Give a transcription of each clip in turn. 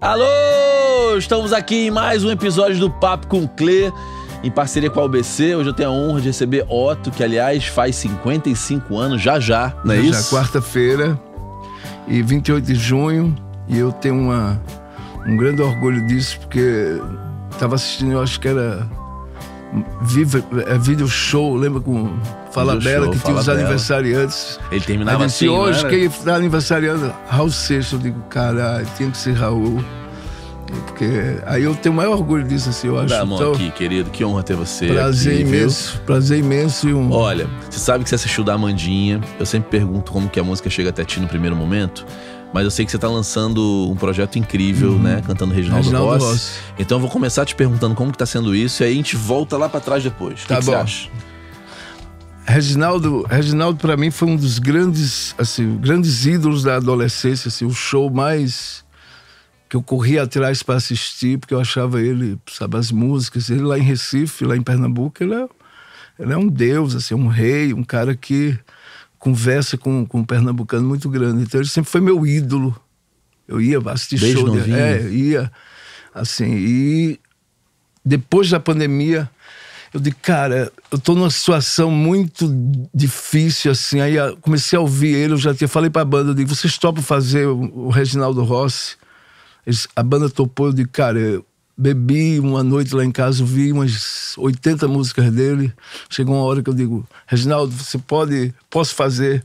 Alô! Estamos aqui em mais um episódio do Papo com Clê, em parceria com a UBC. Hoje eu tenho a honra de receber Otto, que aliás faz 55 anos já já, não é já, isso? Já, quarta-feira e 28 de junho. E eu tenho uma, um grande orgulho disso, porque estava assistindo, eu acho que era Viva, é vídeo show, lembra com Fala vídeo Bela, show, que tinha os aniversariantes. Ele terminava Aí disse, hoje assim, quem está aniversariando, Raul Seixas, eu digo, caralho, tinha que ser Raul. Porque aí eu tenho o maior orgulho disso, assim, eu acho. Dá a mão então, aqui, querido. Que honra ter você. Prazer aqui, imenso. Viu? Prazer imenso. E um... Olha, você sabe que você assistiu da Amandinha. Eu sempre pergunto como que a música chega até ti no primeiro momento mas eu sei que você está lançando um projeto incrível, uhum. né? Cantando Reginaldo, Reginaldo Rossi. Rossi. Então eu vou começar te perguntando como que tá sendo isso, e aí a gente volta lá para trás depois. Tá que bom. Que você acha? Reginaldo, Reginaldo para mim foi um dos grandes, assim, grandes ídolos da adolescência, assim, o show mais que eu corria atrás para assistir, porque eu achava ele, sabe, as músicas. Ele lá em Recife, lá em Pernambuco, ele é, ele é um deus, assim, um rei, um cara que conversa com, com um pernambucano muito grande. Então ele sempre foi meu ídolo. Eu ia assistir Desde show. Novinho. É, ia, assim. E depois da pandemia, eu disse, cara, eu tô numa situação muito difícil, assim. Aí comecei a ouvir ele, eu já tinha falei pra banda, eu disse, vocês topam fazer o Reginaldo Rossi? a banda topou, eu disse, cara, bebi uma noite lá em casa, vi umas 80 músicas dele. Chegou uma hora que eu digo, Reginaldo, você pode, posso fazer?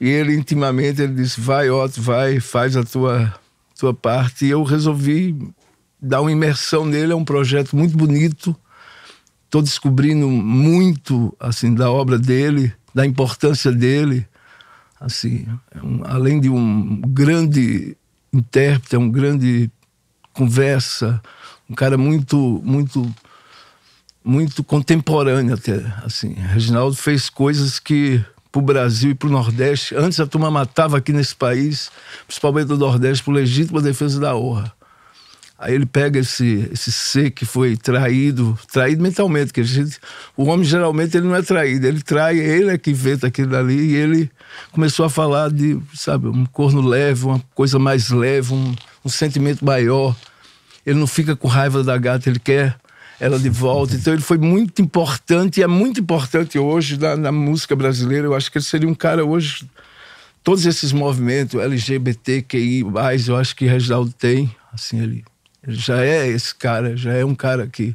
E ele intimamente ele disse, vai Otto, vai, faz a tua, tua parte. E eu resolvi dar uma imersão nele, é um projeto muito bonito. Estou descobrindo muito assim da obra dele, da importância dele. Assim, é um, além de um grande intérprete, é um grande conversa, um cara muito, muito, muito contemporâneo até, assim. Reginaldo fez coisas que para o Brasil e para o Nordeste, antes a turma matava aqui nesse país, principalmente do Nordeste, por legítima defesa da honra. Aí ele pega esse, esse ser que foi traído, traído mentalmente, que gente, o homem geralmente ele não é traído, ele trai, ele é que inventa aquilo ali e ele começou a falar de, sabe, um corno leve, uma coisa mais leve, um, um sentimento maior. Ele não fica com raiva da gata, ele quer ela de volta. Então ele foi muito importante e é muito importante hoje na, na música brasileira. Eu acho que ele seria um cara hoje todos esses movimentos LGBT mais eu acho que Reginaldo tem, assim, ele já é esse cara, já é um cara que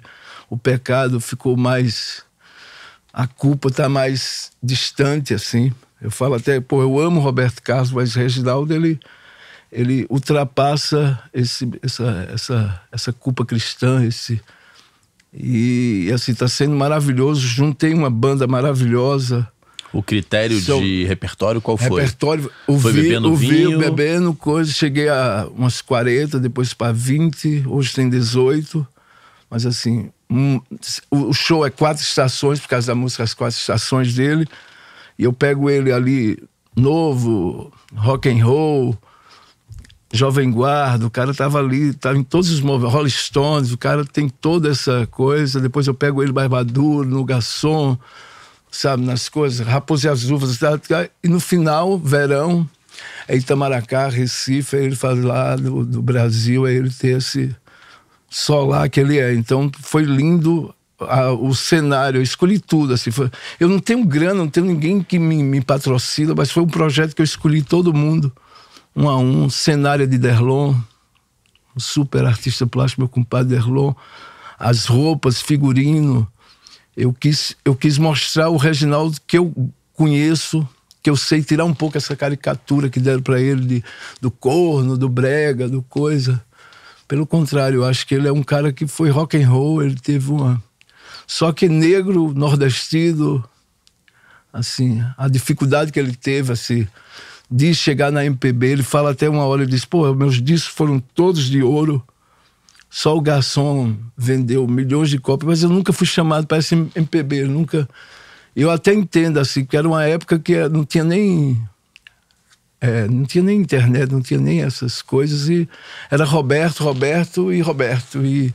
o pecado ficou mais. A culpa está mais distante, assim. Eu falo até, pô, eu amo Roberto Carlos, mas Reginaldo, ele, ele ultrapassa esse, essa, essa, essa culpa cristã, esse. E, assim, está sendo maravilhoso. Juntei uma banda maravilhosa o critério Seu de repertório qual foi? Repertório, o foi vi, bebendo o vinho? bebendo coisa, cheguei a umas 40, depois para 20, hoje tem 18. Mas assim, um, o show é quatro estações, por causa da música As Quatro Estações dele. E eu pego ele ali, novo, rock and roll, Jovem Guarda, o cara tava ali, tava em todos os movimentos, Rolling Stones, o cara tem toda essa coisa. Depois eu pego ele Barbaduro, no Garçom, sabe, nas coisas. Raposa e as uvas. Tá, tá, e no final, verão, é Itamaracá, Recife, aí é ele faz lá do, do Brasil, aí é ele tem esse só lá que ele é. Então foi lindo a, o cenário, eu escolhi tudo. Assim, foi, eu não tenho grana, não tenho ninguém que me, me, patrocina, mas foi um projeto que eu escolhi todo mundo, um a um. Cenário de Derlon, um super artista plástico, meu compadre Derlon, as roupas, figurino, eu quis, eu quis mostrar o Reginaldo que eu conheço, que eu sei tirar um pouco essa caricatura que deram para ele de, do corno, do brega, do coisa. Pelo contrário, eu acho que ele é um cara que foi rock and roll, ele teve uma só que negro, nordestino, assim, a dificuldade que ele teve assim de chegar na MPB, ele fala até uma hora, ele diz: "Pô, meus discos foram todos de ouro" só o garçom vendeu milhões de cópias, mas eu nunca fui chamado para esse MPB, eu nunca. Eu até entendo assim, que era uma época que não tinha nem é, não tinha nem internet, não tinha nem essas coisas e era Roberto, Roberto e Roberto e,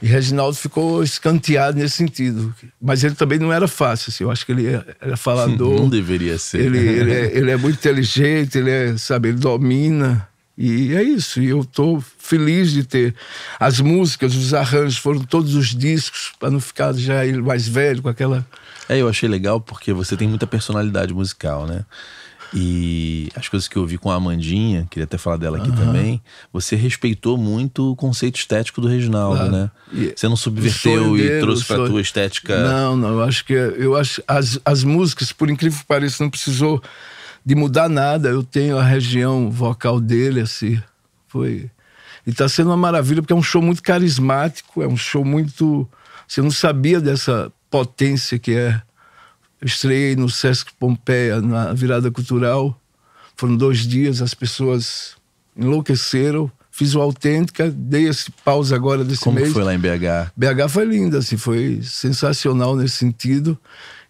e Reginaldo ficou escanteado nesse sentido, mas ele também não era fácil. Assim, eu acho que ele é, era falador. Não deveria ser. Ele, ele, é, ele é muito inteligente, ele é, sabe, ele domina. E é isso, e eu estou feliz de ter. As músicas, os arranjos foram todos os discos, para não ficar já mais velho com aquela. É, eu achei legal porque você tem muita personalidade musical, né? E as coisas que eu ouvi com a Amandinha, queria até falar dela aqui uhum. também, você respeitou muito o conceito estético do Reginaldo, claro. né? E você não subverteu e trouxe para sonho... tua estética. Não, não, eu acho que eu acho as, as músicas, por incrível que pareça, não precisou de mudar nada. Eu tenho a região vocal dele, assim. Foi. E está sendo uma maravilha, porque é um show muito carismático, é um show muito. Você assim, não sabia dessa potência que é. Eu estreiei no Sesc Pompeia, na virada cultural. Foram dois dias, as pessoas enlouqueceram. Fiz o Autêntica, dei esse pausa agora desse Como mês. Como foi lá em BH? BH foi linda, assim, foi sensacional nesse sentido.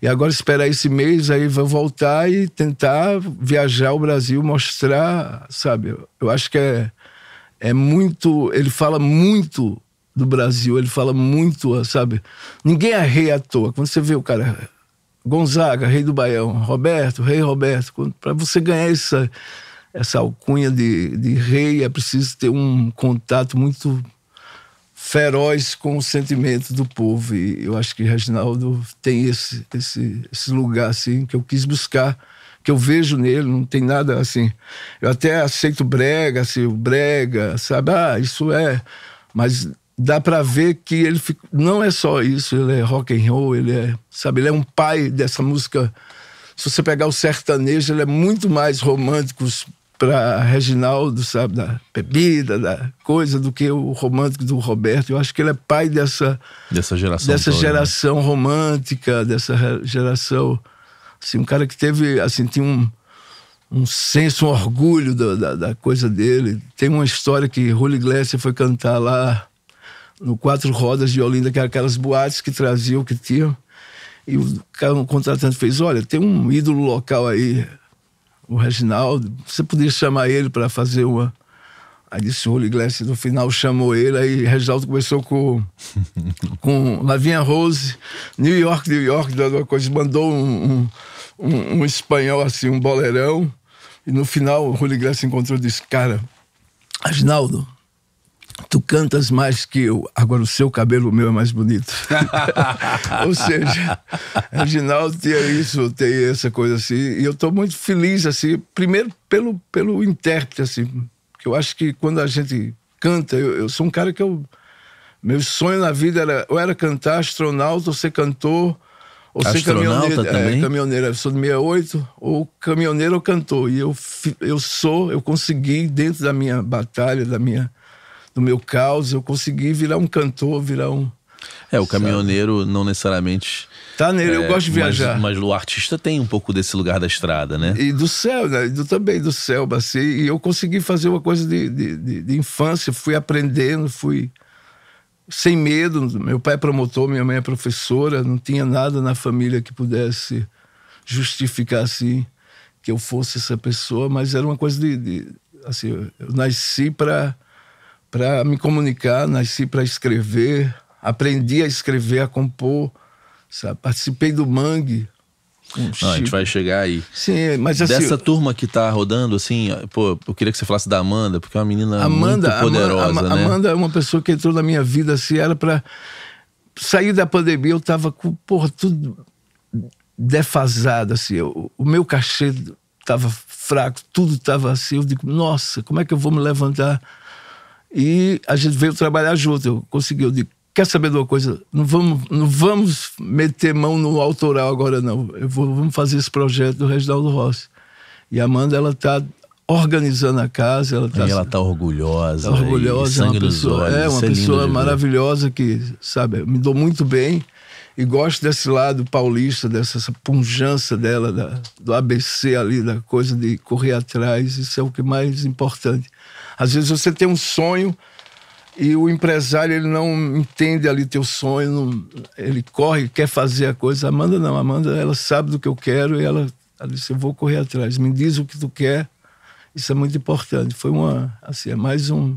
E agora esperar esse mês, aí vou voltar e tentar viajar o Brasil, mostrar, sabe? Eu acho que é, é muito. Ele fala muito do Brasil, ele fala muito, sabe? Ninguém é rei à toa. Quando você vê o cara. Gonzaga, rei do Baião, Roberto, rei Roberto. Para você ganhar essa, essa alcunha de, de rei, é preciso ter um contato muito feroz com o sentimento do povo. E eu acho que Reginaldo tem esse, esse, esse lugar assim, que eu quis buscar que eu vejo nele, não tem nada assim. Eu até aceito brega, assim, o brega, sabe? Ah, isso é. Mas dá para ver que ele fica... não é só isso, ele é rock and roll, ele é, sabe, ele é um pai dessa música. Se você pegar o sertanejo, ele é muito mais romântico, para Reginaldo, sabe, da bebida, da coisa, do que o romântico do Roberto. Eu acho que ele é pai dessa dessa geração, dessa toda, né? geração né? romântica, dessa geração assim, um cara que teve assim tinha um um senso, um orgulho da, da, da coisa dele. Tem uma história que Julio Iglesias foi cantar lá no Quatro Rodas de Olinda, que eram aquelas boates que traziam, que tinham. E o cara, um contratante fez, olha, tem um ídolo local aí, o Reginaldo, você podia chamar ele para fazer uma. Aí disse o Julio Glass no final chamou ele, aí Reginaldo começou com, com Lavinha Rose, New York, New York, uma coisa, mandou um, um, um, um espanhol assim, um boleirão, e no final o Holy Glass encontrou e disse, cara, Reginaldo, tu cantas mais que eu, agora o seu cabelo, meu é mais bonito. Ou seja, Reginaldo tinha isso, tem essa coisa assim, e eu estou muito feliz, assim, primeiro pelo, pelo intérprete, assim, que eu acho que quando a gente canta, eu, eu, sou um cara que eu. Meu sonho na vida era ou era cantar astronauta, ou ser cantor, ou ser caminhoneiro. É, caminhoneiro. Eu sou de 68, ou caminhoneiro ou cantor. E eu, eu sou, eu consegui, dentro da minha batalha, da minha do meu caos, eu consegui virar um cantor, virar um. É, o caminhoneiro sabe? não necessariamente. Tá nele, é, eu gosto de viajar. Mas, mas, o artista tem um pouco desse lugar da estrada, né? E do céu, né? Do, também do céu, assim, e eu consegui fazer uma coisa de, de, de, de infância, fui aprendendo, fui sem medo. Meu pai é promotor, minha mãe é professora, não tinha nada na família que pudesse justificar assim que eu fosse essa pessoa, mas era uma coisa de, de assim, eu nasci para para me comunicar, nasci para escrever, aprendi a escrever, a compor, sabe? participei do Mangue. Não, a gente vai chegar aí. Sim, mas assim, Dessa turma que tá rodando, assim, pô, eu queria que você falasse da Amanda, porque é uma menina Amanda, muito poderosa, Amanda, né? Amanda é uma pessoa que entrou na minha vida, assim, era para sair da pandemia, eu tava com, porra, tudo defasado, assim, eu, o meu cachê tava fraco, tudo tava assim, eu digo, nossa, como é que eu vou me levantar e a gente veio trabalhar junto. Eu consegui, eu digo, quer saber de uma coisa? Não vamos, não vamos meter mão no autoral agora, não. Eu vou, vamos fazer esse projeto do Reginaldo Rossi. E a Amanda, ela está organizando a casa. Ela tá, e ela está orgulhosa. Tá né? orgulhosa, é uma pessoa, olhos, é uma é pessoa maravilhosa que, sabe, me dou muito bem e gosto desse lado paulista, dessa punjança dela, da, do ABC ali, da coisa de correr atrás, isso é o que é mais importante. Às vezes você tem um sonho e o empresário ele não entende ali teu sonho, não, ele corre, quer fazer a coisa. Amanda não, Amanda ela sabe do que eu quero e ela, ela disse eu vou correr atrás. Me diz o que tu quer. Isso é muito importante. Foi uma assim é mais um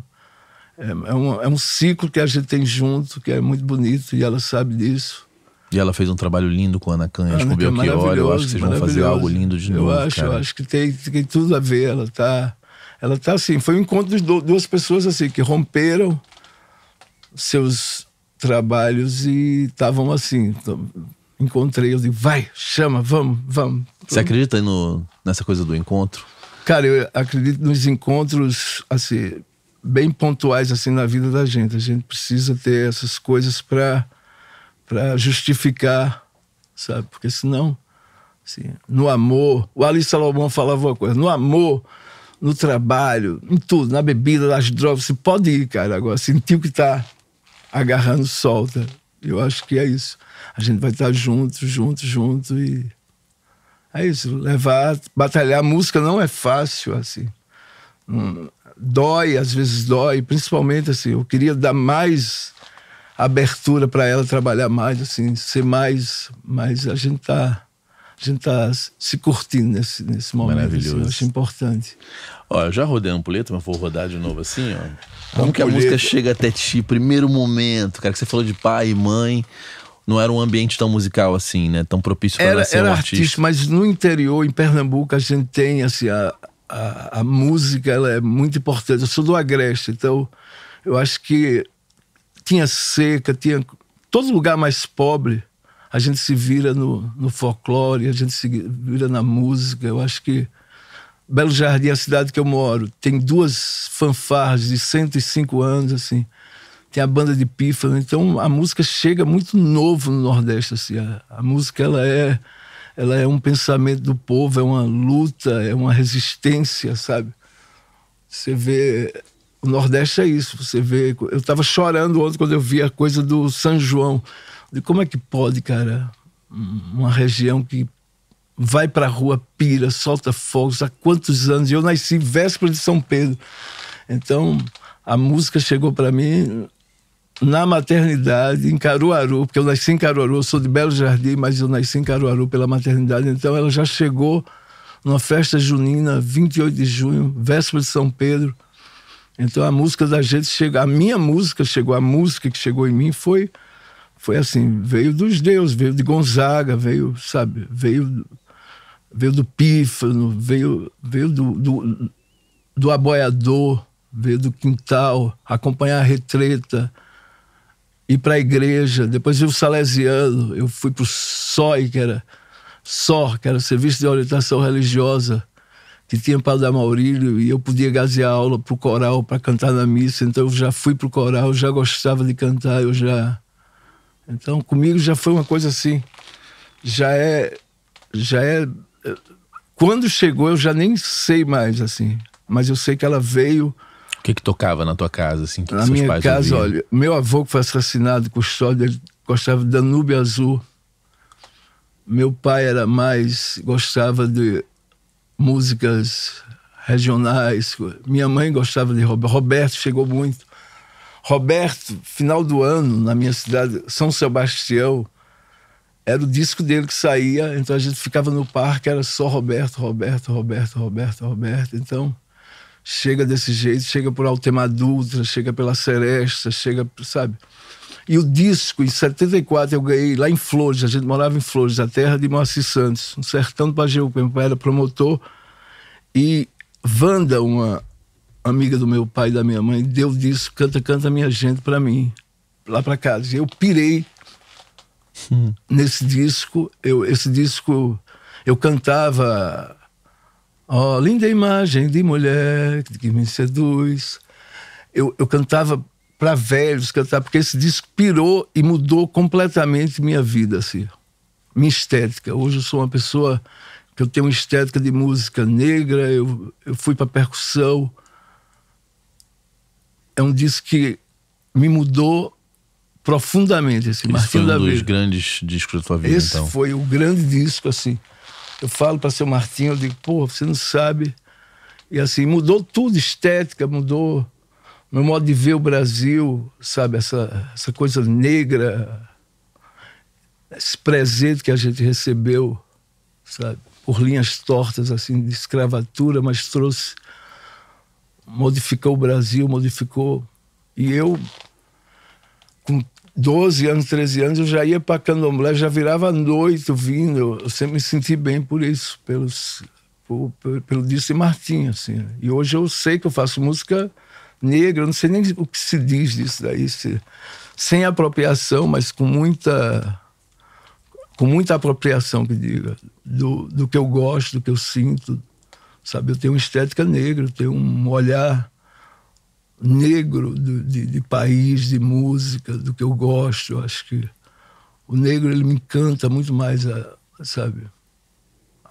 é, é um, é um ciclo que a gente tem junto que é muito bonito e ela sabe disso. E ela fez um trabalho lindo com a Ana Canhas, com o Belchior. Eu acho que vocês vão fazer algo lindo de novo. Eu acho, cara. eu acho que tem, tem tudo a ver. Ela está ela tá assim, foi um encontro de duas pessoas assim que romperam seus trabalhos e estavam assim. Encontrei, eu digo, vai, chama, vamos, vamos. Você acredita no, nessa coisa do encontro? Cara, eu acredito nos encontros, assim, bem pontuais, assim, na vida da gente. A gente precisa ter essas coisas para para justificar, sabe? Porque senão, assim, no amor, o Ali Salomão falava uma coisa: no amor, no trabalho, em tudo, na bebida, nas drogas. Você pode ir, cara, agora. Sentiu que está agarrando, solta. Eu acho que é isso. A gente vai estar junto, junto, junto e. É isso, levar, batalhar. A música não é fácil, assim. Hum, dói, às vezes dói, principalmente assim. Eu queria dar mais abertura para ela trabalhar mais, assim, ser mais. Mas a gente está a gente está se curtindo nesse, nesse momento. Maravilhoso. Assim, eu acho importante. Ó, eu já rodei a ampuleta, mas vou rodar de novo assim, ó. Como que a música chega até ti? Primeiro momento, cara, que você falou de pai e mãe. Não era um ambiente tão musical assim, né? Tão propício para ser um artista. artista. Mas no interior, em Pernambuco, a gente tem assim, a, a, a música ela é muito importante. Eu sou do Agreste, então eu acho que tinha seca, tinha todo lugar mais pobre a gente se vira no, no folclore, a gente se vira na música. Eu acho que Belo Jardim, é a cidade que eu moro, tem duas fanfarras de 105 anos, assim. Tem a banda de pífano, então a música chega muito novo no Nordeste, assim. A, a música, ela é, ela é um pensamento do povo, é uma luta, é uma resistência, sabe? Você vê o Nordeste é isso. Você vê. Eu estava chorando ontem quando eu vi a coisa do São João de como é que pode, cara, uma região que vai pra rua, pira, solta fogos há quantos anos? Eu nasci véspera de São Pedro. Então, a música chegou para mim na maternidade, em Caruaru, porque eu nasci em Caruaru, eu sou de Belo Jardim, mas eu nasci em Caruaru pela maternidade, então ela já chegou numa festa junina, 28 de junho, véspera de São Pedro. Então a música da gente chegou, a minha música chegou, a música que chegou em mim foi foi assim, veio dos deuses, veio de Gonzaga, veio, sabe, veio, veio do pífano, veio, veio do, do, do aboiador, veio do quintal, acompanhar a retreta, ir para a igreja, depois veio o salesiano, eu fui para o SOI, que era só, que era Serviço de Orientação Religiosa, que tinha para dar Maurílio e eu podia gazear aula para o coral, para cantar na missa, então eu já fui para o coral, já gostava de cantar, eu já então, comigo já foi uma coisa assim. Já é. Já é. Quando chegou, eu já nem sei mais, assim. Mas eu sei que ela veio. O que que tocava na tua casa, assim? Que na que minha casa, ouviam? olha, meu avô que foi assassinado, custódio, ele gostava de Núbia Azul. Meu pai era mais. gostava de músicas regionais. Minha mãe gostava de Roberto, Roberto chegou muito. Roberto, final do ano, na minha cidade, São Sebastião, era o disco dele que saía, então a gente ficava no parque, era só Roberto, Roberto, Roberto, Roberto, Roberto. Então, chega desse jeito, chega por Altema Dutra, chega pela Seresta, chega, sabe? E o disco, em 74, eu ganhei lá em Flores, a gente morava em Flores, a terra de Moacir Santos, no sertão do Pajeú, meu pai era promotor, e Wanda, uma amiga do meu pai e da minha mãe, Deus disse, canta, canta minha gente para mim, lá para casa. Eu pirei Sim. Hum. nesse disco. Eu, esse disco, eu cantava... Ó, oh, linda imagem de mulher que me seduz. Eu, eu cantava para velhos cantar, porque esse disco pirou e mudou completamente minha vida, assim. Minha estética. Hoje eu sou uma pessoa que eu tenho uma estética de música negra, eu, eu fui para percussão, é um disco que me mudou profundamente. Assim, Esse foi um dos grandes discos da tua vida, Esse então. foi o grande disco, assim. Eu falo para seu Martinho, eu digo, pô, você não sabe. E assim, mudou tudo, estética, mudou meu modo de ver o Brasil, sabe? Essa, essa coisa negra, esse presente que a gente recebeu, sabe? Por linhas tortas, assim, de escravatura, mas trouxe modificou o Brasil, modificou. E eu, com 12 anos, 13 anos, eu já ia para Candomblé, já virava noite vindo. Eu sempre me senti bem por isso, pelos, por, pelo, pelo Disso e Assim. Né? E hoje eu sei que eu faço música negra, eu não sei nem o que se diz disso daí, se, sem apropriação, mas com muita com muita apropriação, que diga, do, do que eu gosto, do que eu sinto, sabe? Eu tenho uma estética negra, eu tenho um olhar negro de, de, país, de música, do que eu gosto. Eu acho que o negro ele me encanta muito mais, a, sabe?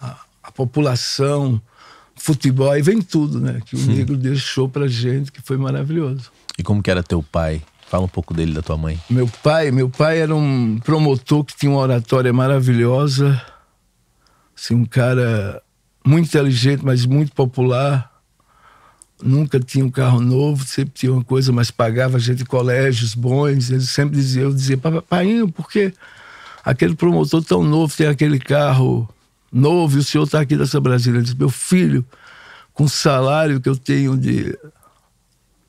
A, a população, futebol, aí vem tudo, né? Que o Sim. negro deixou pra gente, que foi maravilhoso. E como que era teu pai? Fala um pouco dele, da tua mãe. Meu pai, meu pai era um promotor que tinha uma oratória maravilhosa, assim, um cara muito inteligente, mas muito popular. Nunca tinha um carro novo, sempre tinha uma coisa, mas pagava a gente colégios bons. Ele sempre dizia, eu dizia, painho, por que aquele promotor tão novo tem aquele carro novo e o senhor está aqui dessa Brasília? Ele disse, meu filho, com o salário que eu tenho de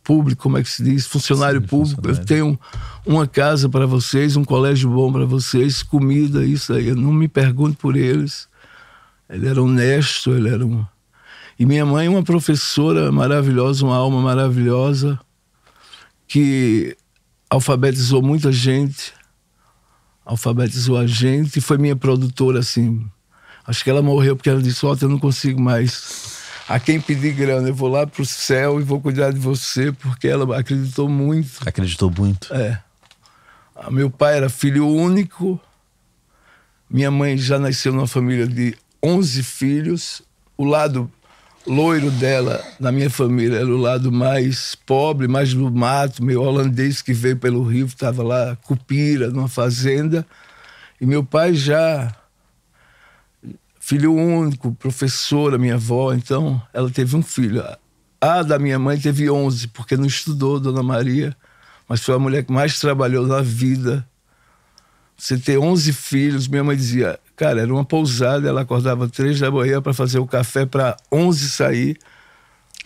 público, como é que se diz? Funcionário Sim, público. Funcionário. Eu tenho uma casa para vocês, um colégio bom para vocês, comida, isso aí. Eu não me pergunto por eles. Ele era honesto, ele era um. E minha mãe, uma professora maravilhosa, uma alma maravilhosa, que alfabetizou muita gente, alfabetizou a gente, e foi minha produtora, assim. Acho que ela morreu porque ela disse: Ó, eu não consigo mais. A quem pedir grana, eu vou lá pro céu e vou cuidar de você, porque ela acreditou muito. Acreditou muito? É. Ah, meu pai era filho único. Minha mãe já nasceu numa família de 11 filhos. O lado loiro dela, na minha família, era o lado mais pobre, mais do mato, meio holandês que veio pelo rio, estava lá, cupira, numa fazenda. E meu pai já, filho único, professora, minha avó, então ela teve um filho. A da minha mãe teve 11, porque não estudou, Dona Maria, mas foi a mulher que mais trabalhou na vida. Você ter 11 filhos, minha mãe dizia, Cara, era uma pousada, ela acordava três da manhã para fazer o café para onze sair.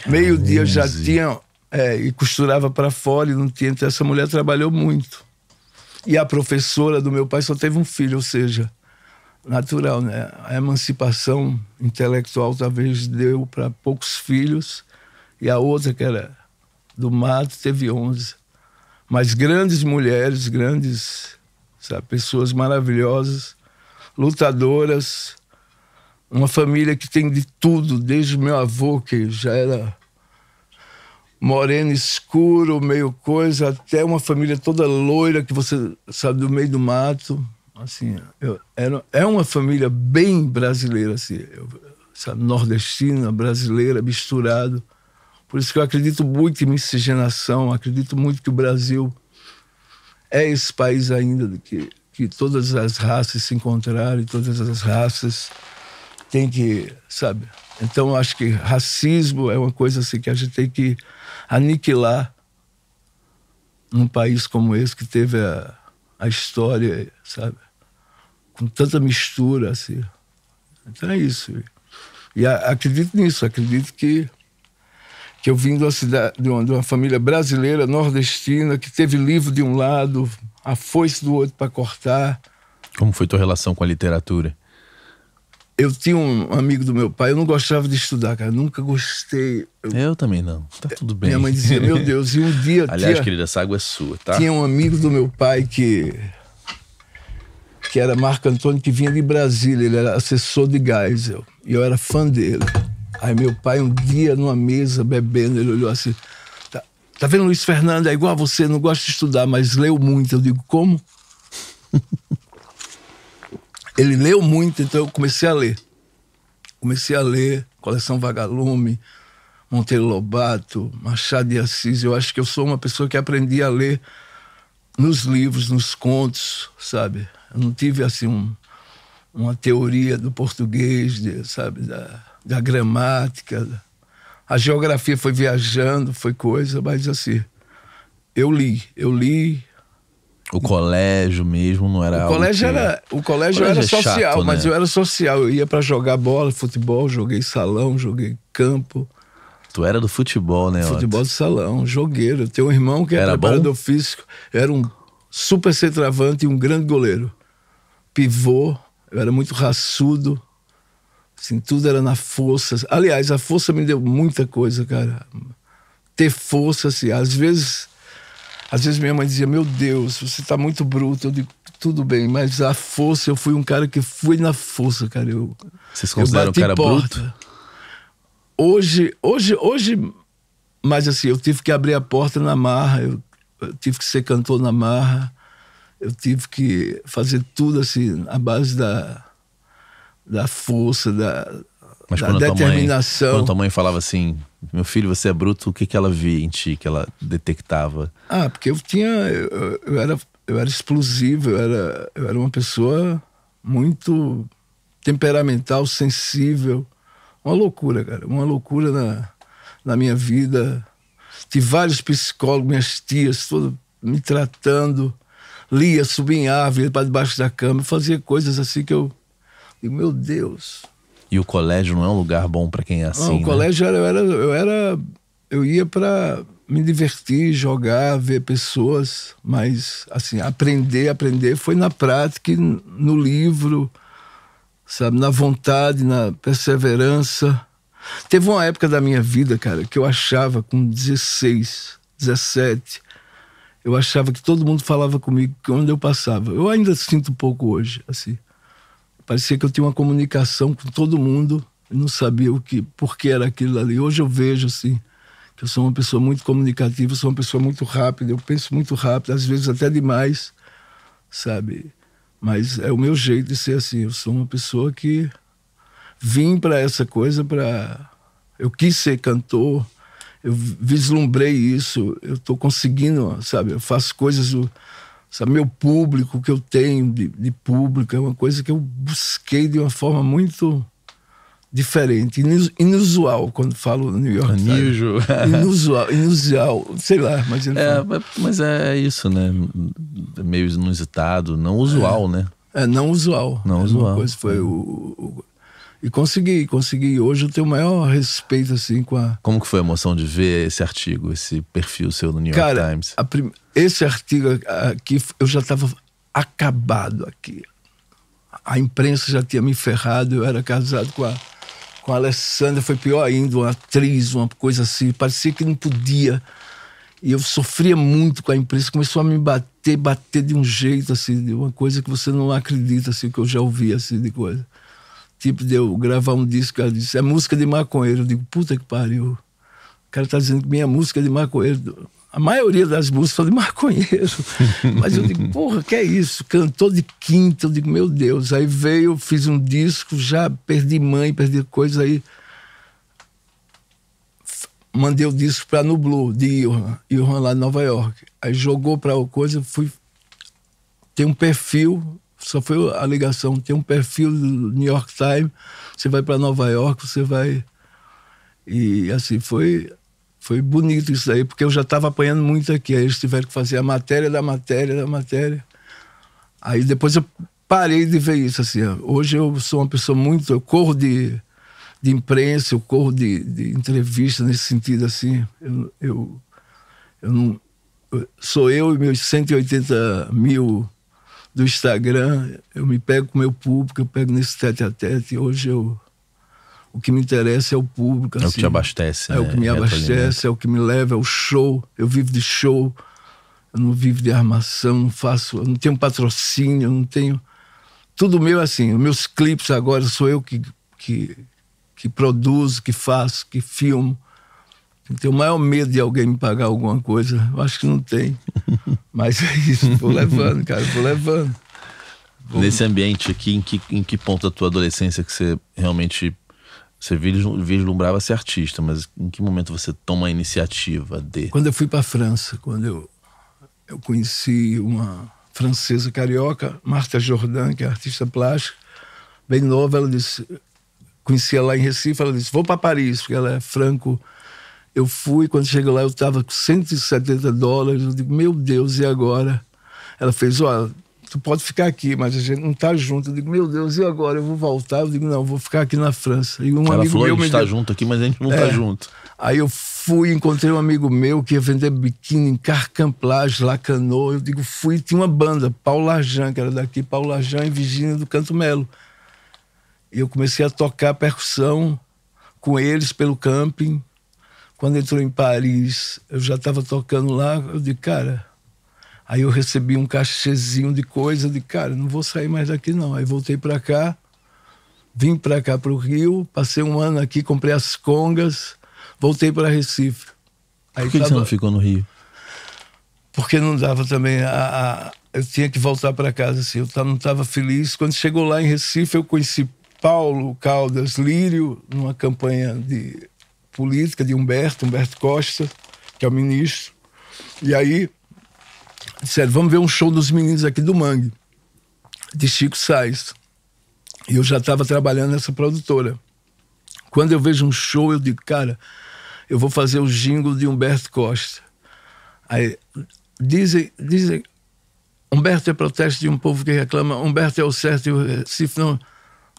Meio-dia já tinha. É, e costurava para fora e não tinha. Então essa mulher trabalhou muito. E a professora do meu pai só teve um filho, ou seja, natural, né? A emancipação intelectual talvez deu para poucos filhos. E a outra, que era do mato, teve onze Mas grandes mulheres, grandes sabe, pessoas maravilhosas lutadoras, uma família que tem de tudo, desde meu avô, que já era moreno escuro, meio coisa, até uma família toda loira, que você sabe, do meio do mato. Assim, eu, era, é uma família bem brasileira, assim, eu, sabe, nordestina, brasileira, misturado. Por isso que eu acredito muito em miscigenação, acredito muito que o Brasil é esse país ainda que que todas as raças se encontrarem, todas as raças têm que, sabe? Então acho que racismo é uma coisa assim que a gente tem que aniquilar num país como esse que teve a, a história, sabe? Com tanta mistura assim. Então é isso. E a, acredito nisso, acredito que que eu vim de uma, cidade, de uma, de uma família brasileira, nordestina, que teve livro de um lado, a foice do outro para cortar. Como foi tua relação com a literatura? Eu tinha um amigo do meu pai, eu não gostava de estudar, cara, nunca gostei. Eu, eu também não, tá tudo bem. Minha mãe dizia, meu Deus, e um dia. Aliás, tinha, querida, essa água é sua, tá? Tinha um amigo do meu pai que. que era Marco Antônio, que vinha de Brasília, ele era assessor de Geisel, e eu era fã dele. Aí meu pai, um dia, numa mesa, bebendo, ele olhou assim: Tá vendo, Luiz Fernando? É igual a você, não gosta de estudar, mas leu muito. Eu digo, como? Ele leu muito, então eu comecei a ler. Comecei a ler Coleção Vagalume, Monteiro Lobato, Machado de Assis. Eu acho que eu sou uma pessoa que aprendi a ler nos livros, nos contos, sabe? Eu não tive, assim, um, uma teoria do português, de, sabe? Da, da gramática, a geografia foi viajando, foi coisa, mas assim, eu li, eu li. O colégio mesmo não era. O colégio que... era, o colégio, o colégio era é social, chato, mas né? eu era social. Eu ia para jogar bola, futebol, joguei salão, joguei campo. Tu era do futebol, né? Futebol Otto? de salão, jogueiro. tem um irmão que era, é era preparador físico, era um super centroavante e um grande goleiro. Pivô, eu era muito raçudo. Assim, tudo era na força. Aliás, a força me deu muita coisa, cara. Ter força, assim, às vezes. Às vezes minha mãe dizia, meu Deus, você tá muito bruto. Eu digo, tudo bem, mas a força, eu fui um cara que fui na força, cara. Eu, Vocês consideram eu um cara porta. bruto? Hoje, hoje, hoje, mas assim, eu tive que abrir a porta na marra, eu, eu tive que ser cantor na marra, eu tive que fazer tudo assim, à base da, da força, da, Mas da quando determinação. A mãe, quando tua mãe falava assim, meu filho, você é bruto, o que, que ela via em ti, que ela detectava? Ah, porque eu tinha. Eu, eu era, eu era explosivo, eu era, eu era uma pessoa muito temperamental, sensível. Uma loucura, cara. Uma loucura na, na minha vida. Tive vários psicólogos, minhas tias, todo me tratando. Lia, subia em árvore, para debaixo da cama. Fazia coisas assim que eu Digo, meu Deus. E o colégio não é um lugar bom para quem é assim. Não, o né? colégio eu era, eu era. Eu ia para me divertir, jogar, ver pessoas, mas assim, aprender, aprender foi na prática, no livro, sabe, na vontade, na perseverança. Teve uma época da minha vida, cara, que eu achava com 16, 17, eu achava que todo mundo falava comigo que onde eu passava. Eu ainda sinto um pouco hoje, assim parecia que eu tinha uma comunicação com todo mundo não sabia o que, por que era aquilo ali. Hoje eu vejo assim que eu sou uma pessoa muito comunicativa, sou uma pessoa muito rápida, eu penso muito rápido, às vezes até demais, sabe? Mas é o meu jeito de ser assim. Eu sou uma pessoa que vim para essa coisa para eu quis ser cantor, eu vislumbrei isso, eu estou conseguindo, sabe? Eu faço coisas sabe, meu público que eu tenho de, de, público é uma coisa que eu busquei de uma forma muito diferente, inusual quando falo New York. inusual, inusual, sei lá, É, mas é isso, né? Meio inusitado, não usual, é. né? É, não usual. Não é usual. Coisa foi uhum. o, o e consegui, consegui. Hoje eu tenho o maior respeito, assim, com a... Como que foi a emoção de ver esse artigo, esse perfil seu no New Cara, York Times? Prim... esse artigo aqui, eu já estava acabado aqui. A imprensa já tinha me ferrado, eu era casado com a, com a Alessandra, foi pior ainda, uma atriz, uma coisa assim, parecia que não podia. E eu sofria muito com a imprensa, começou a me bater, bater de um jeito, assim, de uma coisa que você não acredita, assim, que eu já ouvi, assim, de coisa tipo de eu gravar um disco, ela disse, é música de maconheiro. Eu digo, puta que pariu. O cara tá dizendo que minha música é de maconheiro. A maioria das músicas são de maconheiro. Mas eu digo, porra, que é isso? cantou de quinta. Eu digo, meu Deus. Aí veio, fiz um disco, já perdi mãe, perdi coisa. Aí mandei o disco pra Nublu, de Irhan, Irhan lá em Nova York. Aí jogou pra o coisa, fui. Tem um perfil só foi a ligação. Tem um perfil do New York Times, você vai para Nova York, você vai. E assim, foi, foi bonito isso aí, porque eu já estava apanhando muito aqui. Aí eles tiveram que fazer a matéria da matéria da matéria. Aí depois eu parei de ver isso. assim. Hoje eu sou uma pessoa muito. Eu corro de, de imprensa, eu corro de, de entrevista nesse sentido assim. Eu, eu, eu não. Sou eu e meus 180 mil do Instagram, eu me pego com o meu público, eu pego nesse tete a tete. Hoje eu. O que me interessa é o público. É o que te assim. abastece. É né? o que né, me abastece, é o que me leva, é o show. Eu vivo de show. Eu não vivo de armação, não faço. Eu não tenho patrocínio, eu não tenho. Tudo meu é assim. Os meus clipes agora sou eu que, que, que produzo, que faço, que filmo. Eu tenho o maior medo de alguém me pagar alguma coisa. Eu acho que não tem. Mas é isso, vou levando, cara, vou levando. Vou... Nesse ambiente aqui, em que, em que ponto da tua adolescência que você realmente você vislumbrava ser artista, mas em que momento você toma a iniciativa de? Quando eu fui para a França, quando eu, eu conheci uma francesa carioca, Marta Jordan, que é artista plástica, bem nova, ela disse, conheci ela lá em Recife, ela disse, vou para Paris, porque ela é franco eu fui, quando cheguei lá, eu estava com 170 dólares. Eu digo, meu Deus, e agora? Ela fez, olha, tu pode ficar aqui, mas a gente não está junto. Eu digo, meu Deus, e agora? Eu vou voltar? Eu digo, não, eu vou ficar aqui na França. E um Ela amigo falou, meu a gente está deu... junto aqui, mas a gente não está é. junto. Aí eu fui, encontrei um amigo meu que ia vender biquíni em Carcamplage, Lacanô. Eu digo, fui, tinha uma banda, Paulo Arjan, que era daqui, Paulo Arjan e Virgínia do Canto Melo. E eu comecei a tocar percussão com eles pelo camping. Quando entrou em Paris, eu já estava tocando lá, eu disse, cara. Aí eu recebi um cachezinho de coisa, de cara, não vou sair mais daqui não. Aí voltei para cá, vim para cá para o Rio, passei um ano aqui, comprei as congas, voltei para Recife. Aí Por que, tava... que, você não ficou no Rio? Porque não dava também a, a... eu tinha que voltar para casa assim, eu não estava feliz. Quando chegou lá em Recife, eu conheci Paulo Caldas Lírio numa campanha de política de Humberto, Humberto Costa, que é o ministro. E aí disseram, vamos ver um show dos meninos aqui do Mangue, de Chico Sainz. E eu já estava trabalhando nessa produtora. Quando eu vejo um show, eu digo, cara, eu vou fazer o jingle de Humberto Costa. Aí dizem, dizem Humberto é protesto de um povo que reclama, Humberto é o certo e o Recife não.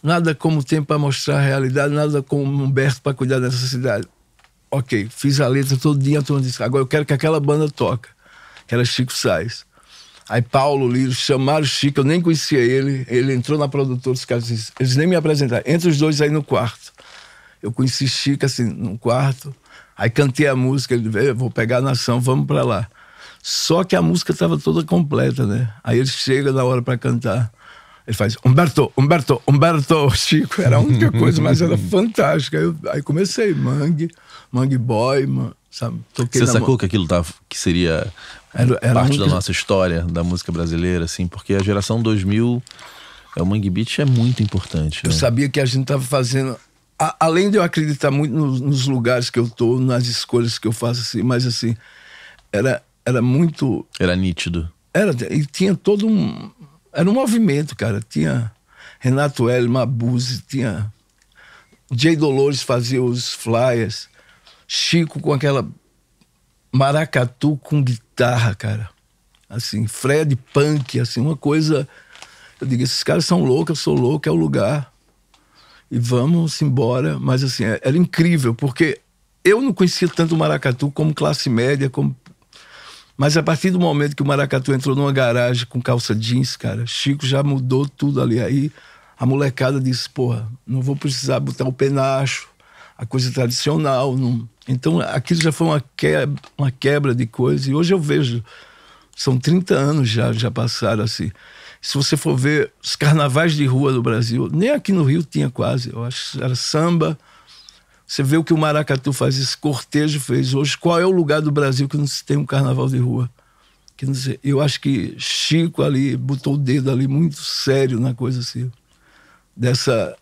Nada como tempo para mostrar a realidade, nada como Humberto para cuidar dessa cidade. Ok, fiz a letra todo dia, todo disse, agora eu quero que aquela banda toca, que era Chico Sainz. Aí Paulo Liro, chamaram o Chico, eu nem conhecia ele, ele entrou na produtora, os caras disseram, eles nem me apresentaram, entre os dois aí no quarto. Eu conheci Chico assim, no quarto, aí cantei a música, ele veio, vou pegar a nação, vamos para lá. Só que a música estava toda completa, né? Aí ele chega na hora para cantar. Ele faz Humberto, Humberto, Humberto, Chico. Era a única coisa, mas era fantástica. Eu, aí comecei, Mangue, Mangue Boy, man, sabe? Toquei Você sacou que aquilo tava, tá, que seria era, era parte única... da nossa história da música brasileira, assim? Porque a geração 2000, é, o Mangue Beat é muito importante. Né? Eu sabia que a gente tava fazendo... A, além de eu acreditar muito nos, nos, lugares que eu tô, nas escolhas que eu faço, assim, mas assim, era, era muito... Era nítido. Era, e tinha todo um era um movimento, cara. Tinha Renato L, Mabuse, tinha. Jay Dolores fazia os flyers. Chico com aquela maracatu com guitarra, cara. Assim, Fred punk, assim, uma coisa. Eu digo, esses caras são loucos, eu sou louco, é o lugar. E vamos embora. Mas assim, é, era incrível, porque eu não conhecia tanto maracatu como classe média, como mas a partir do momento que o Maracatu entrou numa garagem com calça jeans, cara, Chico já mudou tudo ali. Aí a molecada disse: porra, não vou precisar botar o penacho, a coisa tradicional. Não... Então aquilo já foi uma quebra, uma quebra de coisa. E hoje eu vejo, são 30 anos já, já passaram assim. Se você for ver os carnavais de rua do Brasil, nem aqui no Rio tinha quase. Eu acho que era samba você vê o que o Maracatu faz, esse cortejo fez hoje. Qual é o lugar do Brasil que não se tem um carnaval de rua? Que não sei, eu acho que Chico ali botou o dedo ali muito sério na coisa assim, dessa,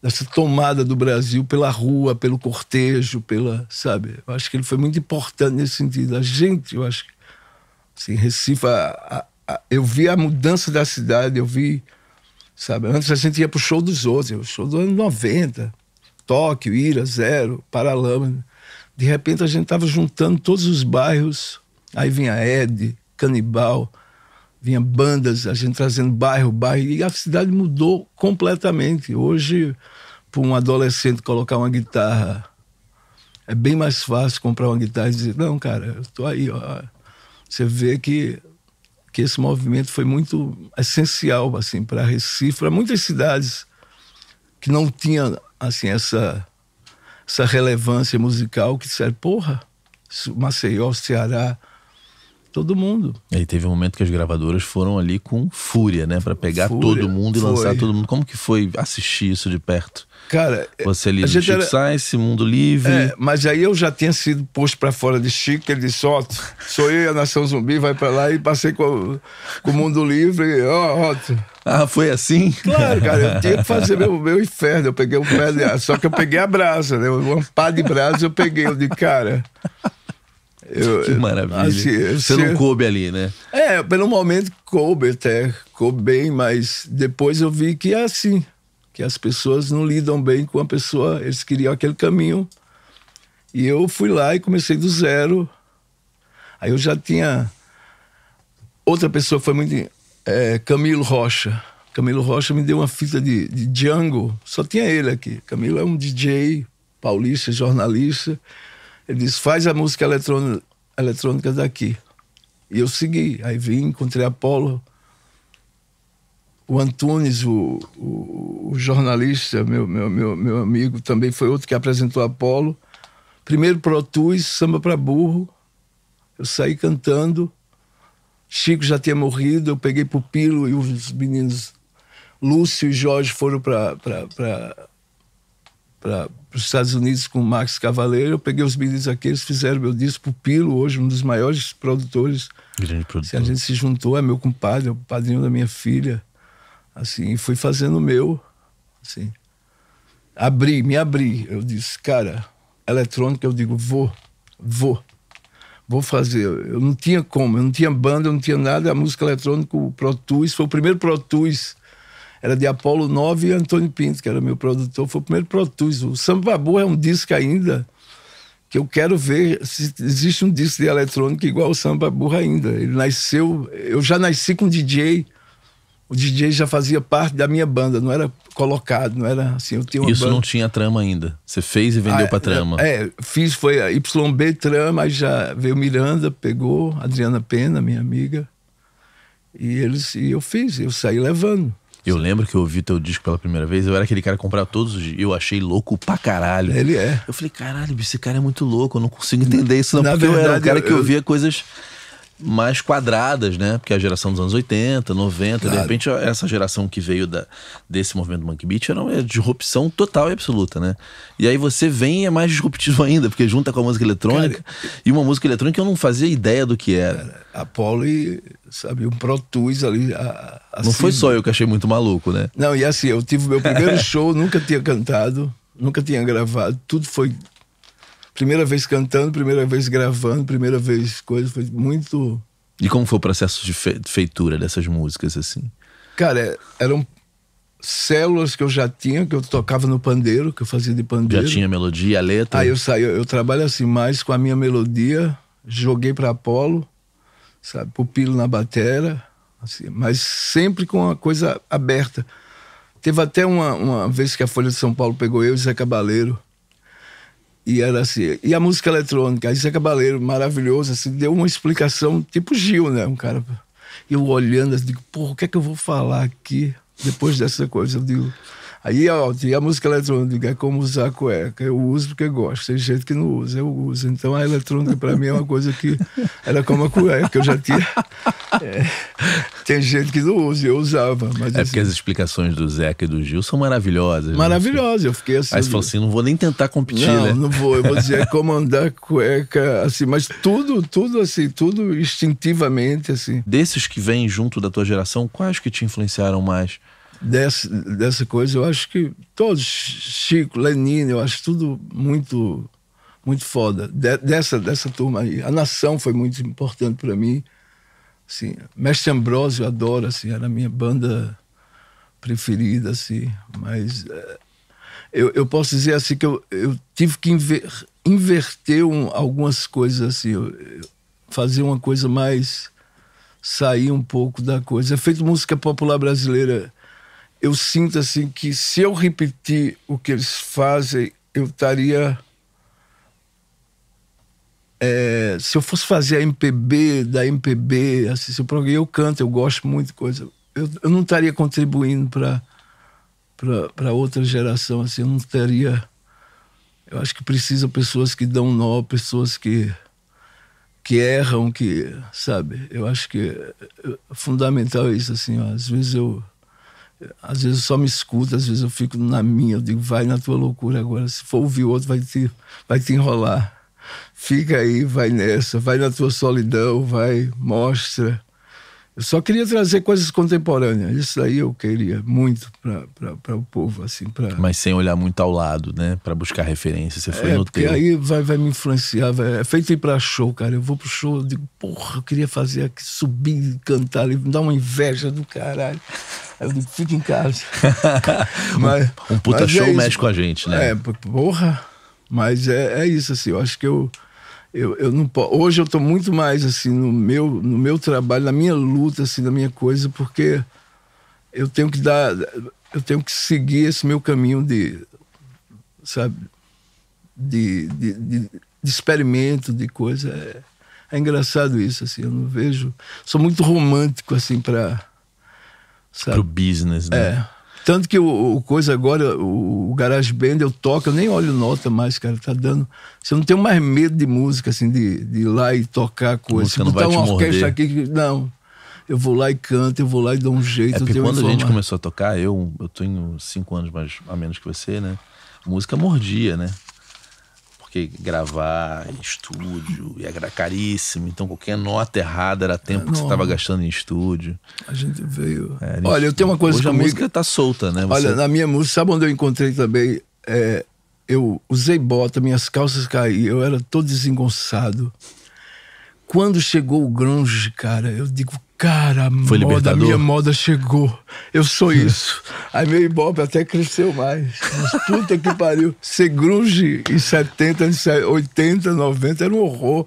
dessa tomada do Brasil pela rua, pelo cortejo, pela, sabe? Eu acho que ele foi muito importante nesse sentido. A gente, eu acho que, assim, Recife, a, a, a, eu vi a mudança da cidade, eu vi, sabe? Antes a gente ia pro show dos outros, o show dos anos 90, Tóquio, Ira, Zero, Paralama. De repente a gente estava juntando todos os bairros. Aí vinha Ed, Canibal, vinha bandas, a gente trazendo bairro, bairro. E a cidade mudou completamente. Hoje, para um adolescente colocar uma guitarra, é bem mais fácil comprar uma guitarra e dizer: Não, cara, eu estou aí. Ó. Você vê que que esse movimento foi muito essencial assim para Recife, para muitas cidades que não tinha assim, essa, essa relevância musical que disseram, porra, Maceió, Ceará, todo mundo. E aí teve um momento que as gravadoras foram ali com fúria, né? para pegar fúria, todo mundo e foi. lançar todo mundo. Como que foi assistir isso de perto? Cara, você lida é Chico era... Science, Mundo Livre. É, mas aí eu já tinha sido posto para fora de Chico, ele disse: Ó, sou eu, a Nação Zumbi, vai para lá e passei com, com o Mundo Livre. Ó, ó. Ah, foi assim? Claro, cara, eu tinha que fazer meu, meu inferno. Eu peguei um pé, de, só que eu peguei a brasa, né? Uma pá de brasa eu peguei. Eu de cara. Eu, que maravilha. Assim, Você não coube ali, né? É, pelo momento coube até, coube bem, mas depois eu vi que é assim que as pessoas não lidam bem com a pessoa, eles queriam aquele caminho. E eu fui lá e comecei do zero. Aí eu já tinha. Outra pessoa foi muito. É, Camilo Rocha. Camilo Rocha me deu uma fita de, de Django, só tinha ele aqui. Camilo é um DJ paulista, jornalista. Ele disse: faz a música eletrônica, eletrônica daqui. E eu segui. Aí vim, encontrei Apolo o Antunes, o, o, o jornalista, meu, meu, meu, meu, amigo, também foi outro que apresentou Apolo. Primeiro Protus, Samba para Burro. Eu saí cantando. Chico já tinha morrido, eu peguei Pupilo e os meninos Lúcio e Jorge foram para os Estados Unidos com o Max Cavaleiro. Eu peguei os meninos aqui, eles fizeram meu disco Pupilo, hoje um dos maiores produtores. Grande produtor. Se a gente se juntou, é meu compadre, é o padrinho da minha filha assim, fui fazendo o meu, assim. Abri, me abri. Eu disse, cara, eletrônica, eu digo, vou, vou, vou fazer. Eu não tinha como, eu não tinha banda, eu não tinha nada. A música eletrônica, o Pro Tools, foi o primeiro Pro Tools. Era de Apolo 9 e Antônio Pinto, que era meu produtor, foi o primeiro Pro Tools. O Sambabu é um disco ainda que eu quero ver se existe um disco de eletrônica igual o Samba Burra ainda. Ele nasceu, eu já nasci com DJ, o DJ já fazia parte da minha banda, não era colocado, não era assim, eu tinha uma Isso banda. não tinha trama ainda. Você fez e vendeu ah, para trama. É, fiz foi a YB trama, aí já veio Miranda, pegou Adriana Pena, minha amiga. E eles e eu fiz, eu saí levando. Eu lembro que eu ouvi teu disco pela primeira vez, eu era aquele cara que comprava todos os dias. Eu achei louco pra caralho. Ele é. Eu falei, caralho, esse cara é muito louco, eu não consigo entender isso, não. Na porque verdade, eu era o cara eu, que ouvia eu... coisas mais quadradas, né? Porque a geração dos anos 80, 90, claro. de repente essa geração que veio da, desse movimento do Monkey Beat era uma disrupção total e absoluta, né? E aí você vem e é mais disruptivo ainda, porque junta com a música eletrônica cara, e uma música eletrônica eu não fazia ideia do que era. a Poli, sabe, um Pro Tools ali. A, a não assim, foi só eu que achei muito maluco, né? Não, e assim, eu tive meu primeiro show, nunca tinha cantado, nunca tinha gravado, tudo foi primeira vez cantando, primeira vez gravando, primeira vez coisa, foi muito. E como foi o processo de feitura dessas músicas, assim? Cara, é, eram células que eu já tinha, que eu tocava no pandeiro, que eu fazia de pandeiro. Já tinha melodia, letra? Aí eu saí, eu, trabalho assim mais com a minha melodia, joguei para Apolo, sabe, pupilo na batera, assim, mas sempre com a coisa aberta. Teve até uma, uma vez que a Folha de São Paulo pegou eu e Zé Cabaleiro e era assim. E a música eletrônica, isso é Cabaleiro, maravilhoso, assim, deu uma explicação tipo Gil, né? Um cara. Eu olhando, assim, digo, pô, o que é que eu vou falar aqui depois dessa coisa? Eu digo, Aí ó, a música eletrônica é como usar cueca. Eu uso porque gosto. Tem gente que não usa, eu uso. Então a eletrônica para mim é uma coisa que era como a cueca, que eu já tinha. É. Tem gente que não usa, eu usava. Mas, é assim... porque as explicações do Zeca e do Gil são maravilhosas. Né? Maravilhosas, eu fiquei assim. Aí você falou assim: não vou nem tentar competir, não, né? Não, vou. Eu vou dizer é como andar cueca, assim, mas tudo, tudo assim, tudo instintivamente, assim. Desses que vêm junto da tua geração, quais que te influenciaram mais? dessa, dessa coisa. Eu acho que todos, Chico, Lenine, eu acho tudo muito muito foda. De, dessa, dessa turma aí. A Nação foi muito importante para mim. Assim, Mestre Ambrosio eu adoro, assim, era a minha banda preferida, assim, mas é, eu, eu posso dizer assim que eu, eu tive que inver, inverter um, algumas coisas, assim, eu, fazer uma coisa mais sair um pouco da coisa. É feito música popular brasileira eu sinto assim que se eu repetir o que eles fazem, eu estaria. É, se eu fosse fazer a MPB, da MPB, assim, se eu, eu canto, eu gosto muito de coisa. Eu, eu não estaria contribuindo para outra geração, assim, eu não estaria. Eu acho que precisa pessoas que dão nó, pessoas que que erram, que sabe. Eu acho que é, é fundamental isso assim. Ó. Às vezes eu às vezes só me escuta, às vezes eu fico na minha, eu digo, vai na tua loucura agora. Se for ouvir outro, vai te, vai te enrolar. Fica aí, vai nessa, vai na tua solidão, vai, mostra. Eu só queria trazer coisas contemporâneas. Isso aí eu queria muito para o povo, assim. Pra... Mas sem olhar muito ao lado, né? Para buscar referência. Você foi é, no porque teu. aí vai, vai me influenciar. Vai... É feito ir para show, cara. Eu vou pro show, eu digo, porra, eu queria fazer aqui, subir cantar. E me dá uma inveja do caralho. Eu digo, fica em casa. mas, um, um puta é show é mexe com a gente, né? É, porra. Mas é, é isso, assim. Eu acho que eu eu, eu não hoje eu estou muito mais assim no meu no meu trabalho na minha luta assim na minha coisa porque eu tenho que dar eu tenho que seguir esse meu caminho de sabe de, de, de, de experimento de coisa é, é, engraçado isso assim eu não vejo sou muito romântico assim para pro business né? é tanto que o, o coisa agora, o, o Garage Band, eu toco, eu nem olho nota mais, cara. Tá dando. Você não tem mais medo de música, assim, de, de ir lá e tocar coisa. Você Se botar uma orquestra morder. aqui, não. Eu vou lá e canto, eu vou lá e dou um jeito. É quando a gente começou a tocar, eu, eu tenho cinco anos mais, a menos que você, né? Música mordia, né? porque gravar em estúdio era é caríssimo, então qualquer nota errada era tempo que você estava gastando em estúdio. A gente veio. É, a gente... Olha, eu tenho uma coisa Hoje comigo. A música tá solta, né? Você... Olha, na minha música, sabe onde eu encontrei também? É, eu usei bota, minhas calças caíram, eu era todo desengonçado. Quando chegou o grunge, cara, eu digo, Cara, Foi moda, a minha moda chegou. Eu sou isso. Aí meu Ibope até cresceu mais. Mas puta que pariu. Ser grunge em 70, 80, 90 era um horror.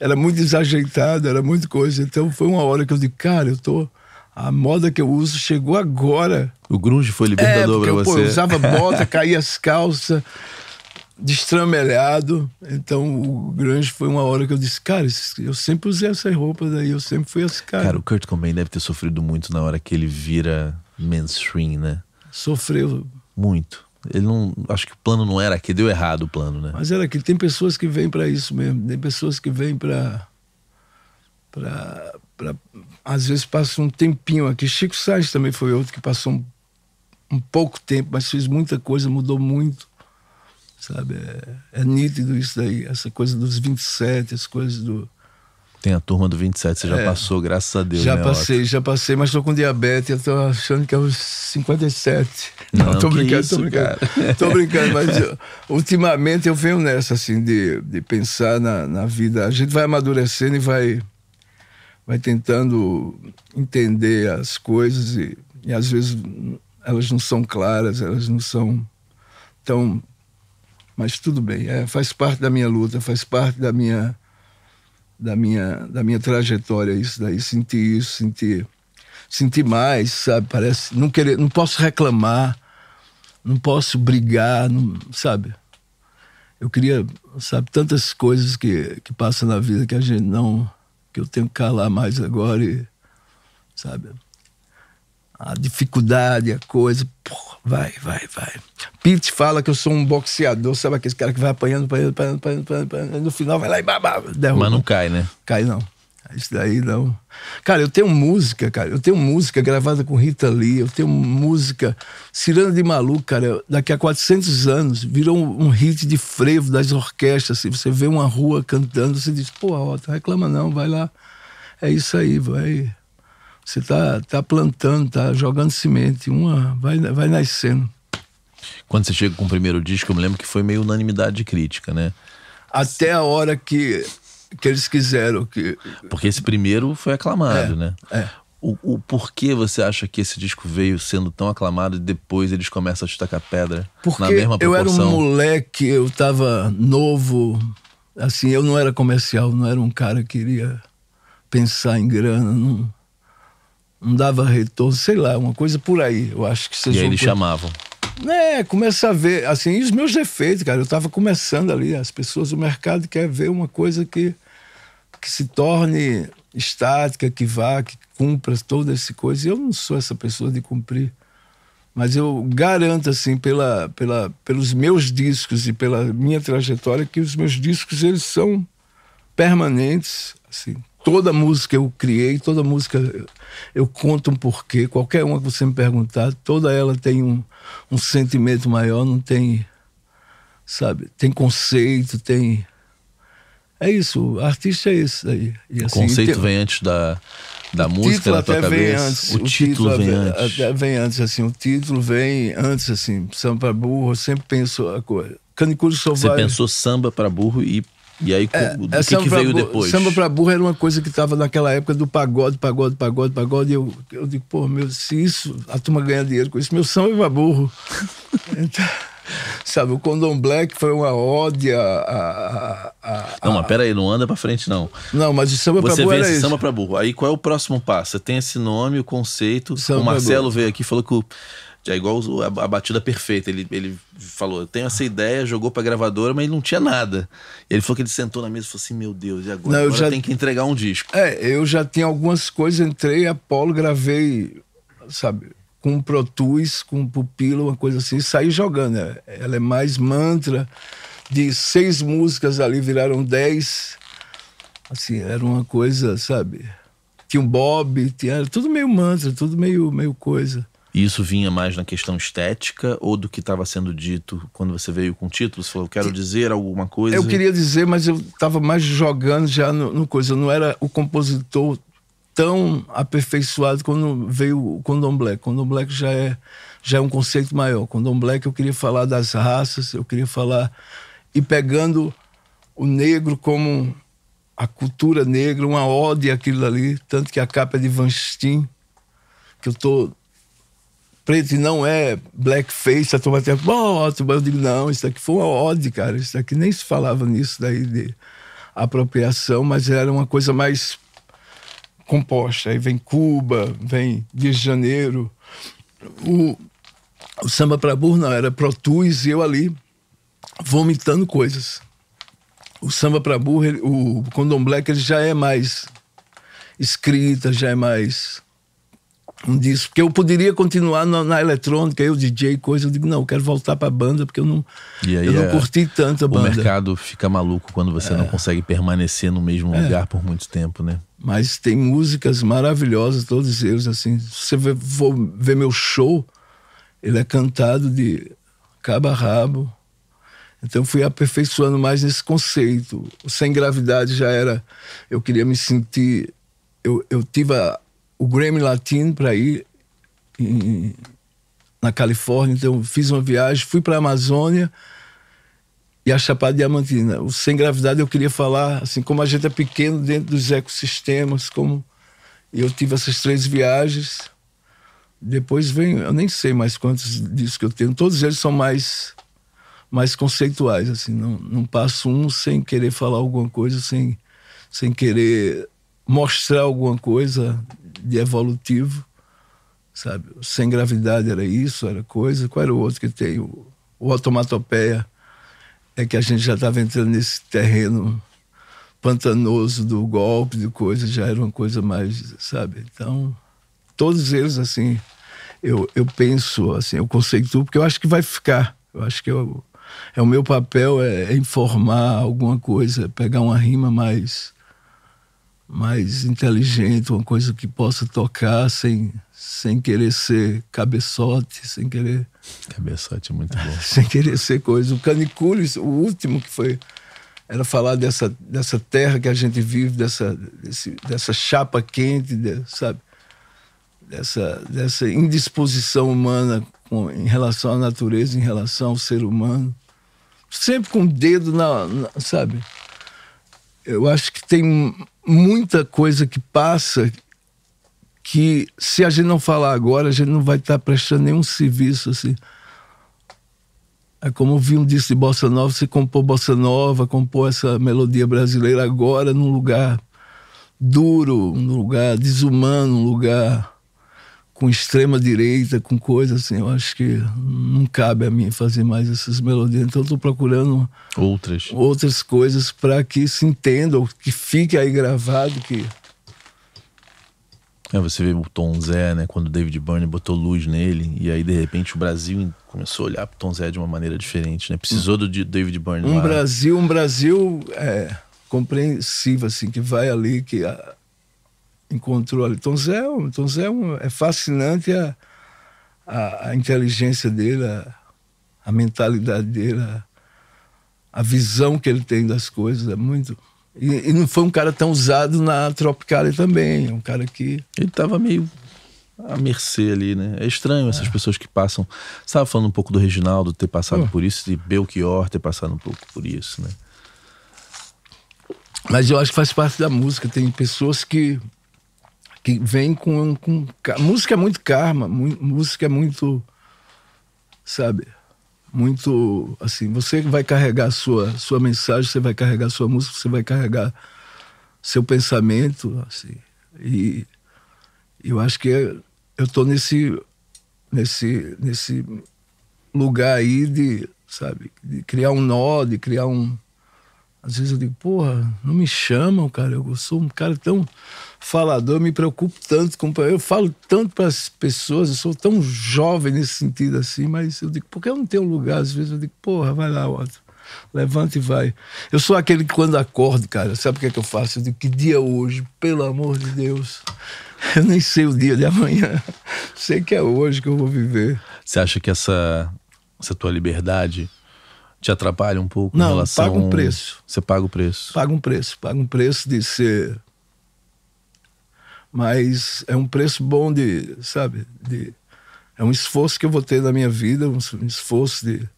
Era muito desajeitado, era muito coisa. Então foi uma hora que eu disse, cara, eu tô. A moda que eu uso chegou agora. O grunge foi é, libertador é, para você. Eu, pô, eu usava bota, caía as calças destramelhado. Então o grande foi uma hora que eu disse, cara, eu sempre usei essas roupas daí, eu sempre fui esse cara. Cara, o Kurt Cobain deve ter sofrido muito na hora que ele vira mainstream, né? Sofreu. Muito. Ele não. Acho que o plano não era que deu errado o plano, né? Mas era que tem pessoas que vêm para isso mesmo, tem pessoas que vêm para para às vezes passa um tempinho aqui. Chico Sainz também foi outro que passou um, um pouco tempo, mas fez muita coisa, mudou muito sabe? É, é, nítido isso daí, essa coisa dos 27, as coisas do. Tem a turma do 27, você já é, passou, graças a Deus. Já né, passei, Otto? já passei, mas estou com diabetes, eu tô achando que é os 57. Não, não tô brincando, isso, tô brincando. Cara. Tô brincando, mas eu, ultimamente eu venho nessa, assim, de, de pensar na, na vida. A gente vai amadurecendo e vai, vai tentando entender as coisas e, e às vezes elas não são claras, elas não são tão mas tudo bem, é, faz parte da minha luta, faz parte da minha, da minha, da minha trajetória isso daí, sentir isso, sentir, sentir mais, sabe? Parece não querer, não posso reclamar, não posso brigar, não, sabe? Eu queria, sabe, tantas coisas que que passam na vida que a gente não, que eu tenho que calar mais agora, e, sabe? a dificuldade, a coisa. Pô, vai, vai, vai. Pete fala que eu sou um boxeador, sabe aquele cara que vai apanhando, apanhando, apanhando, apanhando, apanhando no final vai lá e babá, derruba. Mas não cai, né? Cai não. Isso daí não. Cara, eu tenho música, cara. Eu tenho música gravada com Rita Lee, eu tenho música. Ciranda de Malu, cara, daqui a 400 anos, virou um, um hit de frevo das orquestras. Assim. Você vê uma rua cantando, você diz, pô, ó, não tá reclama não, vai lá. É isso aí, vai. Você está tá plantando, tá jogando semente, uma vai, vai nascendo. Quando você chega com o primeiro disco, eu me lembro que foi meio unanimidade de crítica, né? Até a hora que, que eles quiseram. que Porque esse primeiro foi aclamado, é, né? É. O, o porquê você acha que esse disco veio sendo tão aclamado e depois eles começam a te tacar pedra? Porque na mesma proporção? eu era um moleque, eu estava novo, assim, eu não era comercial, não era um cara que queria pensar em grana, não não dava retorno, sei lá, uma coisa por aí, eu acho que vocês E aí eles chamavam. É, começa a ver, assim, e os meus defeitos, cara, eu estava começando ali, as pessoas, o mercado quer ver uma coisa que, que se torne estática, que vá, que cumpra toda essa coisa, e eu não sou essa pessoa de cumprir, mas eu garanto, assim, pela, pela, pelos meus discos e pela minha trajetória, que os meus discos, eles são permanentes, assim, toda música eu criei, toda música eu conto um porquê. Qualquer uma que você me perguntar, toda ela tem um, um sentimento maior, não tem, sabe? Tem conceito, tem. É isso, artista é isso aí. o assim, conceito tem... vem antes da, da o música na tua cabeça. Antes, o, o título, título, vem antes. Até vem antes, assim. O título vem antes, assim. Samba para burro, eu sempre penso a coisa. Canicuri Você pensou samba para burro e e aí, é, o é que, que veio depois? Samba pra burra era uma coisa que estava naquela época do pagode, pagode, pagode, pagode. E eu, eu digo, pô, meu, se isso, a turma ganha dinheiro com isso, meu samba é pra burro. então, sabe, o Condom Black foi uma ódia a, a, a, Não, mas peraí, não anda pra frente, não. Não, mas o samba Você pra burro. Você vê esse samba pra burro. Aí qual é o próximo passo? Tem esse nome, o conceito. Samba o Marcelo veio aqui e falou que o é igual a, batida perfeita. Ele, ele falou: Eu tenho essa ideia, jogou pra gravadora, mas ele não tinha nada. Ele falou que ele sentou na mesa e falou assim: Meu Deus, e agora? Não, agora já tem que entregar um disco. É, eu já tinha algumas coisas, entrei, a Apolo, gravei, sabe, com Pro Tools, com Pupilo, uma coisa assim, e saí jogando. Né? Ela é mais mantra. De seis músicas ali viraram dez. Assim, era uma coisa, sabe? Tinha um Bob, tinha, era tudo meio mantra, tudo meio, meio coisa. E isso vinha mais na questão estética ou do que estava sendo dito quando você veio com o título? Você falou, quero dizer alguma coisa? Eu queria dizer, mas eu estava mais jogando já no, no coisa. Eu não era o compositor tão aperfeiçoado quando veio o Condomblé. Condomblé já é, já é um conceito maior. Black eu queria falar das raças, eu queria falar... E pegando o negro como a cultura negra, uma ode aquilo ali. Tanto que a capa é de Van Steen, que eu estou preto e não é blackface, a turma até, bom, eu digo, não, isso aqui foi uma ode, cara, isso aqui nem se falava nisso daí de apropriação, mas era uma coisa mais composta. Aí vem Cuba, vem Rio de Janeiro. O, o samba pra burro não, era Protus e eu ali vomitando coisas. O samba pra burro, ele, o Black ele já é mais escrita, já é mais disso, porque eu poderia continuar na, na eletrônica, eu DJ, coisa, eu digo, não, eu quero voltar pra banda, porque eu não, eu não é curti tanto a banda. O mercado fica maluco quando você é. não consegue permanecer no mesmo é. lugar por muito tempo, né? Mas tem músicas maravilhosas, todos eles, assim, se você vê, for ver meu show, ele é cantado de cabo a rabo, então fui aperfeiçoando mais nesse conceito. Sem gravidade já era, eu queria me sentir, eu, eu tive a o Grammy Latino para ir em, na Califórnia. Então, fiz uma viagem, fui para a Amazônia e a Chapada Diamantina. O Sem Gravidade eu queria falar, assim, como a gente é pequeno dentro dos ecossistemas, como eu tive essas três viagens. Depois vem, eu nem sei mais quantos discos que eu tenho, todos eles são mais mais conceituais, assim, não, não passo um sem querer falar alguma coisa, sem, sem querer mostrar alguma coisa de evolutivo, sabe? Sem gravidade era isso, era coisa. Qual era o outro que tem? O, o automatopeia. É que a gente já estava entrando nesse terreno pantanoso do golpe, de coisa, já era uma coisa mais, sabe? Então, todos eles, assim, eu, eu penso, assim, eu conceituo, porque eu acho que vai ficar. Eu acho que eu, é, é o meu papel é, é informar alguma coisa, é pegar uma rima mais mais inteligente, uma coisa que possa tocar sem, sem querer ser cabeçote, sem querer. Cabeçote é muito bom. sem querer ser coisa. O canicule o último que foi. Era falar dessa, dessa terra que a gente vive, dessa, desse, dessa chapa quente, de, sabe? Dessa, dessa indisposição humana com, em relação à natureza, em relação ao ser humano. Sempre com o dedo na, na sabe? Eu acho que tem muita coisa que passa que se a gente não falar agora, a gente não vai estar tá prestando nenhum serviço assim. É como vi um disco de bossa nova, você compôs bossa nova, compôs essa melodia brasileira agora num lugar duro, num lugar desumano, num lugar com extrema direita, com coisa assim. Eu acho que não cabe a mim fazer mais essas melodias. Então eu tô procurando outras, outras coisas para que se entenda, ou que fique aí gravado que é, você vê o Tom Zé, né? Quando o David Byrne botou luz nele, e aí de repente o Brasil começou a olhar pro Tom Zé de uma maneira diferente, né? Precisou do David Byrne. Um lá. Brasil, um Brasil é, assim, que vai ali, que a, encontrou ali. Tom então, Zé, Tom então, Zé é, um, é fascinante a, a, a, inteligência dele, a, a mentalidade dele, a, a, visão que ele tem das coisas. É muito. E, e, não foi um cara tão usado na Tropicália também. É um cara que. Ele estava meio à mercê ali, né? É estranho essas é. pessoas que passam. Você estava falando um pouco do Reginaldo ter passado hum. por isso, de Belchior ter passado um pouco por isso, né? Mas eu acho que faz parte da música. Tem pessoas que que vem com, com, música é muito karma, música é muito, sabe, muito assim. Você vai carregar sua sua mensagem, você vai carregar sua música, você vai carregar seu pensamento, assim. E eu acho que eu tô nesse nesse nesse lugar aí de, sabe, de criar um nó, de criar um às vezes eu digo, porra, não me chamam, cara. Eu sou um cara tão falador, me preocupo tanto com. Eu falo tanto para as pessoas, eu sou tão jovem nesse sentido assim, mas eu digo, porque eu não tenho lugar? Às vezes eu digo, porra, vai lá, outro. Levanta e vai. Eu sou aquele que quando acordo, cara, sabe o que é que eu faço? Eu digo, que dia é hoje? Pelo amor de Deus. Eu nem sei o dia de amanhã. Sei que é hoje que eu vou viver. Você acha que essa, essa tua liberdade te atrapalha um pouco Não, em relação... Não, paga um preço. Você paga o preço. Paga um preço. Paga um preço de ser mas é um preço bom de, sabe? De, é um esforço que eu vou ter na minha vida, um esforço de.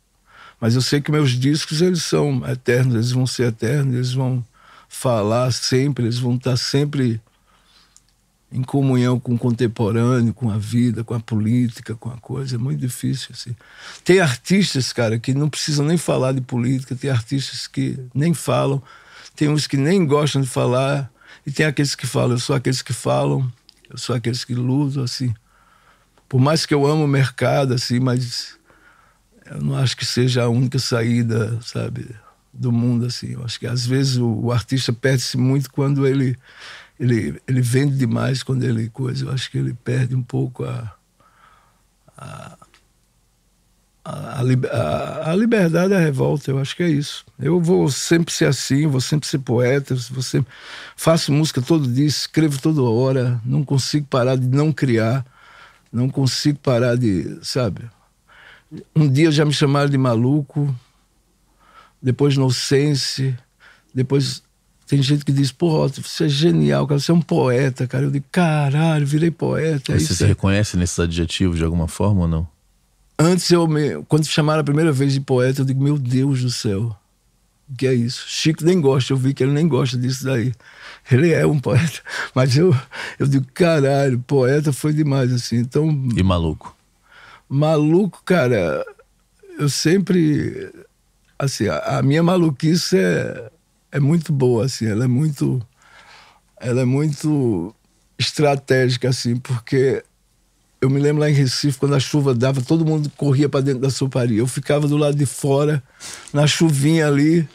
Mas eu sei que meus discos, eles são eternos, eles vão ser eternos, eles vão falar sempre, eles vão estar sempre em comunhão com o contemporâneo, com a vida, com a política, com a coisa. É muito difícil, assim. Tem artistas, cara, que não precisam nem falar de política, tem artistas que nem falam, tem uns que nem gostam de falar, e tem aqueles que falam, eu sou aqueles que falam, eu sou aqueles que lutam, assim. Por mais que eu amo o mercado, assim, mas eu não acho que seja a única saída, sabe, do mundo, assim. Eu acho que às vezes o, o artista perde-se muito quando ele, ele, ele vende demais, quando ele coisa. Eu acho que ele perde um pouco a, a a, a, a, liberdade é a revolta, eu acho que é isso. Eu vou sempre ser assim, vou sempre ser poeta, vou sempre... faço música todo dia, escrevo toda hora, não consigo parar de não criar, não consigo parar de, sabe? Um dia já me chamaram de maluco, depois sense depois tem gente que diz, porra, você é genial, cara, você é um poeta, cara. Eu digo, caralho, virei poeta. é você se reconhece nesses adjetivos de alguma forma ou não? antes eu me, quando me chamaram a primeira vez de poeta, eu digo, meu Deus do céu, o que é isso? Chico nem gosta, eu vi que ele nem gosta disso daí. Ele é um poeta, mas eu, eu digo, caralho, poeta foi demais, assim, então... E maluco? Maluco, cara, eu sempre, assim, a, a minha maluquice é, é muito boa, assim, ela é muito... Ela é muito estratégica, assim, porque eu me lembro lá em Recife, quando a chuva dava, todo mundo corria para dentro da soparia. Eu ficava do lado de fora, na chuvinha ali,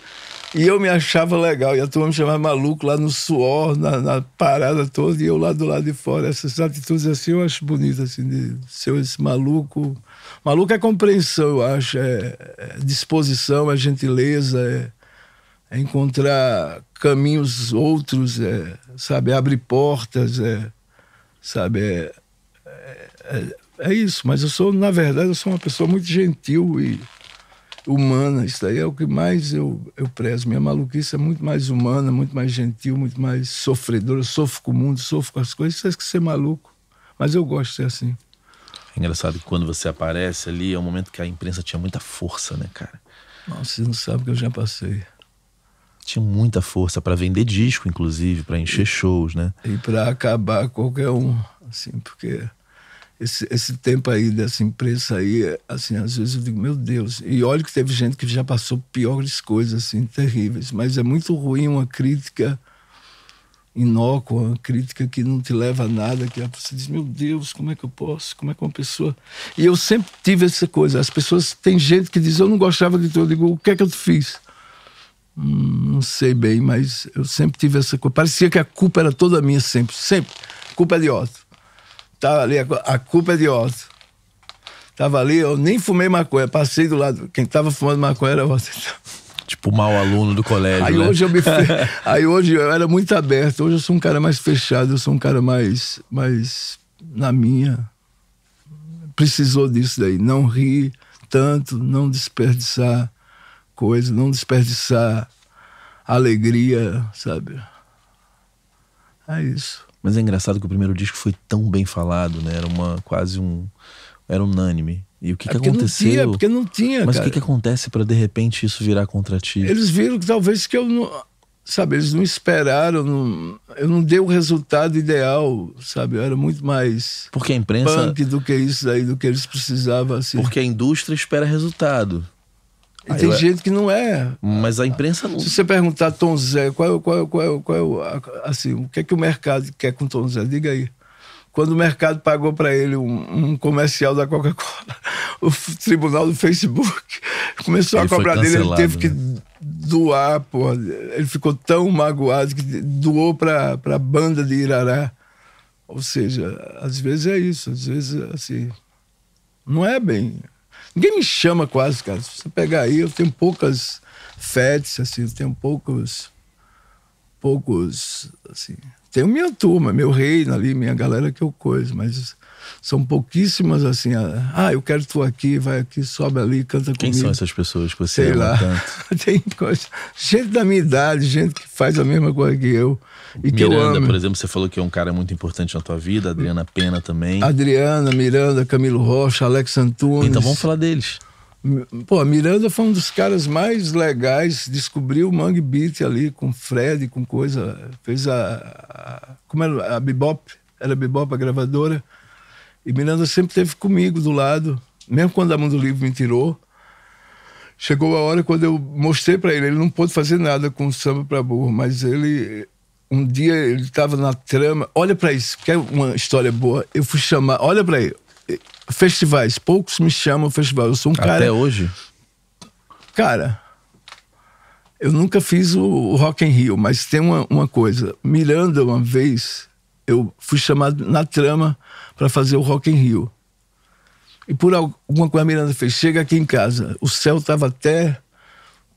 e eu me achava legal. E a turma me chamava maluco lá no suor, na, na parada toda, e eu lá do lado de fora. Essas atitudes assim eu acho bonitas, assim, de ser esse maluco. Maluco é compreensão, eu acho, é, é disposição, é gentileza, é, é encontrar caminhos outros, é, sabe, abrir portas, é, sabe, é, é, é, isso, mas eu sou, na verdade, eu sou uma pessoa muito gentil e humana. Isso daí é o que mais eu, eu prezo. Minha maluquice é muito mais humana, muito mais gentil, muito mais sofredora. Eu sofro com o mundo, sofro com as coisas. Isso é que é ser maluco. Mas eu gosto de ser assim. É engraçado que quando você aparece ali, é um momento que a imprensa tinha muita força, né, cara? Nossa, você não sabe o que eu já passei. Tinha muita força para vender disco, inclusive, para encher e, shows, né? E para acabar qualquer um, assim, porque esse, esse tempo aí dessa imprensa aí, assim, às vezes eu digo, meu Deus. E olha que teve gente que já passou piores coisas, assim, terríveis. Mas é muito ruim uma crítica inócua, uma crítica que não te leva a nada, que você diz, meu Deus, como é que eu posso? Como é que uma pessoa... E eu sempre tive essa coisa. As pessoas... Tem gente que diz, eu não gostava de tu. Eu digo, o que é que eu te fiz? Hum, não sei bem, mas eu sempre tive essa coisa. Parecia que a culpa era toda minha, sempre. Sempre. culpa é de outro. Tava ali, a, culpa é de Otto. Tava ali, eu nem fumei maconha, passei do lado. Quem tava fumando maconha era você. Então. Tipo, mau aluno do colégio. Aí, né? hoje, eu me fe... Aí hoje eu era muito aberto. Hoje eu sou um cara mais fechado, eu sou um cara mais, mais na minha. Precisou disso daí. Não rir tanto, não desperdiçar coisa, não desperdiçar alegria, sabe? É isso. Mas é engraçado que o primeiro disco foi tão bem falado, né? Era uma quase um era unânime. E o que, é que aconteceu? Não tinha, porque não tinha. Mas o que, que acontece para de repente isso virar contra ti? Eles viram que talvez que eu não, sabe, eles não esperaram, não, eu não dei o resultado ideal, sabe? Eu era muito mais porque a imprensa do que isso aí, do que eles precisavam assim. Porque a indústria espera resultado. E tem é gente que não é. Mas a imprensa não. Se você perguntar Tom Zé, qual, é qual, é qual, qual assim, o que é que o mercado quer com Tom Zé? Diga aí. Quando o mercado pagou para ele um, um, comercial da Coca-Cola, o tribunal do Facebook começou ele a cobrar dele, ele teve né? que doar, porra. Ele ficou tão magoado que doou para a banda de Irará. Ou seja, às vezes é isso, às vezes assim, não é bem Ninguém me chama quase, cara. Se você pegar aí, eu tenho poucas fetes, assim, eu tenho poucos. Poucos. Assim. Tenho minha turma, meu reino ali, minha galera que eu coiso, mas são pouquíssimas assim. Ah, eu quero tu aqui, vai aqui, sobe ali, canta comigo. Quem são essas pessoas que você Sei lá. Tem coisa. Gente da minha idade, gente que faz a mesma coisa que eu. E Miranda, por exemplo, você falou que é um cara muito importante na tua vida, Adriana Pena também. Adriana, Miranda, Camilo Rocha, Alex Antunes. Então vamos falar deles. Pô, a Miranda foi um dos caras mais legais, descobriu o Mangue Beat ali com Fred, com coisa, fez a, a como era, a Bebop, era a Bebop a gravadora. E Miranda sempre teve comigo do lado, mesmo quando a Mundo Livre me tirou. Chegou a hora quando eu mostrei para ele, ele não pôde fazer nada com o samba para burro, mas ele um dia ele estava na trama. Olha para isso, quer uma história boa? Eu fui chamar. Olha para aí. Festivais, poucos me chamam festival. Eu sou um Até cara. Até hoje? Cara, eu nunca fiz o Rock in Rio, mas tem uma, uma coisa. Miranda, uma vez, eu fui chamado na trama para fazer o Rock in Rio. E por alguma coisa a Miranda fez, chega aqui em casa. O céu estava até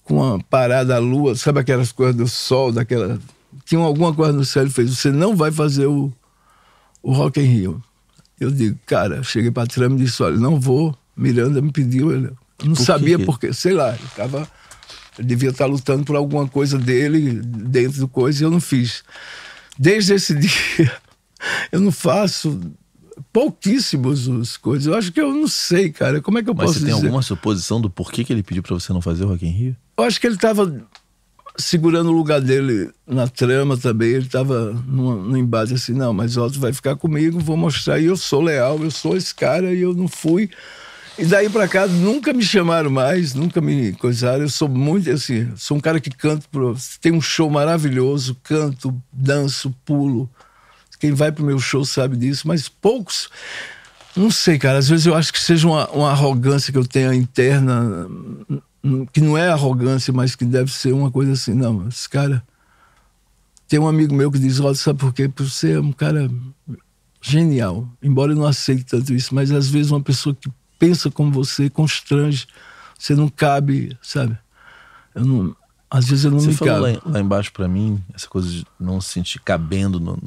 com uma parada à lua, sabe aquelas coisas do sol, daquela tinha alguma coisa no céu, ele fez, você não vai fazer o, o Rock in Rio. Eu digo, cara, cheguei para trama e disse, olha, não vou. Miranda me pediu, ele não por sabia por quê, sei lá, ele tava, devia estar tá lutando por alguma coisa dele dentro do coisa e eu não fiz. Desde esse dia, eu não faço pouquíssimas os coisas. Eu acho que eu não sei, cara. Como é que eu Mas posso dizer? Mas você tem alguma suposição do porquê que ele pediu para você não fazer o Rock in Rio? Eu acho que ele estava segurando o lugar dele na trama também. Ele estava no embate assim: não, mas Otto vai ficar comigo, vou mostrar. E eu sou leal, eu sou esse cara e eu não fui. E daí para cá nunca me chamaram mais, nunca me coisaram. Eu sou muito assim, sou um cara que canto, pro, tem um show maravilhoso, canto, danço, pulo. Quem vai pro meu show sabe disso, mas poucos não sei, cara. Às vezes eu acho que seja uma, uma arrogância que eu tenho interna Hum, que não é arrogância, mas que deve ser uma coisa assim, não, esse cara. Tem um amigo meu que diz, olha, sabe por quê? Por ser um cara genial, embora eu não aceite tanto isso, mas às vezes uma pessoa que pensa como você constrange, você não cabe, sabe? Eu não, às vezes eu não você me falou lá, embaixo para mim, essa coisa de não se sentir cabendo no,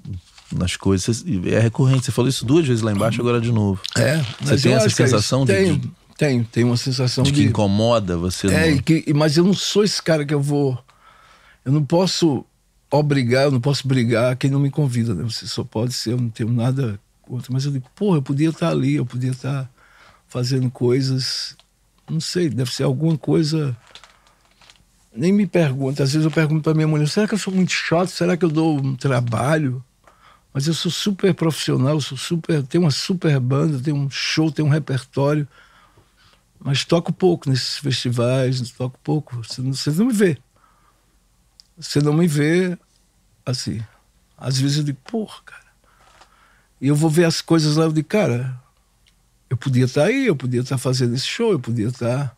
nas coisas. É recorrente. Você falou isso duas vezes lá embaixo, uhum. agora de novo. É. Você tem essa é sensação de, de, tenho, tenho uma sensação de. de... que incomoda você. É, não... que, mas eu não sou esse cara que eu vou. Eu não posso obrigar, eu não posso brigar quem não me convida, né? Você só pode ser, eu não tenho nada contra. Mas eu digo, porra, eu podia estar ali, eu podia estar fazendo coisas. Não sei, deve ser alguma coisa. Nem me pergunta. Às vezes eu pergunto pra minha mulher: será que eu sou muito chato? Será que eu dou um trabalho? Mas eu sou super profissional, sou super, tenho uma super banda, tenho um show, tenho um repertório. Mas toco pouco nesses festivais, toco pouco. você não me vê. Você não me vê assim. Às vezes eu digo, porra, cara. E eu vou ver as coisas lá, eu digo, cara, eu podia estar tá aí, eu podia estar tá fazendo esse show, eu podia estar. Tá,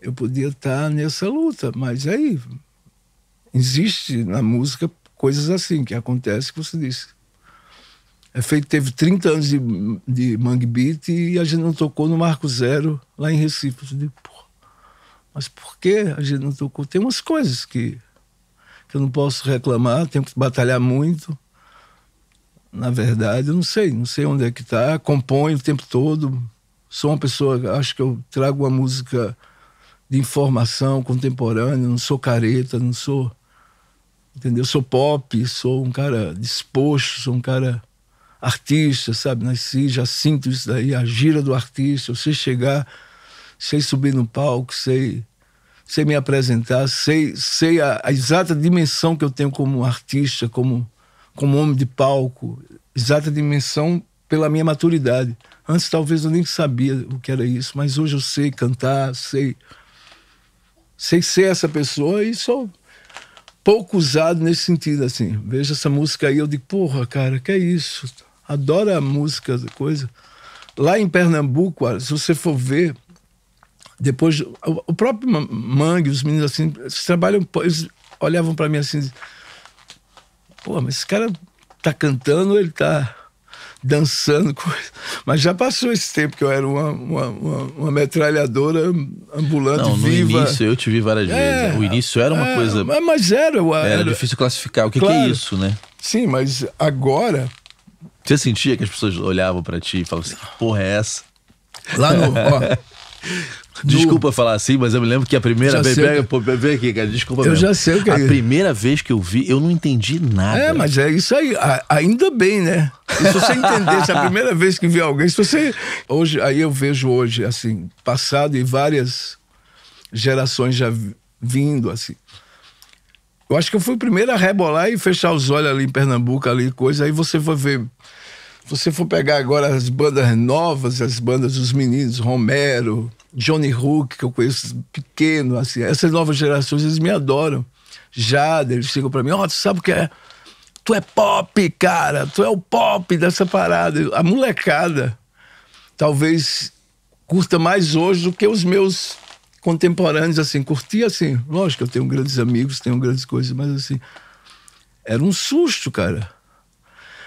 eu podia estar tá nessa luta, mas aí. Existe na música coisas assim que acontecem que você diz. É feito teve 30 anos de, de Mangue Beat e a gente não tocou no Marco Zero lá em Recife. Eu digo, pô, mas por que a gente não tocou? Tem umas coisas que, que eu não posso reclamar, tenho que batalhar muito. Na verdade, eu não sei, não sei onde é que está. Componho o tempo todo. Sou uma pessoa, acho que eu trago uma música de informação contemporânea, não sou careta, não sou. Entendeu? Sou pop, sou um cara disposto, sou um cara artista, sabe? Nasci, já sinto isso daí, a gira do artista. Eu sei chegar, sei subir no palco, sei, sei me apresentar, sei, sei a, a exata dimensão que eu tenho como artista, como, como homem de palco, exata dimensão pela minha maturidade. Antes talvez eu nem sabia o que era isso, mas hoje eu sei cantar, sei sei ser essa pessoa e sou pouco usado nesse sentido assim. Veja essa música aí, eu digo, porra, cara, que é isso? adora músicas e coisa. Lá em Pernambuco, se você for ver, depois o próprio Mangue, os meninos assim, eles trabalham, eles olhavam para mim assim, pô, mas esse cara tá cantando, ele tá dançando, coisa. mas já passou esse tempo que eu era uma, uma, uma, uma metralhadora ambulante Não, no viva. início eu te vi várias é, vezes. O início era uma é, coisa. Mas era, era. Era difícil classificar. O que, claro, que é isso, né? Sim, mas agora você sentia que as pessoas olhavam para ti e falavam assim, que porra é essa? Lá no. Ó, Desculpa no... falar assim, mas eu me lembro que a primeira vez. Bebe, que... aqui, cara, desculpa. Eu mesmo. já sei o que é A é. primeira vez que eu vi, eu não entendi nada. É, mas é isso aí. A, ainda bem, né? E se você entendesse a primeira vez que vi alguém, se você. Hoje, aí eu vejo hoje, assim, passado e várias gerações já vindo, assim. Eu acho que eu fui o primeiro a rebolar e fechar os olhos ali em Pernambuco, ali, coisa. Aí você foi ver. Você for pegar agora as bandas novas, as bandas dos meninos, Romero, Johnny Hook, que eu conheço pequeno, assim, essas novas gerações, eles me adoram. Jada, eles chegam para mim, ó, oh, tu sabe o que é? Tu é pop, cara, tu é o pop dessa parada. A molecada talvez curta mais hoje do que os meus contemporâneos, assim, curtia, assim, lógico, eu tenho grandes amigos, tenho grandes coisas, mas assim, era um susto, cara.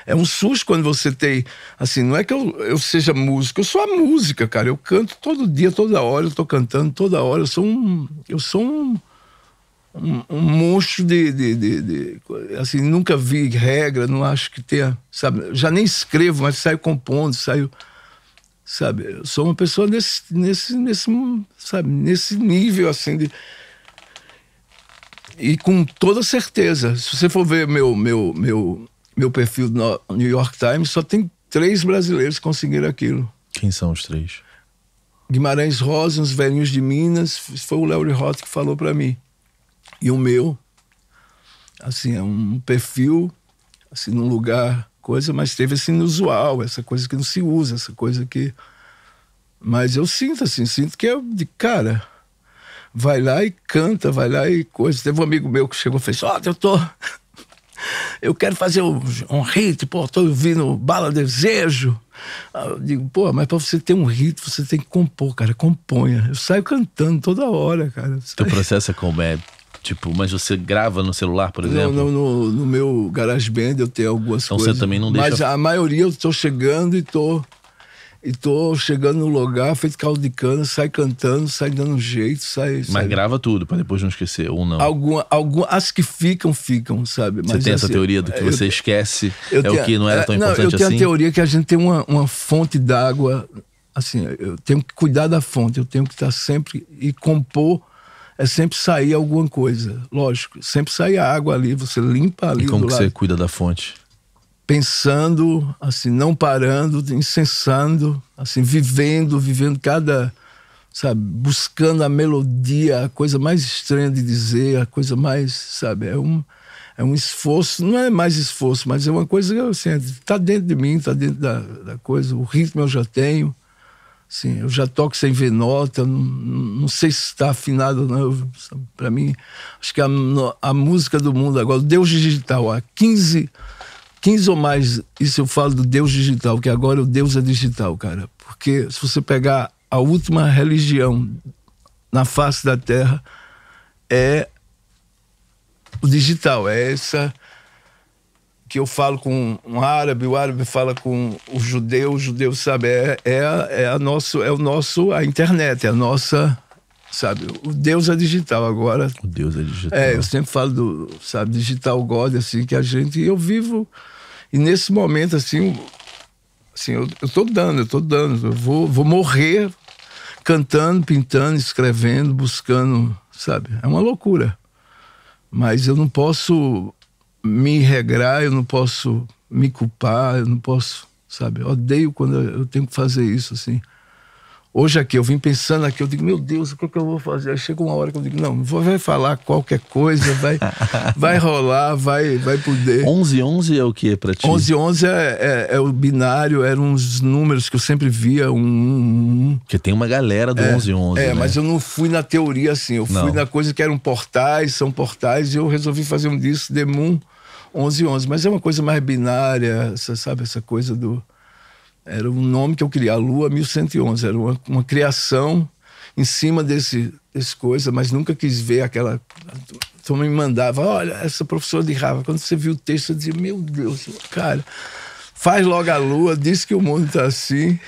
É um susto quando você tem, assim, não é que eu, eu seja músico, eu sou a música, cara. Eu canto todo dia, toda hora, eu tô cantando toda hora. Eu sou um, eu sou um, um, um monstro de, de, de, de, assim, nunca vi regra, não acho que tenha, sabe? Já nem escrevo, mas saio compondo, saio sabe? Eu sou uma pessoa nesse, nesse, nesse, sabe? nesse nível, assim, de... E com toda certeza, se você for ver meu, meu, meu, meu perfil no New York Times, só tem três brasileiros que conseguiram aquilo. Quem são os três? Guimarães Rosa, uns velhinhos de Minas, foi o Léo Roth que falou para mim. E o meu, assim, é um perfil, assim, num lugar coisa, mas teve esse inusual, essa coisa que não se usa, essa coisa que. Mas eu sinto assim, sinto que é de cara. Vai lá e canta, vai lá e coisa. Teve um amigo meu que chegou e fez: Ó, oh, eu tô. eu quero fazer um, um hit, pô, tô ouvindo Bala Desejo. Ah, eu digo, pô, mas pra você ter um hit, você tem que compor, cara, componha. Eu saio cantando toda hora, cara. Tu processa é como é Tipo, mas você grava no celular, por exemplo? Não, não no, no meu GarageBand eu tenho algumas então coisas. Então você também não deixa... Mas a maioria eu estou chegando e tô... E tô chegando no lugar, feito caldo de cana, sai cantando, sai dando um jeito, sai... Mas sai... grava tudo, para depois não esquecer, ou não. Alguma, alguma, as que ficam, ficam, sabe? Mas, você tem essa assim, teoria do que você eu, esquece, eu é tenho, o que não era tão é, não, importante assim? Eu tenho assim? a teoria que a gente tem uma, uma fonte d'água assim, eu tenho que cuidar da fonte, eu tenho que estar tá sempre e compor é sempre sair alguma coisa. Lógico, sempre sai a água ali, você limpa ali. E como você cuida da fonte? Pensando, assim, não parando, incensando, assim, vivendo, vivendo cada. Sabe, buscando a melodia, a coisa mais estranha de dizer, a coisa mais, sabe, é um, é um esforço, não é mais esforço, mas é uma coisa que assim, está é, dentro de mim, está dentro da, da coisa, o ritmo eu já tenho, Sim, eu já toco sem ver nota, não, não sei se está afinado não. Para mim, acho que a, a, música do mundo agora, Deus Digital, há 15, 15 ou mais, isso eu falo do Deus Digital, que agora o Deus é digital, cara. Porque se você pegar a última religião na face da Terra, é o digital, é essa que eu falo com um árabe, o árabe fala com o judeu, o judeu sabe é, é, é a nosso é o nosso a internet, é a nossa sabe o Deus é digital agora. O Deus é digital. É, eu sempre falo do sabe digital God assim que a gente eu vivo e nesse momento assim assim eu, eu tô dando, eu tô dando, eu vou vou morrer cantando, pintando, escrevendo, buscando, sabe? É uma loucura. Mas eu não posso me regrar, eu não posso me culpar, eu não posso, sabe? Eu odeio quando eu tenho que fazer isso, assim. Hoje aqui, eu vim pensando aqui, eu digo, meu Deus, o que, é que eu vou fazer? Aí chega uma hora que eu digo, não, vai falar qualquer coisa, vai, vai rolar, vai, vai poder. 11, 11 é o que é pra ti? 11, 11 é, é, é, o binário, eram uns números que eu sempre via, um, um, um. Porque tem uma galera do 11, é, 11, É, né? mas eu não fui na teoria assim, eu não. fui na coisa que eram portais, são portais, e eu resolvi fazer um disco, Demon 11, 11. Mas é uma coisa mais binária, você sabe, essa coisa do era um nome que eu queria a Lua 1111. Era uma, uma criação em cima desse, desse coisa, mas nunca quis ver aquela. Então me mandava, olha, essa professora de Rafa, quando você viu o texto, eu dizia, meu Deus, cara, faz logo a lua, diz que o mundo está assim.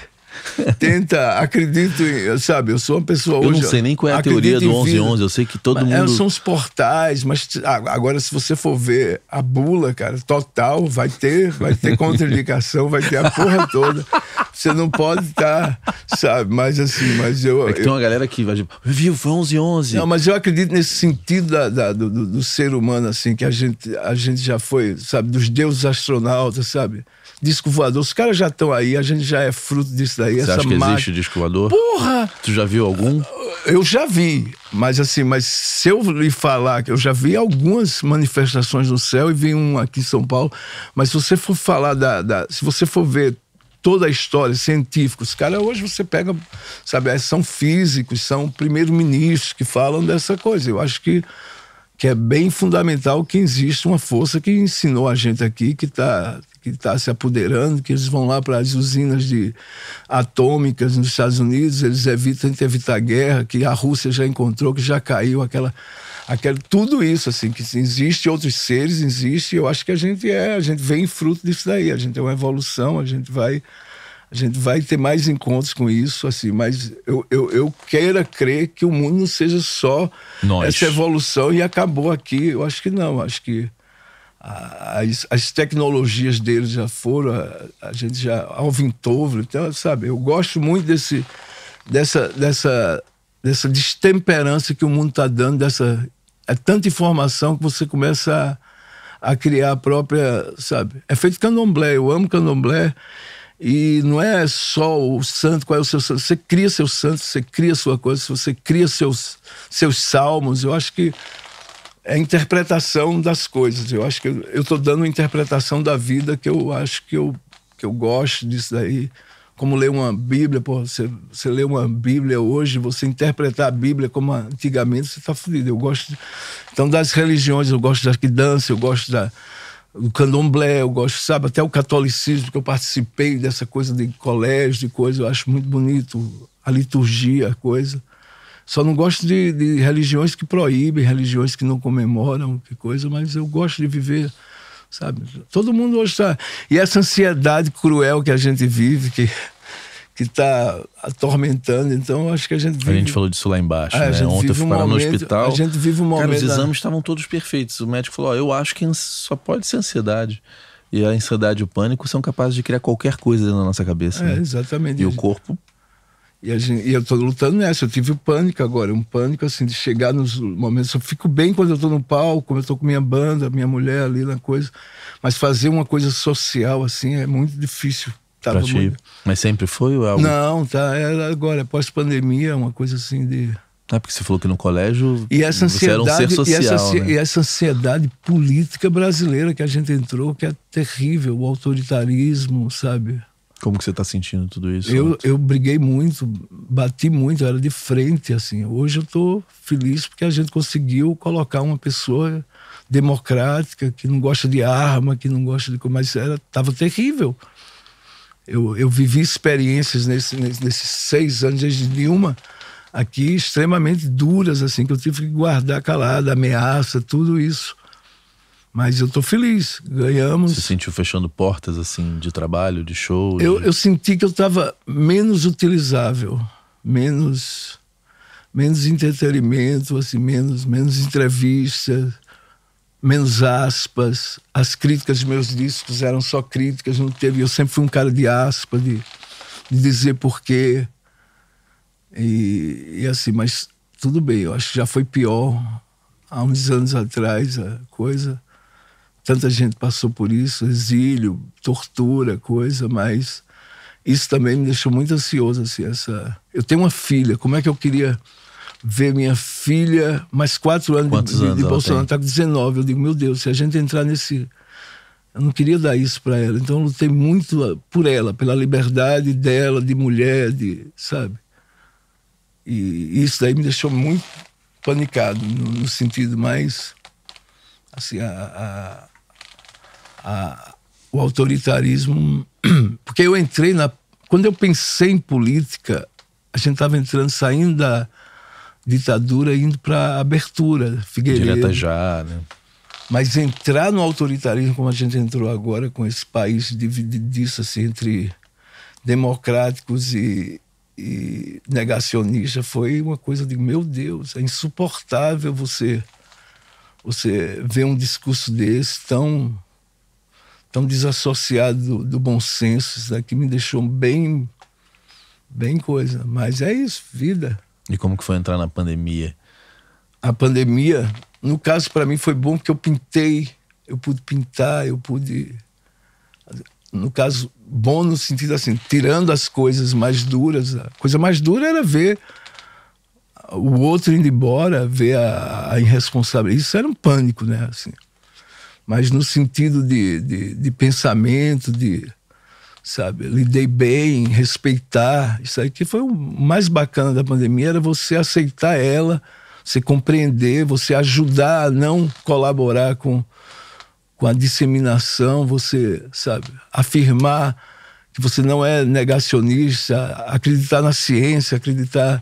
tenta, acredito em, sabe, eu sou uma pessoa eu hoje... Eu não sei nem qual é a teoria do 1111, eu sei que todo mas, é, mundo... É, são os portais, mas ah, agora se você for ver a bula, cara, total, vai ter, vai ter contraindicação, vai ter a porra toda. Você não pode estar, tá, sabe, mas assim, mas eu... É que eu, tem uma galera que vai tipo, viu, foi 1111. Não, mas eu acredito nesse sentido da, da do, do, do ser humano, assim, que a gente, a gente já foi, sabe, dos deuses astronautas, sabe? disco voador. Os caras já estão aí, a gente já é fruto disso daí. Você acha que existe disco voador? Porra! Tu já viu algum? Eu já vi, mas assim, mas se eu lhe falar que eu já vi algumas manifestações no céu e vi um aqui em São Paulo, mas se você for falar da, da se você for ver toda a história científica. Os caras hoje você pega, sabe, é, são físicos, são primeiros-ministros que falam dessa coisa. Eu acho que, que é bem fundamental que existe uma força que ensinou a gente aqui, que está que está se apoderando, que eles vão lá para as usinas de atômicas nos Estados Unidos, eles evitam tentam evitar a guerra, que a Rússia já encontrou, que já caiu aquela aquela tudo isso assim que existe outros seres existe eu acho que a gente é a gente vem fruto disso daí a gente é uma evolução a gente vai a gente vai ter mais encontros com isso, assim, mas eu, eu, eu queira crer que o mundo não seja só Nós. essa evolução e acabou aqui. Eu acho que não, acho que as, as tecnologias deles já foram, a, a gente já Alvin Toffler, então, sabe? Eu gosto muito desse, dessa, dessa, dessa destemperança que o mundo está dando, dessa é tanta informação que você começa a, a criar a própria, sabe? É feito candomblé, eu amo candomblé. E não é só o santo, qual é o seu santo. Você cria seu santo, você cria sua coisa, você cria seus, seus salmos. Eu acho que é a interpretação das coisas. Eu acho que eu estou dando uma interpretação da vida que eu acho que eu, que eu gosto disso daí. Como ler uma Bíblia, pô, você, você lê uma Bíblia hoje, você interpretar a Bíblia como antigamente, você está fodido. Eu gosto de, então das religiões, eu gosto da que dança, eu gosto da, do candomblé, eu gosto, sabe, até o catolicismo que eu participei dessa coisa de colégio, de coisa, eu acho muito bonito a liturgia, a coisa. Só não gosto de, de, religiões que proíbem, religiões que não comemoram, que coisa, mas eu gosto de viver, sabe? Todo mundo hoje está. E essa ansiedade cruel que a gente vive, que que está atormentando, então acho que a gente vive... A gente falou disso lá embaixo, ah, né? Ontem um momento, no hospital. A gente vive um momento. Cara, os exames estavam todos perfeitos. O médico falou: oh, eu acho que só pode ser ansiedade e a ansiedade e o pânico são capazes de criar qualquer coisa na nossa cabeça. É, né? Exatamente. E o corpo e, a gente, e eu tô lutando nessa. Eu tive um pânico agora, um pânico assim de chegar nos momentos. Eu fico bem quando eu tô no palco, quando eu tô com minha banda, minha mulher ali na coisa. Mas fazer uma coisa social assim é muito difícil. Tava tá? ti. Muito... Mas sempre foi ou é algo? Não, tá. É agora, é pós-pandemia, uma coisa assim de. É porque você falou que no colégio e essa você era um ser social. E essa, né? e essa ansiedade política brasileira que a gente entrou, que é terrível, o autoritarismo, sabe? Como que você tá sentindo tudo isso? Eu, eu briguei muito, bati muito, era de frente, assim. Hoje eu tô feliz porque a gente conseguiu colocar uma pessoa democrática, que não gosta de arma, que não gosta de... Mas era, tava terrível. Eu, eu vivi experiências nesse, nesse, nesses seis anos desde Dilma aqui extremamente duras, assim, que eu tive que guardar calada, ameaça, tudo isso. Mas eu tô feliz, ganhamos. Você sentiu fechando portas, assim, de trabalho, de show? Eu, de... eu senti que eu tava menos utilizável, menos menos entretenimento, assim, menos, menos entrevistas, menos aspas. As críticas de meus discos eram só críticas, não teve. Eu sempre fui um cara de aspa, de, de dizer porquê. E, e, assim, mas tudo bem, eu acho que já foi pior há uns anos atrás a coisa. Tanta gente passou por isso, exílio, tortura, coisa, mas isso também me deixou muito ansioso assim essa. Eu tenho uma filha, como é que eu queria ver minha filha mais quatro anos Quantos de, de Bolsonaro está com 19. Eu digo, meu Deus, se a gente entrar nesse. Eu não queria dar isso para ela. Então eu lutei muito ah, por ela, pela liberdade dela, de mulher, de, sabe? E isso daí me deixou muito panicado, no, no sentido mais. Assim, a, a, o autoritarismo. Porque eu entrei na. Quando eu pensei em política, a gente estava entrando, saindo da ditadura, indo para abertura. Figueiredo. Direta já, né? Mas entrar no autoritarismo, como a gente entrou agora, com esse país dividido assim, entre democráticos e, e negacionistas, foi uma coisa de, meu Deus, é insuportável você, você ver um discurso desse tão tão desassociado do, do bom senso. Isso daqui me deixou bem, bem coisa. Mas é isso, vida. E como que foi entrar na pandemia? A pandemia, no caso para mim foi bom porque eu pintei, eu pude pintar, eu pude no caso, bom no sentido assim, tirando as coisas mais duras. A coisa mais dura era ver o outro indo embora, ver a, a irresponsabilidade. Isso era um pânico, né? Assim, mas no sentido de, de, de pensamento, de sabe? Lidei bem, respeitar. Isso aí que foi o mais bacana da pandemia era você aceitar ela, você compreender, você ajudar a não colaborar com, com a disseminação, você, sabe, afirmar que você não é negacionista, acreditar na ciência, acreditar,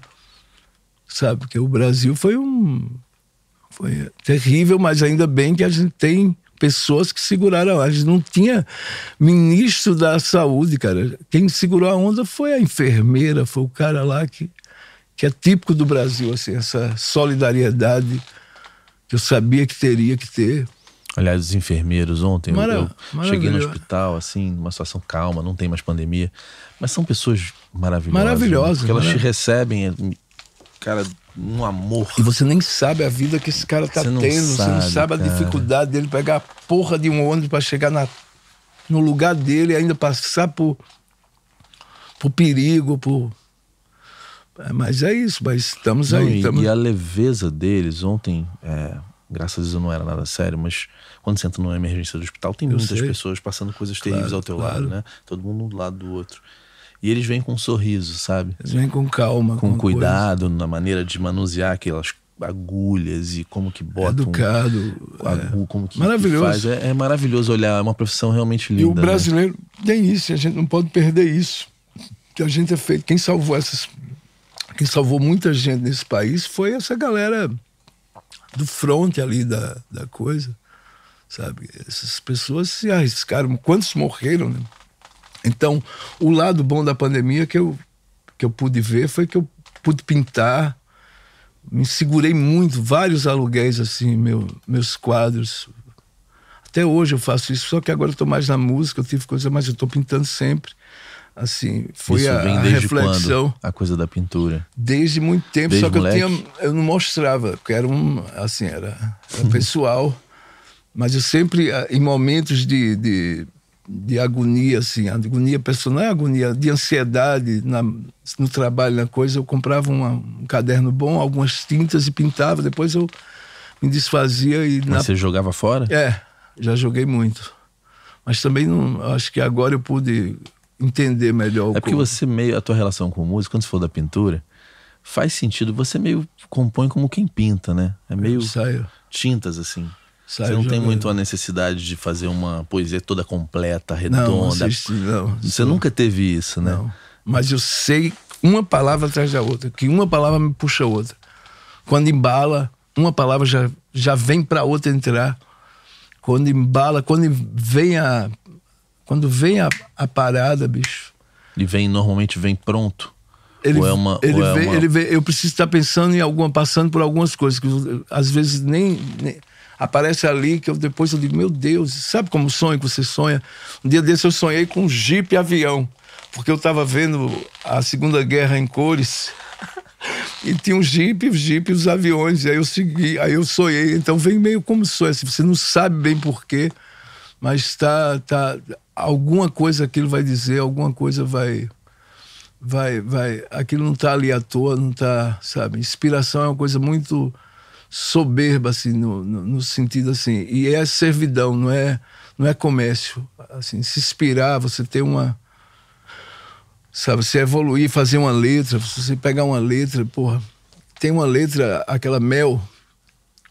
sabe, que o Brasil foi um foi terrível, mas ainda bem que a gente tem pessoas que seguraram. A gente não tinha ministro da saúde, cara. Quem segurou a onda foi a enfermeira, foi o cara lá que, que é típico do Brasil, assim, essa solidariedade que eu sabia que teria que ter. Aliás, os enfermeiros ontem, Mara, eu cheguei no hospital, assim, numa situação calma, não tem mais pandemia. Mas são pessoas maravilhosas. Maravilhosas. Né? Porque elas te recebem, é, cara, um amor. E você nem sabe a vida que esse cara tá você tendo, sabe, você não sabe cara. a dificuldade dele pegar a porra de um ônibus para chegar na, no lugar dele e ainda passar por, por perigo, por. É, mas é isso, mas estamos não, aí. E, tamo... e, a leveza deles, ontem, é, graças a Deus eu não era nada sério, mas quando você entra numa emergência do hospital, tem eu muitas sei. pessoas passando coisas terríveis ao teu claro. lado, né? Todo mundo um do lado do outro. E eles vêm com um sorriso, sabe? Eles vêm com calma. Com, com cuidado coisa. na maneira de manusear aquelas agulhas e como que bota Educado. Agulha, é. como que, maravilhoso. Que é, é, maravilhoso olhar, é uma profissão realmente linda. E o né? brasileiro né? tem isso, a gente não pode perder isso. Que a gente é feito. Quem salvou essas. Quem salvou muita gente nesse país foi essa galera do front ali da, da coisa. Sabe? Essas pessoas se arriscaram. Quantos morreram, né? Então, o lado bom da pandemia que eu, que eu pude ver foi que eu pude pintar, me segurei muito, vários aluguéis, assim, meu, meus quadros. Até hoje eu faço isso, só que agora eu tô mais na música, eu tive coisa, mas eu tô pintando sempre. Assim, foi isso vem a, a desde reflexão. Quando, a coisa da pintura. Desde muito tempo, desde só que eu tinha. Eu não mostrava, porque era um. Assim, era, era pessoal. mas eu sempre, ah, em momentos de, de de agonia, assim, agonia pessoal, não é agonia, de ansiedade na, no trabalho, na coisa. Eu comprava uma, um caderno bom, algumas tintas e pintava, depois eu me desfazia e. Mas na... você jogava fora? É, já joguei muito. Mas também não. Acho que agora eu pude entender melhor. É porque como... você meio. A tua relação com música, quando você for da pintura, faz sentido. Você meio compõe como quem pinta, né? É meio. Saio. Tintas, assim. Sai você não jogando. tem muito a é. necessidade de fazer uma poesia toda completa, redonda. Não, não assisti, não. Você não. nunca teve isso, né? Não. Mas eu sei uma palavra atrás da outra, que uma palavra me puxa a outra. Quando embala, uma palavra já, já vem para outra entrar. Quando embala, quando vem a quando vem a, a parada, bicho. E vem normalmente vem pronto. Ele, ou é uma, ele, é vem, uma... ele vem, eu preciso estar pensando em alguma, passando por algumas coisas que às vezes nem, nem aparece ali que eu depois eu digo, meu Deus, sabe como sonho que você sonha? Um dia desse eu sonhei com um Jeep avião, porque eu estava vendo a Segunda Guerra em cores. E tinha um jipe, Jeep jipe, os aviões. E aí eu segui, aí eu sonhei. Então vem meio como sonho. Assim, você não sabe bem porquê, mas tá, tá, alguma coisa aquilo vai dizer, alguma coisa vai. Vai, vai. Aquilo não está ali à toa, não está, sabe? Inspiração é uma coisa muito soberba, assim, no, no, no, sentido assim. E é servidão, não é, não é comércio. Assim, se inspirar, você ter uma. Sabe, você evoluir, fazer uma letra, você pegar uma letra, porra. Tem uma letra, aquela Mel,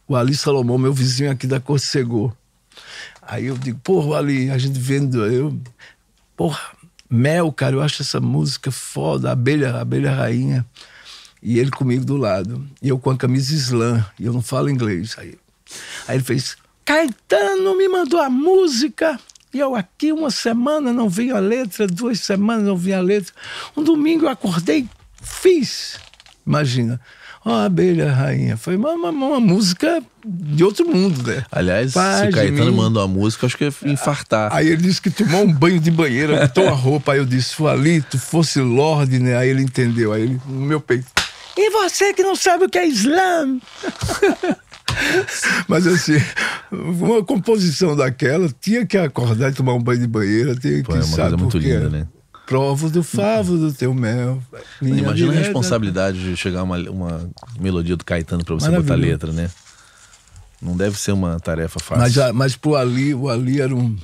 o Ali Salomão, meu vizinho aqui da Corcegô. Aí eu digo, porra, Ali, a gente vendo, eu. Porra, Mel, cara, eu acho essa música foda, abelha, abelha rainha. E ele comigo do lado. E eu com a camisa slam. E eu não falo inglês. Aí, aí ele fez: Caetano me mandou a música. E eu aqui uma semana não vi a letra, duas semanas não vi a letra. Um domingo eu acordei, fiz. Imagina. Ó, oh, a abelha rainha. Foi uma, uma, uma, música de outro mundo, né? Aliás, Paz se Caetano mandou a música, acho que ia infartar. Aí ele disse que tomou um banho de banheira, botou a roupa. Aí eu disse, Suali, tu fosse Lorde, né? Aí ele entendeu. Aí ele, no meu peito. E você que não sabe o que é Islã? Mas assim, uma composição daquela tinha que acordar e tomar um banho de banheira, tinha Pô, que é uma sabe, coisa muito linda, né? Provo do favo do teu mel. Imagina direta. a responsabilidade de chegar uma, uma melodia do Caetano para você botar letra, né? Não deve ser uma tarefa fácil. Mas, ah, mas pro Ali, o Ali era um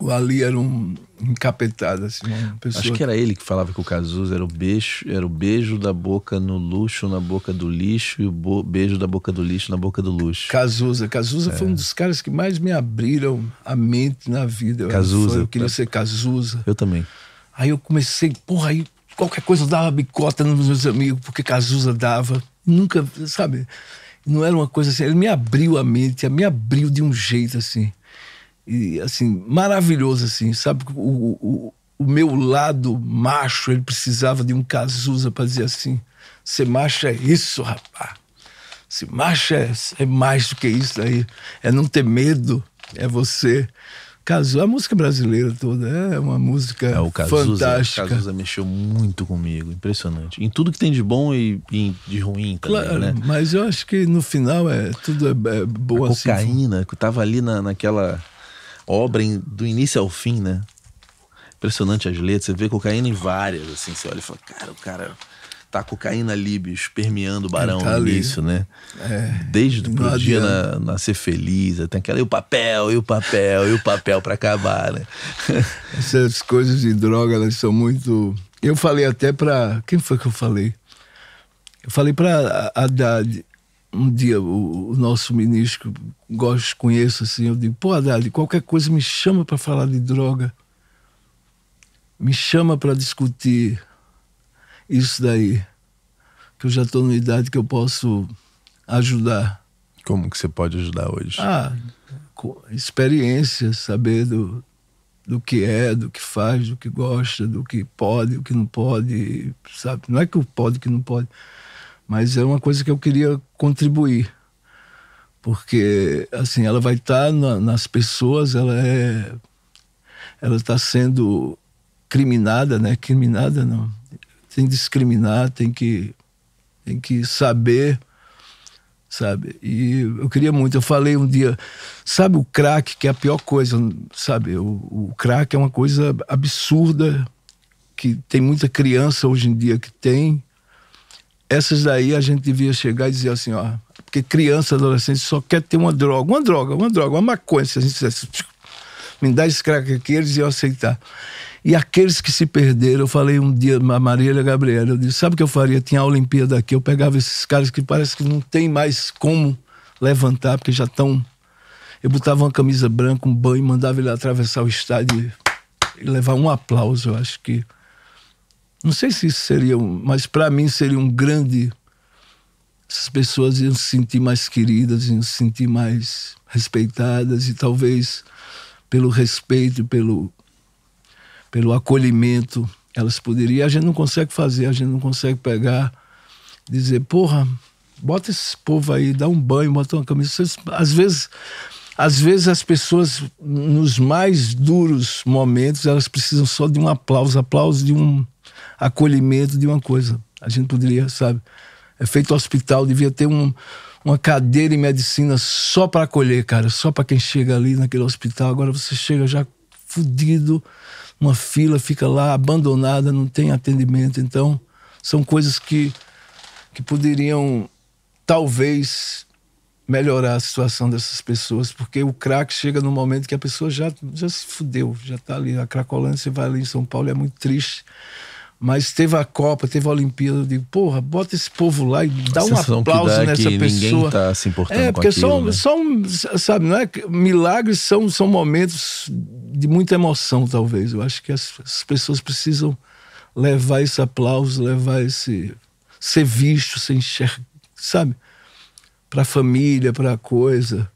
o Ali era um encapetado, assim, uma pessoa. Acho que era ele que falava que o Cazuza era o beijo, era o beijo da boca no luxo, na boca do lixo, e o beijo da boca do lixo na boca do luxo. Cazuza. Cazuza é. foi um é. dos caras que mais me abriram a mente na vida. Cazuza. Eu, eu queria ser Cazuza. Eu também. Aí eu comecei, porra, aí qualquer coisa eu dava bicota nos meus amigos, porque Cazuza dava. Nunca, sabe? Não era uma coisa assim. Ele me abriu a mente, me abriu de um jeito assim e assim, maravilhoso, assim, sabe? O, o, o meu lado macho, ele precisava de um Cazuza para dizer assim: ser macho é isso, rapá. Se macho é, é mais do que isso aí. É não ter medo, é você. Cazuza, a música brasileira toda é uma música é, o Cazuza, fantástica. O Cazuza mexeu muito comigo, impressionante. Em tudo que tem de bom e, e de ruim também, claro, né? mas eu acho que no final é tudo é, é boa. A assim, cocaína, assim, que tava ali na, naquela obra em, do início ao fim, né? Impressionante as letras. Você vê cocaína em várias, assim. Você olha e fala, cara, o cara tá cocaína ali, bicho, permeando o barão tá no início, né? É, Desde o dia na, na, Ser Feliz, até aquela, e o papel, e o papel, e o papel para acabar, né? Essas coisas de droga, elas são muito... Eu falei até pra... Quem foi que eu falei? Eu falei pra Haddad um dia o, o, nosso ministro, gosto, conheço assim, eu digo, pô, Haddad, qualquer coisa me chama para falar de droga, me chama para discutir isso daí, que eu já estou numa idade que eu posso ajudar. Como que você pode ajudar hoje? Ah, experiência, saber do, do que é, do que faz, do que gosta, do que pode, o que não pode, sabe? Não é que o pode, o que não pode, mas é uma coisa que eu queria contribuir. Porque, assim, ela vai estar tá na, nas pessoas, ela é. Ela está sendo criminada, né? Criminada não. Tem que discriminar, tem que, tem que saber sabe? E eu queria muito. Eu falei um dia, sabe o crack, que é a pior coisa, sabe? O, o crack é uma coisa absurda que tem muita criança hoje em dia que tem essas daí a gente devia chegar e dizer assim, ó, porque criança, adolescente só quer ter uma droga, uma droga, uma droga, uma maconha. Se a gente dissesse, me dá esse crack aqui, eles iam aceitar. E aqueles que se perderam, eu falei um dia, a Marília Gabriela, eu disse, sabe o que eu faria? Tinha a Olimpíada aqui, eu pegava esses caras que parece que não tem mais como levantar, porque já estão... Eu botava uma camisa branca, um banho, mandava ele atravessar o estádio e levar um aplauso, eu acho que... Não sei se isso seria, um, mas para mim seria um grande. Essas pessoas iam se sentir mais queridas, iam se sentir mais respeitadas e talvez pelo respeito, pelo, pelo acolhimento, elas poderiam. E a gente não consegue fazer, a gente não consegue pegar, dizer, porra, bota esse povo aí, dá um banho, bota uma camisa. Às vezes, às vezes as pessoas, nos mais duros momentos, elas precisam só de um aplauso, aplauso de um acolhimento de uma coisa. A gente poderia, sabe? É feito hospital, devia ter um, uma cadeira em medicina só para acolher, cara, só para quem chega ali naquele hospital. Agora você chega já fudido, uma fila fica lá abandonada, não tem atendimento. Então, são coisas que, que poderiam talvez melhorar a situação dessas pessoas, porque o crack chega no momento que a pessoa já, já se fudeu, já está ali. A cracolândia, você vai ali em São Paulo, é muito triste. Mas teve a Copa, teve a Olimpíada. Eu digo, porra, bota esse povo lá e dá a um aplauso dá nessa pessoa. Ninguém tá se importando é, porque aquilo, são, né? são, sabe, não é? Milagres são, são momentos de muita emoção, talvez. Eu acho que as, as pessoas precisam levar esse aplauso, levar esse. ser visto, ser enxergado, sabe? a família, a coisa.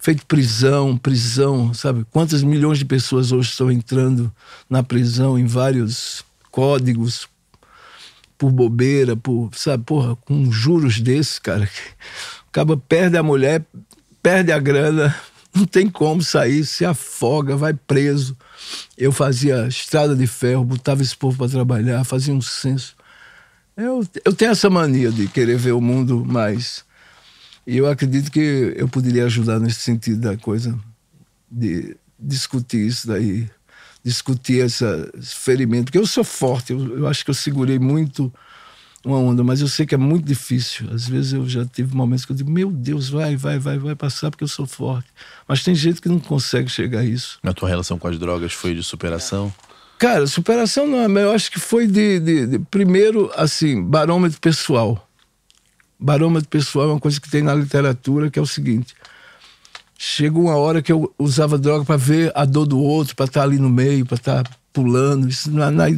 Feito prisão, prisão, sabe? Quantas milhões de pessoas hoje estão entrando na prisão em vários códigos por bobeira, por, sabe, porra, com juros desses, cara. Acaba, perde a mulher, perde a grana, não tem como sair, se afoga, vai preso. Eu fazia estrada de ferro, botava esse povo para trabalhar, fazia um censo. Eu, eu tenho essa mania de querer ver o mundo mais. E eu acredito que eu poderia ajudar nesse sentido da coisa, de discutir isso daí discutir esse ferimento, porque eu sou forte, eu, eu, acho que eu segurei muito uma onda, mas eu sei que é muito difícil. Às vezes eu já tive momentos que eu digo, meu Deus, vai, vai, vai, vai passar porque eu sou forte. Mas tem gente que não consegue chegar a isso. Na tua relação com as drogas foi de superação? Cara, superação não é, mas eu acho que foi de, de, de primeiro, assim, barômetro pessoal. Barômetro pessoal é uma coisa que tem na literatura que é o seguinte: Chegou uma hora que eu usava droga para ver a dor do outro, para estar tá ali no meio, para estar tá pulando. Isso na, é, na, é,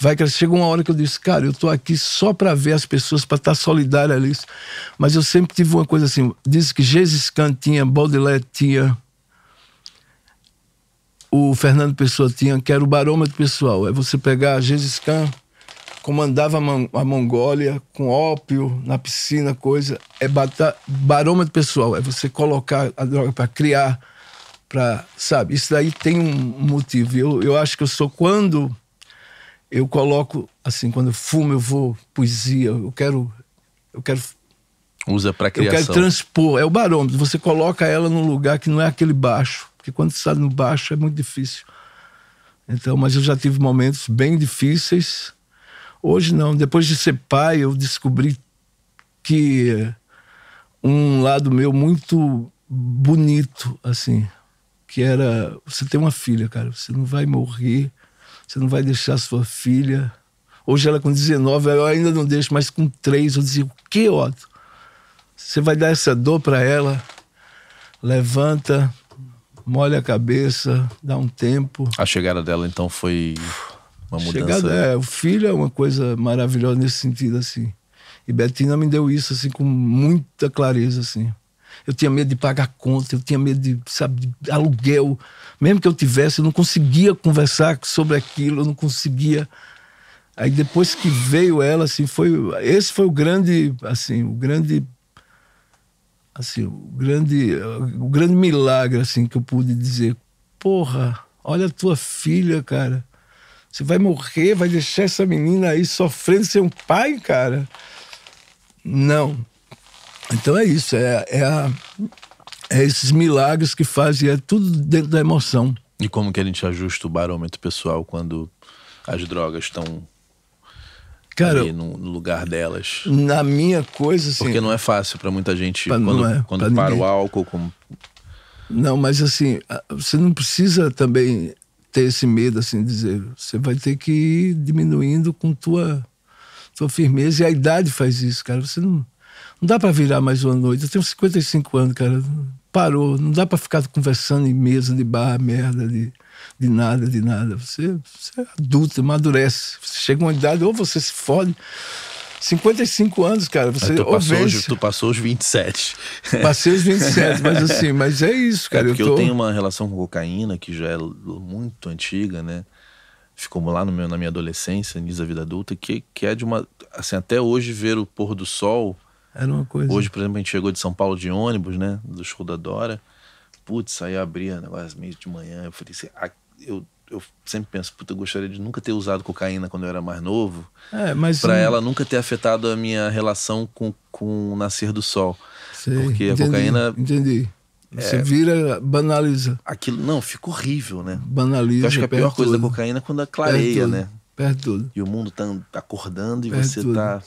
vai que chegou uma hora que eu disse, cara, eu tô aqui só para ver as pessoas, para estar tá solidário ali. Mas eu sempre tive uma coisa assim, disse que Jesus Khan tinha, Baudelaire tinha, o Fernando Pessoa tinha, que era o barômetro pessoal. É você pegar Jesus Khan, comandava a, a Mongólia com ópio na piscina, coisa. É barômetro pessoal, é você colocar a droga para criar, para, sabe? Isso daí tem um motivo. Eu, eu acho que eu sou quando eu coloco assim, quando eu fumo, eu vou poesia, eu quero eu quero usa para criação. Eu quero transpor, é o barômetro. Você coloca ela num lugar que não é aquele baixo, porque quando está no baixo é muito difícil. Então, mas eu já tive momentos bem difíceis Hoje não. Depois de ser pai, eu descobri que um lado meu muito bonito, assim, que era você tem uma filha, cara, você não vai morrer, você não vai deixar sua filha. Hoje ela com 19, eu ainda não deixo, mas com 3 eu dizia: "O que, Otto? Você vai dar essa dor para ela? Levanta, molha a cabeça, dá um tempo". A chegada dela então foi uma mudança. é, o filho é uma coisa maravilhosa nesse sentido, assim. E Betina me deu isso, assim, com muita clareza, assim. Eu tinha medo de pagar conta, eu tinha medo de, sabe, de aluguel. Mesmo que eu tivesse, eu não conseguia conversar sobre aquilo, eu não conseguia. Aí depois que veio ela, assim, foi esse foi o grande, assim, o grande assim, o grande o grande milagre assim que eu pude dizer, porra, olha a tua filha, cara. Você vai morrer, vai deixar essa menina aí sofrendo sem é um pai, cara? Não. Então é isso, é, é, a, é esses milagres que fazem, é tudo dentro da emoção. E como que a gente ajusta o barômetro pessoal quando as drogas estão Cara, ali no, no, lugar delas? Na minha coisa, sim. Porque não é fácil para muita gente pra, quando, é, quando para ninguém. o álcool. Como... Não, mas assim, você não precisa também ter esse medo, assim, dizer, você vai ter que ir diminuindo com tua, tua firmeza. E a idade faz isso, cara. Você não, não dá para virar mais uma noite. Eu tenho 55 anos, cara. Parou. Não dá para ficar conversando em mesa de bar, merda, de, de nada, de nada. Você, você é adulto, amadurece. chega uma idade, ou você se fode, 55 anos, cara. Você mas é, é tu, passou os, tu passou os 27. Passei os 27, mas assim, mas é isso, cara. É porque eu, tô... eu tenho uma relação com cocaína que já é muito antiga, né? Ficou lá no meu, na minha adolescência, início da vida adulta, que, que é de uma. Assim, até hoje ver o pôr do sol. Era uma coisa. Hoje, por exemplo, a gente chegou de São Paulo de ônibus, né? Do show da Dora. Putz, aí abria negócio meio de manhã. Eu falei assim, eu eu sempre penso, puta, eu gostaria de nunca ter usado cocaína quando eu era mais novo. É, mas. Pra ela nunca ter afetado a minha relação com, com o nascer do sol. Sei, porque entendi, a cocaína. Entendi. Você é, vira, banaliza. Aquilo, não, fica horrível, né? Banaliza. Eu acho que a pior coisa tudo. da cocaína é quando a clareia, né? Perde tudo. E o mundo tá, tá acordando e perde você tudo. tá.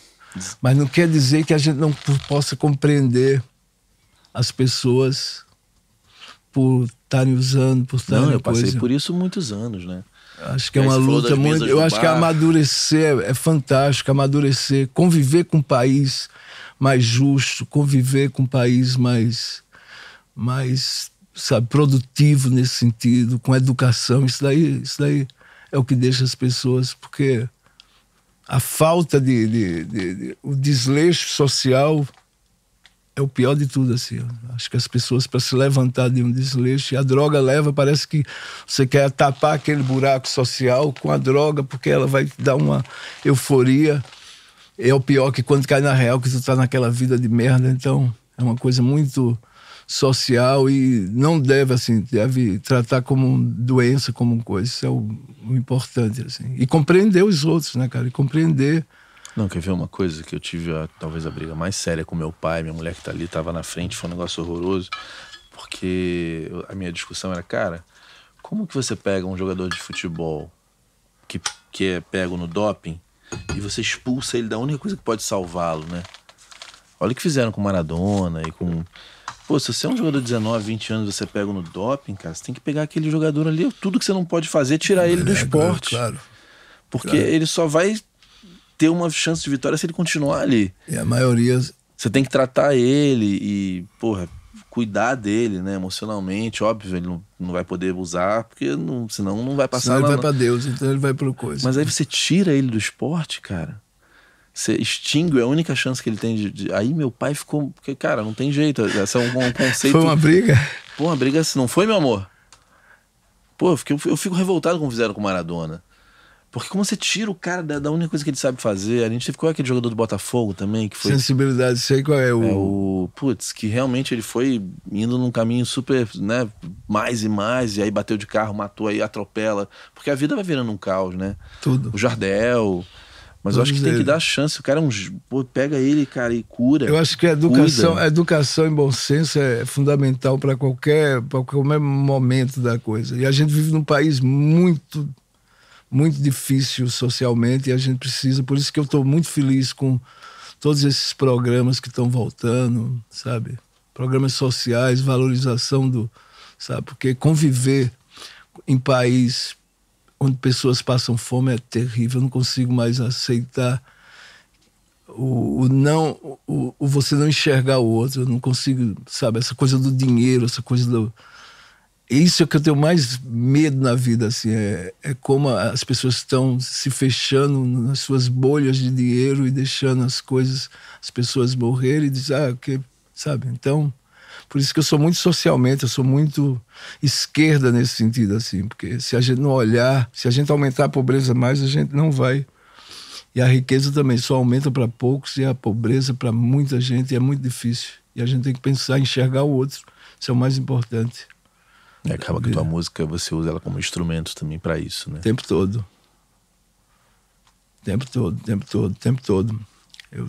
Mas não quer dizer que a gente não possa compreender as pessoas por Tá estarem usando, por estarem. Não, eu coisa. passei por isso muitos anos, né? Acho que é uma luta muito. Eu acho bar. que amadurecer é, é fantástico, amadurecer, conviver com um país mais justo, conviver com um país mais, mais sabe, produtivo nesse sentido, com educação. Isso daí, isso daí é o que deixa as pessoas, porque a falta de, de, de, de o desleixo social é o pior de tudo, assim. Acho que as pessoas, para se levantar de um desleixo, e a droga leva, parece que você quer tapar aquele buraco social com a droga, porque ela vai te dar uma euforia. É o pior que quando cai na real, que você tá naquela vida de merda. Então, é uma coisa muito social e não deve, assim, deve tratar como doença, como coisa. Isso é o, o importante, assim. E compreender os outros, né, cara? E compreender não, quer ver uma coisa que eu tive a, talvez a briga mais séria com meu pai, minha mulher que tá ali, tava na frente, foi um negócio horroroso, porque a minha discussão era, cara, como que você pega um jogador de futebol que, que é pego no doping e você expulsa ele da única coisa que pode salvá-lo, né? Olha o que fizeram com Maradona e com. Pô, se você é um jogador de 19, 20 anos você é pega no doping, cara, você tem que pegar aquele jogador ali, tudo que você não pode fazer, é tirar ele do é, esporte. Claro. Porque claro. ele só vai ter uma chance de vitória se ele continuar ali. E a maioria. Você tem que tratar ele e, porra, cuidar dele, né? Emocionalmente, óbvio, ele não, não vai poder usar, porque não, senão não vai passar. Senão ele lá, vai para pra Deus, então ele vai pro coisa. Mas aí você tira ele do esporte, cara. Você extingue, é a única chance que ele tem de, de. Aí meu pai ficou. Porque, cara, não tem jeito. Essa é um, um conceito. foi uma briga? Pô, uma briga assim. Não foi, meu amor? Pô, eu, eu fico revoltado com que fizeram com Maradona. Porque como você tira o cara da, da, única coisa que ele sabe fazer, a gente teve qual é aquele jogador do Botafogo também que foi sensibilidade, sei qual é o é, o putz, que realmente ele foi indo num caminho super, né, mais e mais e aí bateu de carro, matou aí, atropela, porque a vida vai virando um caos, né? Tudo. O Jardel, mas eu acho que tem que dar chance. O cara é um. Pô, pega ele, cara, e cura. Eu acho que a educação, a educação em bom senso é fundamental para qualquer, qualquer momento da coisa. E a gente vive num país muito muito difícil socialmente e a gente precisa. Por isso que eu estou muito feliz com todos esses programas que estão voltando, sabe? Programas sociais, valorização do. Sabe? Porque conviver em país onde pessoas passam fome é terrível. Eu não consigo mais aceitar o, o não. O, o, você não enxergar o outro. Eu não consigo, sabe? Essa coisa do dinheiro, essa coisa do isso é que eu tenho mais medo na vida, assim, é, é como as pessoas estão se fechando nas suas bolhas de dinheiro e deixando as coisas, as pessoas morrerem e dizer, ah, que, sabe? Então, por isso que eu sou muito socialmente, eu sou muito esquerda nesse sentido, assim, porque se a gente não olhar, se a gente aumentar a pobreza mais, a gente não vai. E a riqueza também só aumenta para poucos e a pobreza para muita gente e é muito difícil. E a gente tem que pensar, enxergar o outro, isso é o mais importante é acaba que a tua música você usa ela como instrumento também para isso, né? O tempo todo. O tempo todo, o tempo todo, o tempo todo. Eu,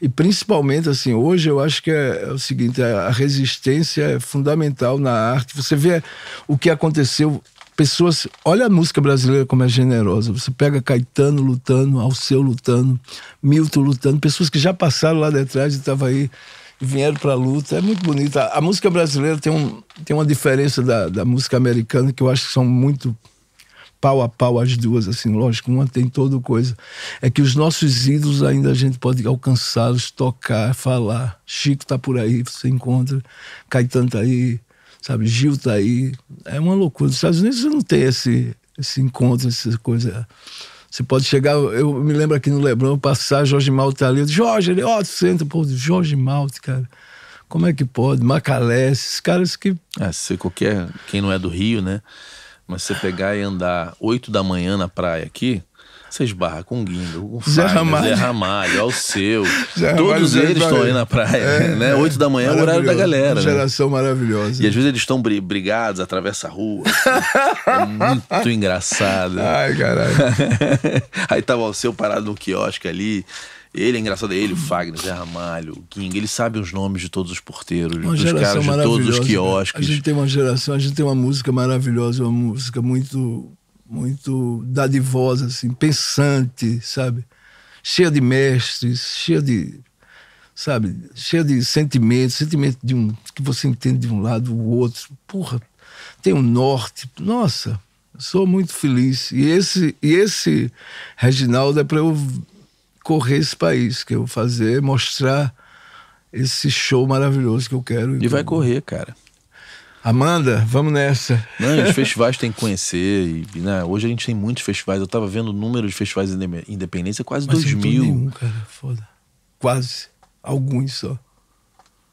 e principalmente assim, hoje eu acho que é, é, o seguinte, a resistência é fundamental na arte. Você vê o que aconteceu, pessoas, olha a música brasileira como é generosa. Você pega Caetano lutando, Alceu lutando, Milton lutando, pessoas que já passaram lá de trás e estavam aí vieram para a luta. É muito bonita. A música brasileira tem, um, tem uma diferença da, da música americana que eu acho que são muito pau a pau as duas, assim, lógico, uma tem toda coisa. É que os nossos ídolos ainda a gente pode alcançá-los, tocar, falar. Chico tá por aí, você encontra. Caetano tá aí, sabe? Gil tá aí. É uma loucura. Nos Estados Unidos não tem esse, esse encontro, essa coisa. Você pode chegar, eu me lembro aqui no Leblon, passar Jorge Malte tá ali. Eu disse, Jorge, ele, ó, oh, você entra, pô, Jorge Malte, cara. Como é que pode? Macalé, esses caras que. É, se qualquer. Quem não é do Rio, né? Mas você pegar e andar 8 da manhã na praia aqui, você esbarra com Guindo, com Zé Fagner, Ramalho. Zé Ramalho, Alceu. É Zé Todos Ramalho, eles estão aí na praia, é, né? Oito é, da manhã é o horário da galera. Uma né? geração né? maravilhosa. E às vezes eles estão brigados, atravessa a rua. Assim. é muito engraçado. Ai, caralho. aí tava o Alceu parado no quiosque ali. Ele é engraçado, ele, o Fagner, Zé Ramalho, o King, ele sabe os nomes de todos os porteiros, uma dos caras de todos os né? quiosques. A gente tem uma geração, a gente tem uma música maravilhosa, uma música muito muito dadivosa, assim, pensante, sabe? Cheia de mestres, cheia de, sabe? Cheia de sentimentos, sentimento de um que você entende de um lado, o outro. Porra, tem um norte. Nossa, sou muito feliz. E esse, e esse Reginaldo é para eu correr esse país, que eu vou fazer, mostrar esse show maravilhoso que eu quero. E vai então, correr, cara. Amanda, vamos nessa. Não, os festivais tem que conhecer. E, né, hoje a gente tem muitos festivais. Eu tava vendo o número de festivais de independência, quase Mas 2 mil. Nenhum, cara, foda. Quase. Alguns só.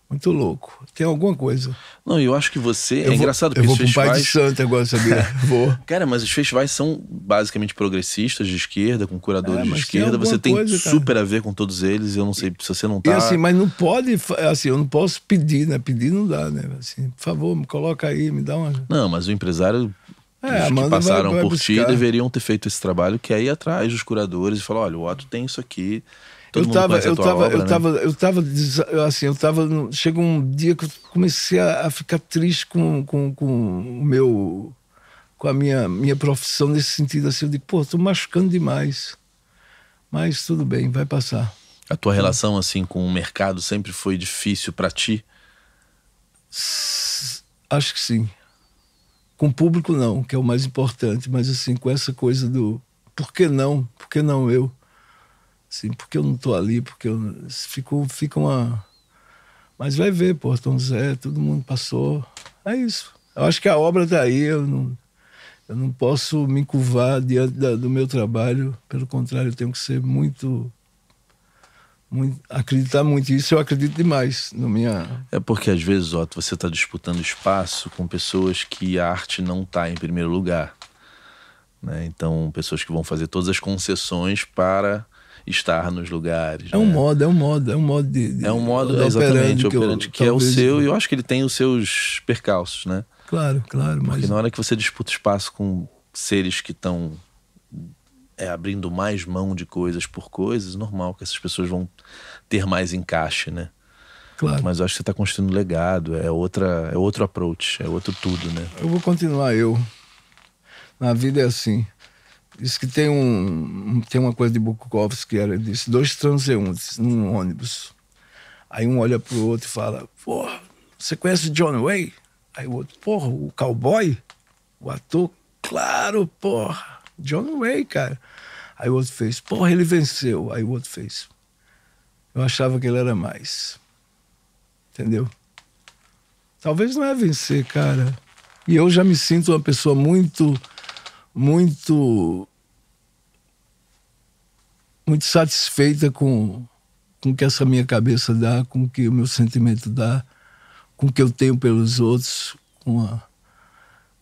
Muito louco. Tem alguma coisa. Não, eu acho que você. É eu é vou, engraçado porque eu vou pro festivais. pai de santo agora, sabia? vou. Cara, mas os festivais são basicamente progressistas de esquerda, com curadores é, de esquerda. Tem você tem coisa, super cara. a ver com todos eles. Eu não sei se você não tá. E assim, mas não pode. Assim, eu não posso pedir, né? Pedir não dá, né? Assim, por favor, me coloca aí, me dá uma. Não, mas o empresário é, os que passaram vai, vai por buscar. ti deveriam ter feito esse trabalho, que é ir atrás dos curadores e falar: olha, o Otto tem isso aqui, Todo eu tava, eu tava, obra, eu, né? tava, eu tava, assim, eu tava, chega um dia que eu comecei a, a ficar triste com, com, com o meu com a minha, minha profissão nesse sentido assim, eu digo, pô, tô machucando demais. Mas tudo bem, vai passar. A tua relação assim com o mercado sempre foi difícil para ti? Acho que sim. Com o público não, que é o mais importante, mas assim, com essa coisa do por que não? Por que não eu? Assim, porque eu não tô ali, porque eu. Ficou, fica uma. Mas vai ver, pô, Tom Zé, todo mundo passou. É isso. Eu acho que a obra tá aí, eu não, eu não posso me curvar diante da, do meu trabalho. Pelo contrário, eu tenho que ser muito muito, acreditar muito isso eu acredito demais no minha é porque às vezes Otto você está disputando espaço com pessoas que a arte não está em primeiro lugar né? então pessoas que vão fazer todas as concessões para estar nos lugares. É um né? modo, é um modo, é um modo de. de é um modo, exatamente, operante, que, eu, que é o seu, e eu acho que ele tem os seus percalços, né? Claro, claro. Porque mas... na hora que você disputa espaço com seres que estão é, abrindo mais mão de coisas por coisas, normal que essas pessoas vão ter mais encaixe, né? Claro. Mas eu acho que você está construindo legado, é, outra, é outro approach, é outro tudo, né? Eu vou continuar eu. Na vida é assim diz que tem, um, tem uma coisa de Bukowski, era disse, dois transeuntes num ônibus. Aí um olha pro outro e fala, porra, você conhece John Way? Aí o outro, porra, o cowboy? O ator? Claro, porra, John Way, cara. Aí o outro fez, porra, ele venceu. Aí o outro fez, eu achava que ele era mais. Entendeu? Talvez não é vencer, cara. E eu já me sinto uma pessoa muito muito muito satisfeita com com que essa minha cabeça dá, com que o meu sentimento dá, com o que eu tenho pelos outros, com a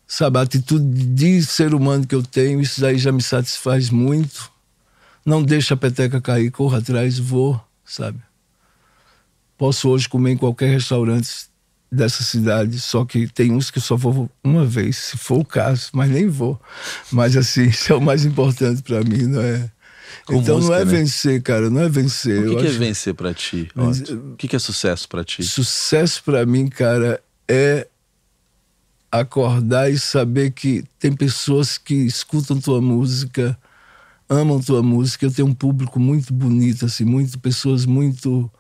sabe, a atitude de ser humano que eu tenho, isso daí já me satisfaz muito. Não deixa a peteca cair, corra atrás, vou, sabe? Posso hoje comer em qualquer restaurante dessa cidade, só que tem uns que só vou uma vez, se for o caso, mas nem vou. Mas assim, isso é o mais importante para mim, não é? Com então música, não é né? vencer, cara, não é vencer. O que, que é acho... é vencer para ti? Vencer... O que, que é sucesso para ti? Sucesso para mim, cara, é acordar e saber que tem pessoas que escutam tua música, amam tua música. Eu tenho um público muito bonito, assim, muito pessoas muito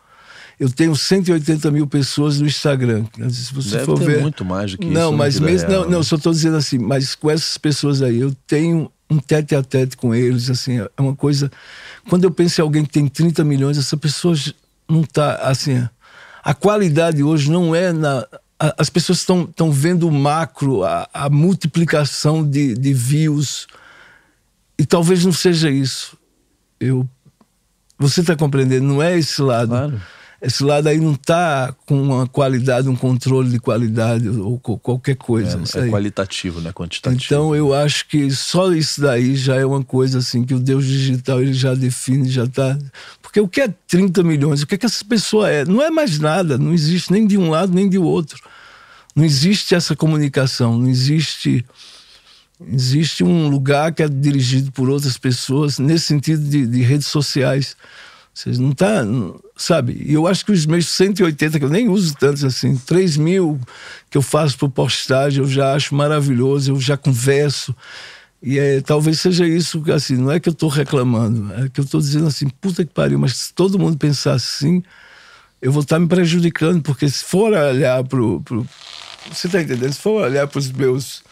eu tenho 180 mil pessoas no Instagram. Se você Deve for ter ver. muito mais do que não, isso. Né, mas mesmo, não, não, só estou dizendo assim, mas com essas pessoas aí, eu tenho um tete a tete com eles, assim, é uma coisa. Quando eu penso em alguém que tem 30 milhões, essa pessoa não está assim. A qualidade hoje não é na. as pessoas estão vendo o macro, a, a multiplicação de, de views. E talvez não seja isso. Eu, você está compreendendo? Não é esse lado. Claro esse lado aí não está com uma qualidade, um controle de qualidade ou qualquer coisa. É, é qualitativo, é Quantitativo. Então eu acho que só isso daí já é uma coisa assim que o Deus digital ele já define, já está. Porque o que é 30 milhões? O que é que essa pessoa é? Não é mais nada, não existe nem de um lado nem de outro. Não existe essa comunicação, não existe existe um lugar que é dirigido por outras pessoas nesse sentido de, de redes sociais. Vocês não tá, sabe? E eu acho que os meus 180, que eu nem uso tantos assim, 3 mil que eu faço por postagem, eu já acho maravilhoso, eu já converso. E é, talvez seja isso, assim, não é que eu estou reclamando, é que eu estou dizendo assim, puta que pariu, mas se todo mundo pensar assim, eu vou estar tá me prejudicando, porque se for olhar pro, pro você tá entendendo? Se for olhar para os meus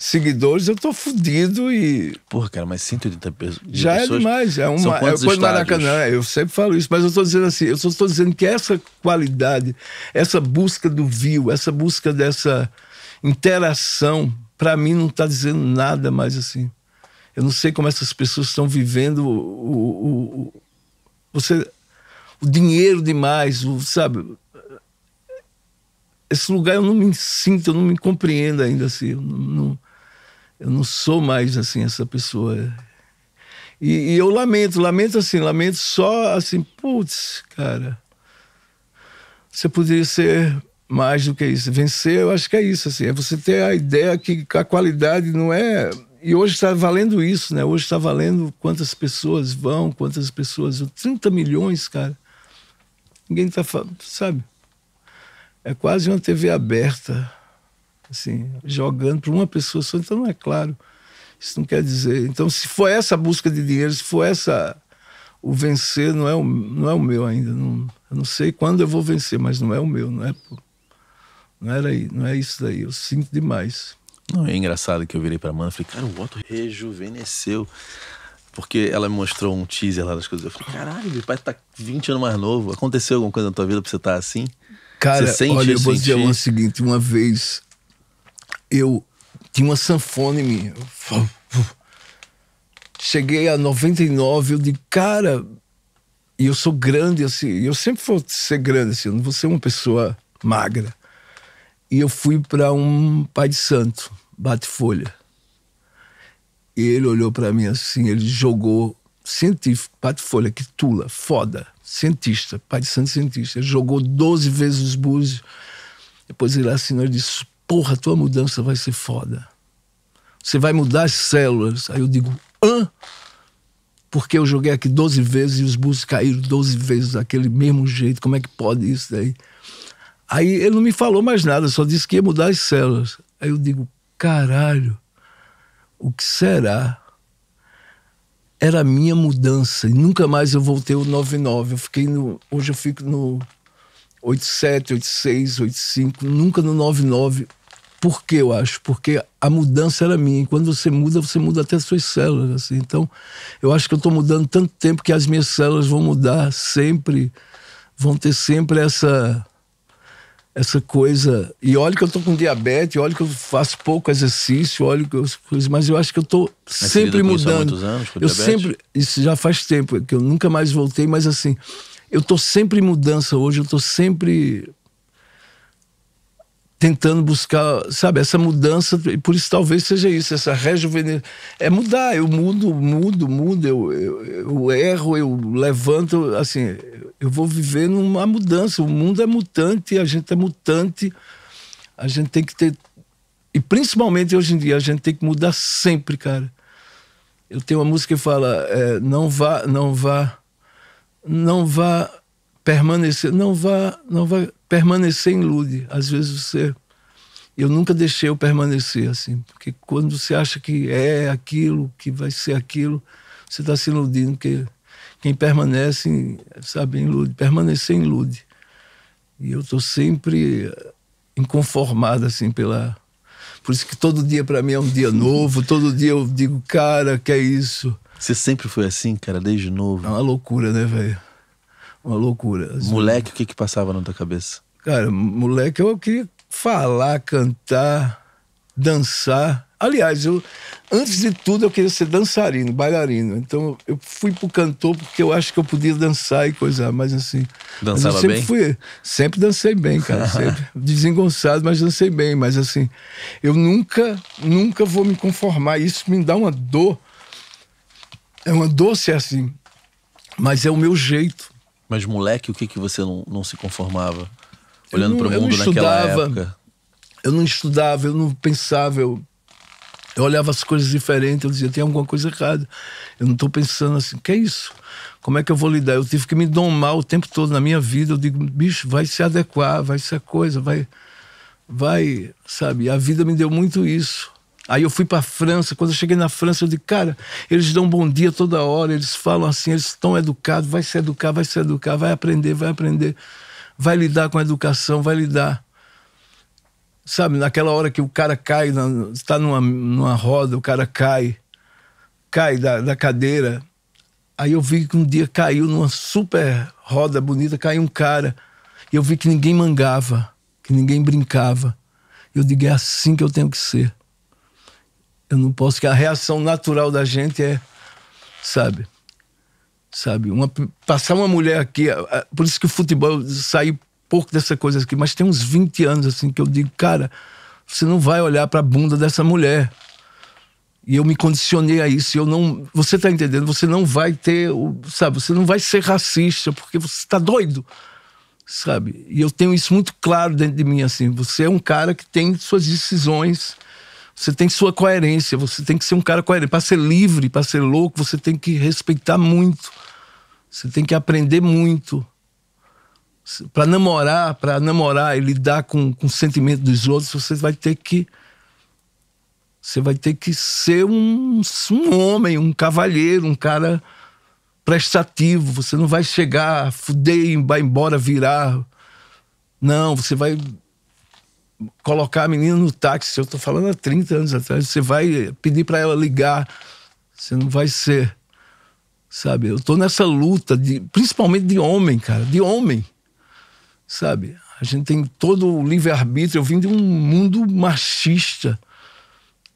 seguidores, eu tô fudido e. Porra, cara, mas 180 pessoas. Já é demais. É uma é coisa Maracanã. Eu sempre falo isso, mas eu tô dizendo assim, eu só estou dizendo que essa qualidade, essa busca do view, essa busca dessa interação, para mim não tá dizendo nada mais assim. Eu não sei como essas pessoas estão vivendo o, o, o você o dinheiro demais, o, sabe? Esse lugar eu não me sinto, eu não me compreendo ainda assim. Não, não, eu não sou mais assim essa pessoa. E, e eu lamento, lamento assim, lamento só assim, putz, cara. Você poderia ser mais do que isso. Vencer, eu acho que é isso, assim. É você ter a ideia que a qualidade não é. E hoje está valendo isso, né? Hoje está valendo quantas pessoas vão, quantas pessoas. 30 milhões, cara. Ninguém está falando, sabe? É quase uma TV aberta assim, jogando para uma pessoa só, então não é claro. Isso não quer dizer. Então, se for essa busca de dinheiro, se for essa o vencer, não é o, não é o meu ainda. Não, eu não sei quando eu vou vencer, mas não é o meu, não é não era aí, não é isso daí. Eu sinto demais. Não, é engraçado que eu virei para mana e falei, cara, o Otto rejuvenesceu. Porque ela me mostrou um teaser lá das coisas. Eu falei, caralho, meu pai tá 20 anos mais novo. Aconteceu alguma coisa na tua vida pra você estar tá assim? Cara, você sente olha, eu vou dizer uma seguinte, uma vez eu tinha uma sanfona em mim. Cheguei a 99, eu de cara, e eu sou grande assim, eu sempre vou ser grande assim, eu não vou ser uma pessoa magra. E eu fui para um pai de santo, bate-folha. E ele olhou para mim assim, ele jogou científico, bate-folha, que tula, foda, cientista, pai de santo cientista. Ele jogou 12 vezes os búzios. Depois ele assinou e disse: porra, tua mudança vai ser foda. Você vai mudar as células. Aí eu digo, hã? Porque eu joguei aqui 12 vezes e os búzios caíram 12 vezes daquele mesmo jeito. Como é que pode isso daí? Aí ele não me falou mais nada, só disse que ia mudar as células. Aí eu digo, caralho, o que será? Era a minha mudança. E nunca mais eu voltei ao 99. Eu fiquei no. Hoje eu fico no 87, 86, 85, nunca no 99. Por que eu acho? Porque a mudança era minha. E quando você muda, você muda até as suas células. Assim. Então, eu acho que eu estou mudando tanto tempo que as minhas células vão mudar sempre, vão ter sempre essa essa coisa. E olha que eu estou com diabetes, olha que eu faço pouco exercício, olha que eu, mas eu acho que eu estou sempre mudando. eu sempre, isso já faz tempo que eu nunca mais voltei, mas assim, eu estou sempre em mudança hoje, eu estou sempre tentando buscar, sabe, essa mudança, e por isso talvez seja isso, essa rejuvenescência. É mudar, eu mudo, mudo, mudo, eu, eu, eu, erro, eu levanto, assim, eu vou viver numa mudança. O mundo é mutante, a gente é mutante, a gente tem que ter. E principalmente hoje em dia, a gente tem que mudar sempre, cara. Eu tenho uma música que fala: é, não vá, não vá, não vá permanecer, não vá, não vá permanecer em Lude. Às vezes você. Eu nunca deixei eu permanecer assim, porque quando você acha que é aquilo, que vai ser aquilo, você está se iludindo, porque quem permanece, sabe, em Lude, permanecer em Lude. E eu estou sempre inconformado, assim, pela. Por isso que todo dia para mim é um dia novo, todo dia eu digo, cara, que é isso? Você sempre foi assim, cara, desde novo? É uma loucura, né, velho? uma loucura. Assim. Moleque, o que que passava na tua cabeça? Cara, moleque, eu é queria falar, cantar, dançar. Aliás, eu, antes de tudo, eu queria ser dançarino, bailarino. Então, eu fui pro cantor porque eu acho que eu podia dançar e coisa mas assim. Dançava mas sempre bem? Fui, sempre dancei bem, cara. sempre desengonçado, mas dancei bem. Mas assim, eu nunca, nunca vou me conformar. Isso me dá uma dor. É uma dor ser assim. Mas é o meu jeito mas, moleque, o que que você não, não se conformava? Olhando para o mundo naquela estudava, época. Eu não estudava, eu não pensava, eu, eu olhava as coisas diferentes, eu dizia, tem alguma coisa errada. Eu não estou pensando assim, que é isso? Como é que eu vou lidar? Eu tive que me domar o tempo todo na minha vida. Eu digo, bicho, vai se adequar, vai ser coisa, vai. Vai, sabe? A vida me deu muito isso. Aí eu fui para a França. Quando eu cheguei na França, eu disse, cara, eles dão um bom dia toda hora, eles falam assim, eles estão educados, vai se educar, vai se educar, vai aprender, vai aprender, vai lidar com a educação, vai lidar. Sabe, naquela hora que o cara cai, está numa, numa roda, o cara cai, cai da, da cadeira. Aí eu vi que um dia caiu numa super roda bonita, caiu um cara. E eu vi que ninguém mangava, que ninguém brincava. Eu digo, é assim que eu tenho que ser. Eu não posso, que a reação natural da gente é, sabe? Sabe? Uma, passar uma mulher aqui. Por isso que o futebol saiu pouco dessa coisa aqui, mas tem uns 20 anos assim que eu digo, cara, você não vai olhar para a bunda dessa mulher. E eu me condicionei a isso. Eu não, você tá entendendo? Você não vai ter, sabe? Você não vai ser racista porque você tá doido, sabe? E eu tenho isso muito claro dentro de mim assim. Você é um cara que tem suas decisões você tem sua coerência, você tem que ser um cara coerente. Para ser livre, para ser louco, você tem que respeitar muito. Você tem que aprender muito. Para namorar, para namorar e lidar com, com o sentimento dos outros, você vai ter que você vai ter que ser um, um homem, um cavalheiro, um cara prestativo. Você não vai chegar, fuder, vai embora, virar. Não, você vai colocar a menina no táxi. Eu estou falando há 30 anos atrás. Você vai pedir para ela ligar. Você não vai ser. Sabe? Eu estou nessa luta, de, principalmente de homem, cara. De homem. Sabe? A gente tem todo o livre-arbítrio. Eu vim de um mundo machista.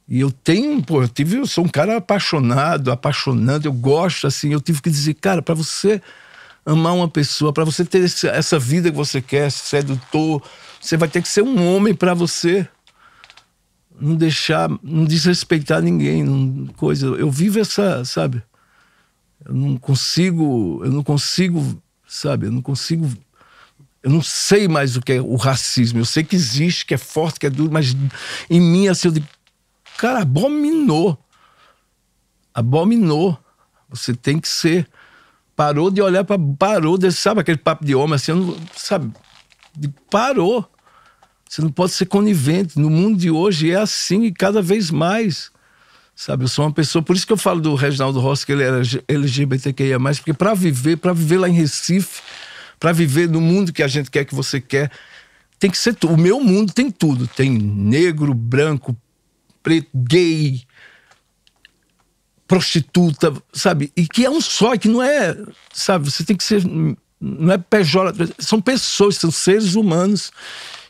E eu tenho, pô, eu tive, eu sou um cara apaixonado, apaixonante, eu gosto assim, eu tive que dizer, cara, para você amar uma pessoa, para você ter essa vida que você quer, sedutor, você vai ter que ser um homem para você não deixar, não desrespeitar ninguém, não, coisa. Eu vivo essa, sabe? Eu não consigo, eu não consigo, sabe? Eu não consigo eu não sei mais o que é o racismo. Eu sei que existe, que é forte, que é duro, mas em mim, assim, eu digo, cara, abominou. Abominou. Você tem que ser. Parou de olhar para. Parou, de, sabe aquele papo de homem assim, eu não. Sabe? De, parou. Você não pode ser conivente. No mundo de hoje é assim e cada vez mais. Sabe, eu sou uma pessoa. Por isso que eu falo do Reginaldo Rossi, que ele era LGBTQIA, porque para viver, para viver lá em Recife, para viver no mundo que a gente quer, que você quer, tem que ser tudo. O meu mundo tem tudo: tem negro, branco, preto, gay, prostituta, sabe? E que é um só, que não é. Sabe, você tem que ser. Hum, não é pejorativo. São pessoas, são seres humanos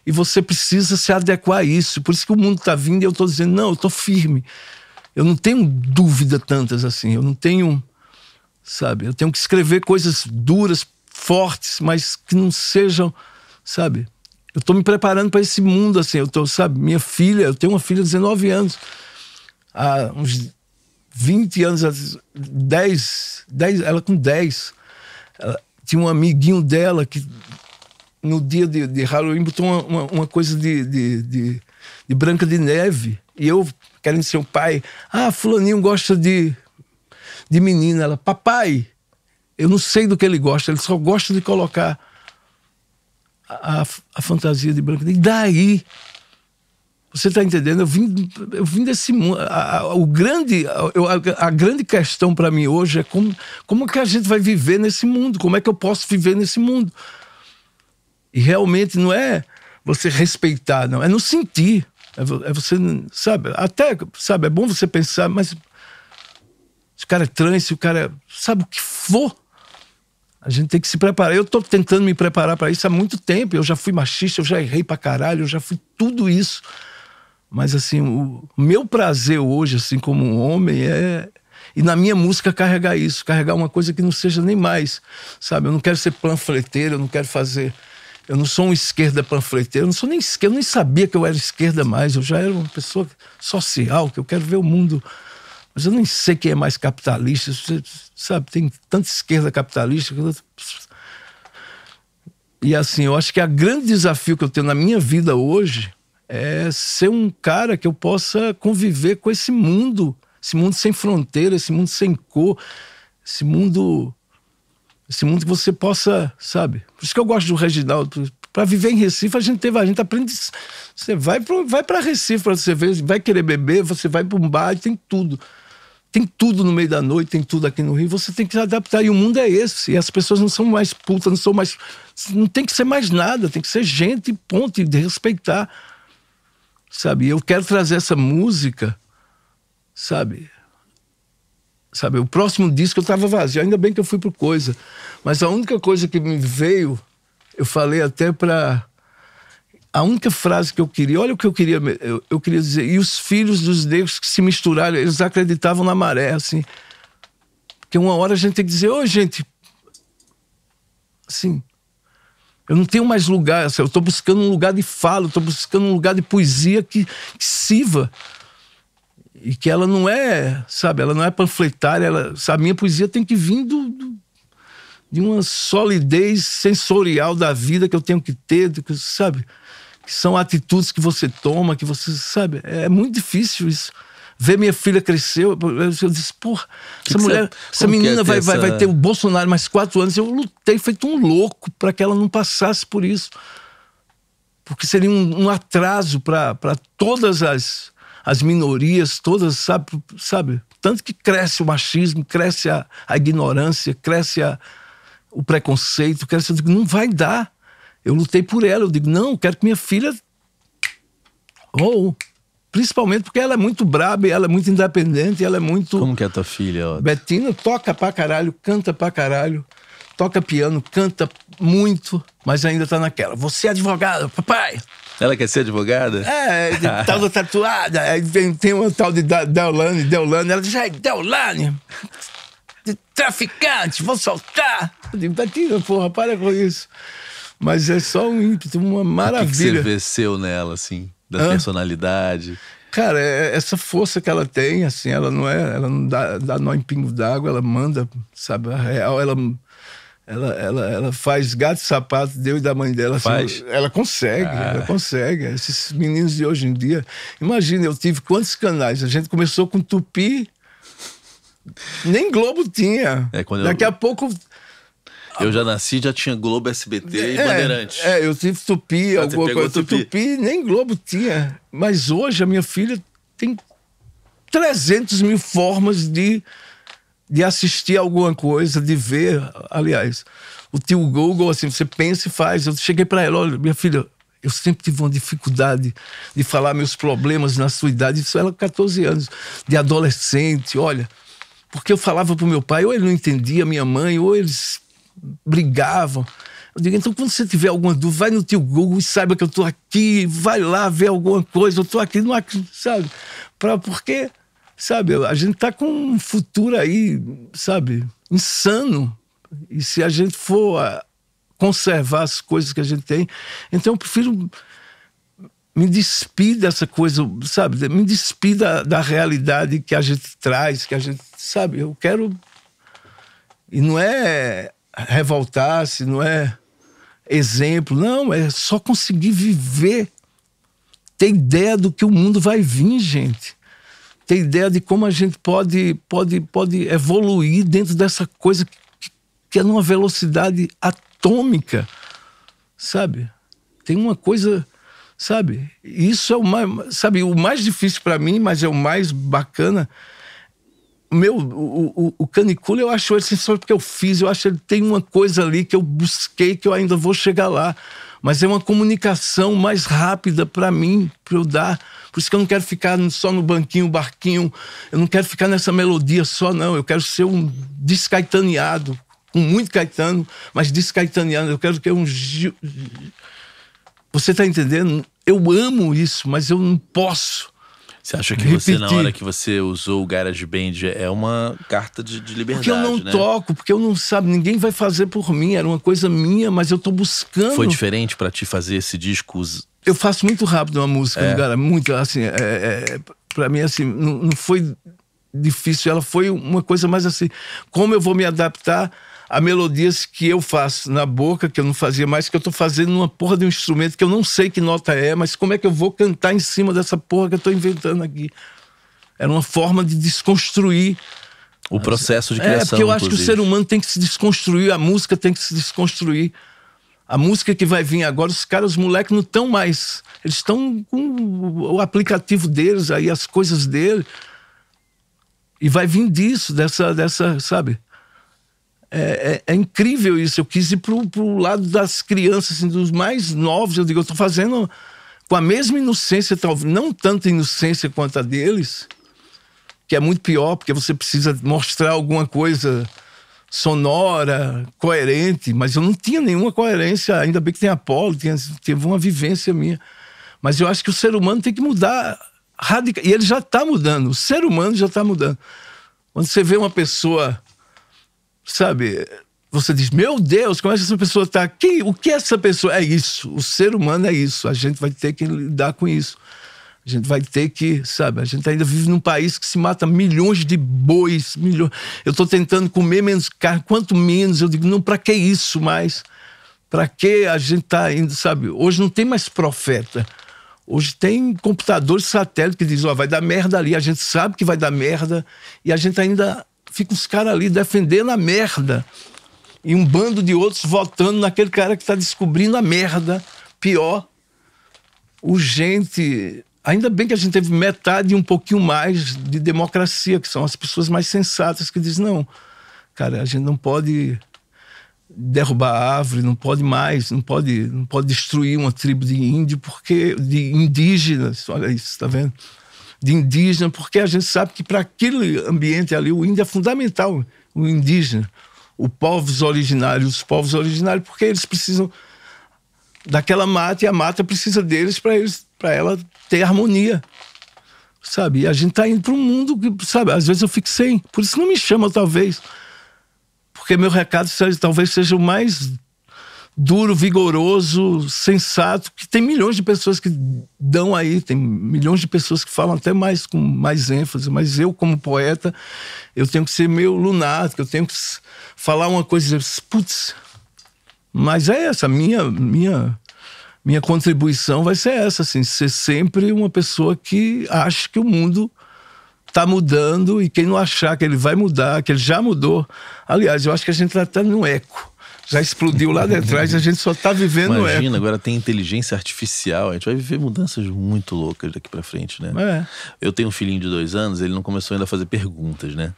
e você precisa se adequar a isso. Por isso que o mundo está vindo e eu estou dizendo, não, eu estou firme. Eu não tenho dúvida tantas assim, eu não tenho, sabe, eu tenho que escrever coisas duras, fortes, mas que não sejam, sabe? Eu estou me preparando para esse mundo assim, eu estou, sabe, minha filha, eu tenho uma filha de 19 anos. Há uns 20 anos, 10, 10 ela com 10, ela, tinha um amiguinho dela que no dia de, de Halloween, botou uma, uma, uma coisa de, de, de, de, Branca de Neve. E eu, querendo ser o pai, ah, Fulaninho gosta de, de menina. Ela, papai, eu não sei do que ele gosta, ele só gosta de colocar a, a, a fantasia de Branca de Neve. E daí. Você está entendendo? Eu vim, eu vim desse mundo. A, a, o grande, a, a, grande questão para mim hoje é como, como que a gente vai viver nesse mundo? Como é que eu posso viver nesse mundo? E realmente não é você respeitar, não. É não sentir. É, é você, sabe? Até, sabe, é bom você pensar, mas se o cara é trans, se o cara é, sabe o que for, a gente tem que se preparar. Eu tô tentando me preparar para isso há muito tempo. Eu já fui machista, eu já errei pra caralho, eu já fui tudo isso. Mas assim, o meu prazer hoje, assim, como um homem, é. E na minha música carregar isso, carregar uma coisa que não seja nem mais, sabe? Eu não quero ser panfleteiro, eu não quero fazer eu não sou um esquerda panfleteiro, eu não sou nem esquerda, eu nem sabia que eu era esquerda mais, eu já era uma pessoa social, que eu quero ver o mundo. Mas eu nem sei quem é mais capitalista, você, sabe? Tem tanta esquerda capitalista. E assim, eu acho que o grande desafio que eu tenho na minha vida hoje é ser um cara que eu possa conviver com esse mundo, esse mundo sem fronteira, esse mundo sem cor, esse mundo esse mundo que você possa, sabe? Por isso que eu gosto do Reginaldo. Para viver em Recife, a gente teve, a gente aprende. Você vai para vai pra Recife para você ver, vai querer beber, você vai para um bar, tem tudo. Tem tudo no meio da noite, tem tudo aqui no Rio, você tem que se adaptar. E o mundo é esse. E as pessoas não são mais putas, não são mais. Não tem que ser mais nada, tem que ser gente, ponto, e de respeitar. Sabe? Eu quero trazer essa música, sabe? sabe? O próximo disco eu estava vazio, ainda bem que eu fui por coisa. Mas a única coisa que me veio, eu falei até para a única frase que eu queria, olha o que eu queria, eu, eu, queria dizer, e os filhos dos negros que se misturaram, eles acreditavam na maré, assim. Porque uma hora a gente tem que dizer, ô oh, gente, assim, eu não tenho mais lugar, assim, eu estou buscando um lugar de fala, estou buscando um lugar de poesia que, que sirva e que ela não é, sabe, ela não é panfletária, ela, sabe, minha poesia tem que vir do, do, de uma solidez sensorial da vida que eu tenho que ter, que, sabe, que são atitudes que você toma, que você, sabe, é muito difícil isso. Ver minha filha crescer, eu, eu disse, porra, essa que mulher, que você, é essa menina vai, essa... vai, vai ter o Bolsonaro mais quatro anos. Eu lutei feito um louco para que ela não passasse por isso. Porque seria um, um atraso para todas as, as minorias todas, sabe? sabe? Tanto que cresce o machismo, cresce a, a ignorância, cresce a, o preconceito, cresce. Eu digo, não vai dar. Eu lutei por ela, eu digo, não, quero que minha filha. Ou. Oh, principalmente porque ela é muito braba, ela é muito independente, ela é muito. Como que é tua filha? Ó? Betina toca pra caralho, canta pra caralho, toca piano, canta muito, mas ainda tá naquela. Você é advogado, papai! Ela quer ser advogada? É, tal da tatuada. Aí tem, tem um tal de Deolane, Deolane. Ela diz, ai, Deolane, de traficante, vou soltar. Eu digo, tá tira, porra, para com isso. Mas é só um ímpeto, uma maravilha. O que, que você nela, assim, da Hã? personalidade? Cara, é, é, essa força que ela tem, assim, ela não é, ela não dá, dá nó em pingo d'água, ela manda, sabe, a real, ela ela, ela, ela faz gato e sapato, Deus da mãe dela. Assim, faz. Assim, ela consegue, ah. ela consegue. Esses meninos de hoje em dia. Imagina, eu tive quantos canais? A gente começou com Tupi, nem Globo tinha. É, Daqui eu... a pouco. Eu já nasci, já tinha Globo, SBT é, e Bandeirantes. É, eu tive Tupi, ah, alguma coisa. Tupi. tupi, nem Globo tinha. Mas hoje a minha filha tem 300 mil formas de de assistir alguma coisa, de ver. Aliás, o tio Google, assim, você pensa e faz. Eu cheguei para ela, olha, minha filha, eu sempre tive uma dificuldade de falar meus problemas na sua idade. Isso era 14 anos, de adolescente, olha. Porque eu falava pro meu pai, ou ele não entendia minha mãe, ou eles brigavam. Eu digo, então quando você tiver alguma dúvida, vai no tio Google e saiba que eu estou aqui, vai lá ver alguma coisa, eu estou aqui, não aqui, sabe? Pra, porque... quê? Sabe, a gente tá com um futuro aí, sabe, insano. E se a gente for ah, conservar as coisas que a gente tem, então eu prefiro me despir dessa coisa, sabe? Me despir da, da realidade que a gente traz, que a gente, sabe? Eu quero. E não é revoltar-se, não é exemplo, não, é só conseguir viver, ter ideia do que o mundo vai vir, gente ter ideia de como a gente pode, pode, pode evoluir dentro dessa coisa que, que é numa velocidade atômica, sabe? Tem uma coisa, sabe? Isso é o mais, sabe? O mais difícil para mim, mas é o mais bacana. Meu, o, o, o Canicula, eu acho ele sensacional porque eu fiz, eu acho ele tem uma coisa ali que eu busquei que eu ainda vou chegar lá. Mas é uma comunicação mais rápida para mim, para eu dar por isso que eu não quero ficar só no banquinho, barquinho. Eu não quero ficar nessa melodia só, não. Eu quero ser um descaitaneado, com muito caetano, mas descaitaneado. Eu quero ter um. Você está entendendo? Eu amo isso, mas eu não posso. Você acha que repetir. você, na hora que você usou o GarageBand, é uma carta de, de liberdade? Porque eu não né? toco, porque eu não sabe, ninguém vai fazer por mim, era uma coisa minha, mas eu estou buscando. Foi diferente para te fazer esse disco eu faço muito rápido uma música, é. cara, muito assim. É, é, para mim, assim, não, não foi difícil, ela foi uma coisa mais assim. Como eu vou me adaptar a melodias que eu faço na boca, que eu não fazia mais, que eu tô fazendo numa porra de um instrumento que eu não sei que nota é, mas como é que eu vou cantar em cima dessa porra que eu tô inventando aqui? Era uma forma de desconstruir. O processo de criação. É, porque eu acho inclusive. que o ser humano tem que se desconstruir, a música tem que se desconstruir. A música que vai vir agora, os caras, os moleques não estão mais. Eles estão com o aplicativo deles, aí as coisas dele. E vai vir disso, dessa, dessa sabe? É, é, é, incrível isso. Eu quis ir pro, pro lado das crianças, assim, dos mais novos. Eu digo, eu tô fazendo com a mesma inocência, talvez, não tanta inocência quanto a deles, que é muito pior, porque você precisa mostrar alguma coisa sonora, coerente, mas eu não tinha nenhuma coerência. Ainda bem que tem Apolo, tinha, teve uma vivência minha. Mas eu acho que o ser humano tem que mudar radical. E ele já está mudando, o ser humano já está mudando. Quando você vê uma pessoa, sabe, você diz: Meu Deus, como é que essa pessoa está aqui? O que é essa pessoa. É isso, o ser humano é isso, a gente vai ter que lidar com isso. A gente vai ter que, sabe, a gente ainda vive num país que se mata milhões de bois, milhões. Eu estou tentando comer menos carne, quanto menos, eu digo, não, para que isso mais? Para que a gente está indo, sabe? Hoje não tem mais profeta. Hoje tem computadores satélite que diz, ó, oh, vai dar merda ali, a gente sabe que vai dar merda, e a gente ainda fica os caras ali defendendo a merda. E um bando de outros votando naquele cara que está descobrindo a merda. Pior, urgente Ainda bem que a gente teve metade e um pouquinho mais de democracia, que são as pessoas mais sensatas que dizem: não, cara, a gente não pode derrubar a árvore, não pode mais, não pode, não pode destruir uma tribo de índio porque de indígenas, olha isso, está vendo? De indígena, porque a gente sabe que para aquele ambiente ali o índio é fundamental, o indígena, os povos originários, os povos originários, porque eles precisam daquela mata e a mata precisa deles para eles, para ela ter harmonia. Sabe? E a gente tá indo para um mundo que, sabe, às vezes eu fico sem. Por isso não me chama, talvez. Porque meu recado talvez seja o mais duro, vigoroso, sensato, que tem milhões de pessoas que dão aí, tem milhões de pessoas que falam até mais com mais ênfase, mas eu como poeta, eu tenho que ser meio lunático, eu tenho que falar uma coisa, putz, mas é essa minha minha minha contribuição vai ser essa, assim, ser sempre uma pessoa que acha que o mundo está mudando e quem não achar que ele vai mudar, que ele já mudou. Aliás, eu acho que a gente está tá no eco. Já explodiu lá detrás e a gente só está vivendo Imagina, Imagina, agora tem inteligência artificial, a gente vai viver mudanças muito loucas daqui para frente, né? É. Eu tenho um filhinho de dois anos, ele não começou ainda a fazer perguntas, né?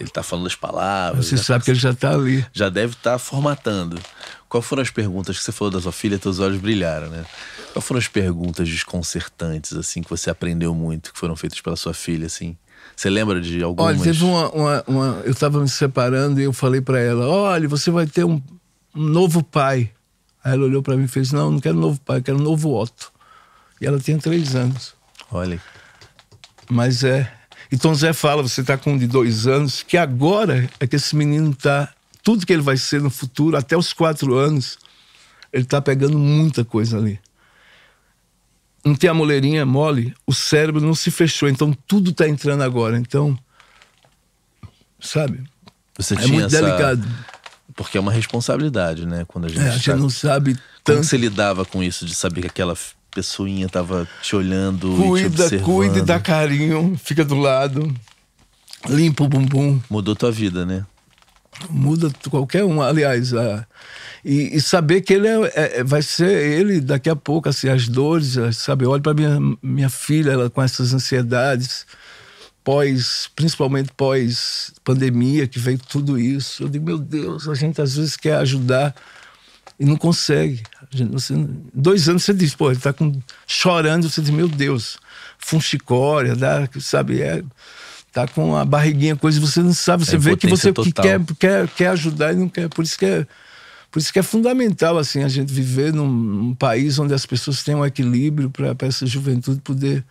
Ele está falando as palavras. Você sabe tá... que ele já está ali. Já deve estar tá formatando. Qual foram as perguntas que você falou da sua filha? Teus olhos brilharam, né? Qual foram as perguntas desconcertantes, assim, que você aprendeu muito, que foram feitas pela sua filha, assim? Você lembra de algumas? Olha, teve uma. uma, uma eu estava me separando e eu falei para ela: olha, você vai ter um, um novo pai. Aí ela olhou para mim e fez: não, não quero um novo pai, quero um novo Otto. E ela tinha três anos. Olha. Mas é. Então Zé fala: você está com um de dois anos, que agora é que esse menino está tudo que ele vai ser no futuro, até os quatro anos, ele está pegando muita coisa ali. Não tem a moleirinha mole, o cérebro não se fechou, então tudo está entrando agora. Então, sabe? Você é muito essa... delicado. Porque é uma responsabilidade, né? Quando a gente, é, a gente sabe... não sabe tanto. Como você lidava com isso, de saber que aquela pessoinha tava te olhando cuida, e te observando? Cuida, cuida, dá carinho, fica do lado, limpa o bumbum. Mudou tua vida, né? muda qualquer um, aliás. A, e, e, saber que ele é, é, é vai ser ele daqui a pouco, assim, as dores, eh, sabe? Eu olho para minha, minha filha, ela com essas ansiedades, pós, principalmente pós-pandemia, que veio tudo isso. Eu digo, meu Deus, a gente às vezes quer ajudar e não consegue. você, dois anos você diz, pô, ele tá com, chorando, você diz, meu Deus, funchicória, dá, sabe? É, tá com a barriguinha, coisa, você não sabe, você é vê que você que quer, quer, quer ajudar e não quer. Por isso que é, por isso que é fundamental assim a gente viver num, num país onde as pessoas têm um equilíbrio para essa juventude poder,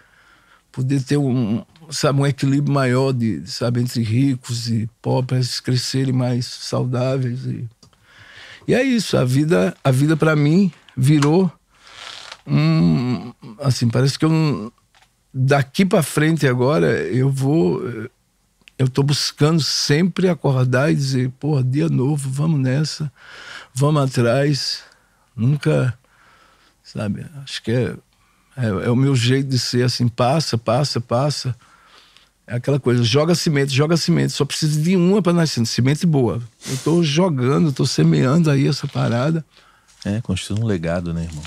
poder ter um, sabe, um equilíbrio maior de, sabe, entre ricos e pobres crescerem mais saudáveis. E, e é isso, a vida, a vida para mim virou um. Assim, parece que eu não daqui para frente agora eu vou eu estou buscando sempre acordar e dizer, pô dia novo, vamos nessa, vamos atrás. Nunca, sabe, acho que é, é, é o meu jeito de ser assim, passa, passa, passa. É aquela coisa, joga cimento joga cimento só precisa de uma para nascer, cimento boa. Eu estou jogando, estou semeando aí essa parada. É, constitui um legado, né, irmão?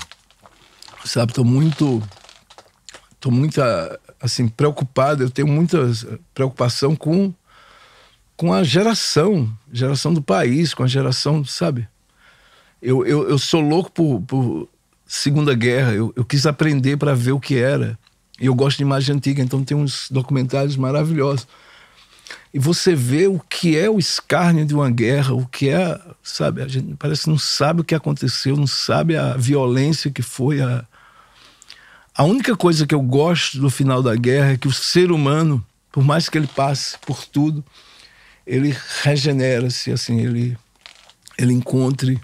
Sabe, estou muito estou muito ah, assim preocupado, eu tenho muita ah, preocupação com com a geração, geração do país, com a geração, sabe? Eu, eu, eu sou louco por, por Segunda Guerra, eu, eu quis aprender para ver o que era. E eu gosto de imagem antiga, então tem uns documentários maravilhosos. E você vê o que é o escárnio de uma guerra, o que é, sabe? A gente parece que não sabe o que aconteceu, não sabe a violência que foi, a, a única coisa que eu gosto do final da guerra é que o ser humano, por mais que ele passe por tudo, ele regenera-se, assim, ele, ele encontre.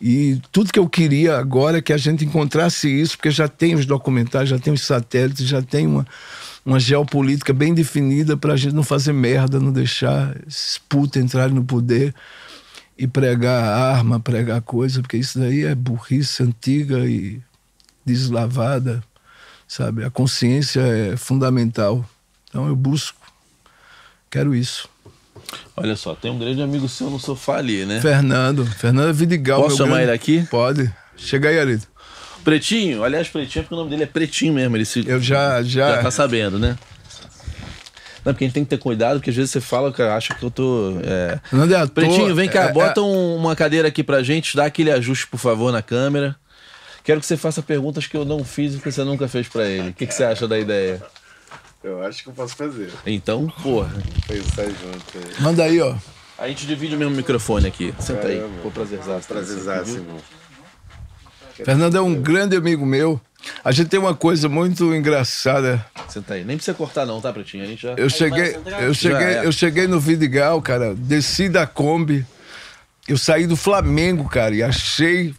E tudo que eu queria agora é que a gente encontrasse isso, porque já tem os documentários, já tem os satélites, já tem uma, uma geopolítica bem definida para a gente não fazer merda, não deixar esses putos entrarem no poder e pregar arma, pregar coisa, porque isso daí é burrice antiga e deslavada, sabe? A consciência é fundamental. Então eu busco, quero isso. Olha só, tem um grande amigo seu no sofá ali, né? Fernando, Fernando Vidigal. Posso chamar grande... ele aqui? Pode. Chega aí, Arito. Pretinho, aliás, Pretinho, é porque o nome dele é Pretinho mesmo. Ele se... Eu já, já. Já tá sabendo, né? Não, porque a gente tem que ter cuidado, porque às vezes você fala, que acha que eu tô. É... Não, eu é Pretinho, vem cá, é, é bota é... uma cadeira aqui pra gente, dá aquele ajuste, por favor, na câmera. Quero que você faça perguntas que eu não fiz e que você nunca fez para ele. O que, que você acha da ideia? Eu acho que eu posso fazer. Então, porra. Pensar tá junto aí. Manda aí, ó. A gente divide o mesmo microfone aqui. Senta Caramba. aí. Pô, prazerzaço. Tá? Prazerzaço, irmão. Fernando é um grande amigo meu. A gente tem uma coisa muito engraçada. Senta aí. Nem precisa cortar, não, tá, Pretinho? A gente já... Eu cheguei, eu cheguei, é. eu cheguei no Vidigal, cara. Desci da Kombi. Eu saí do Flamengo, cara, e achei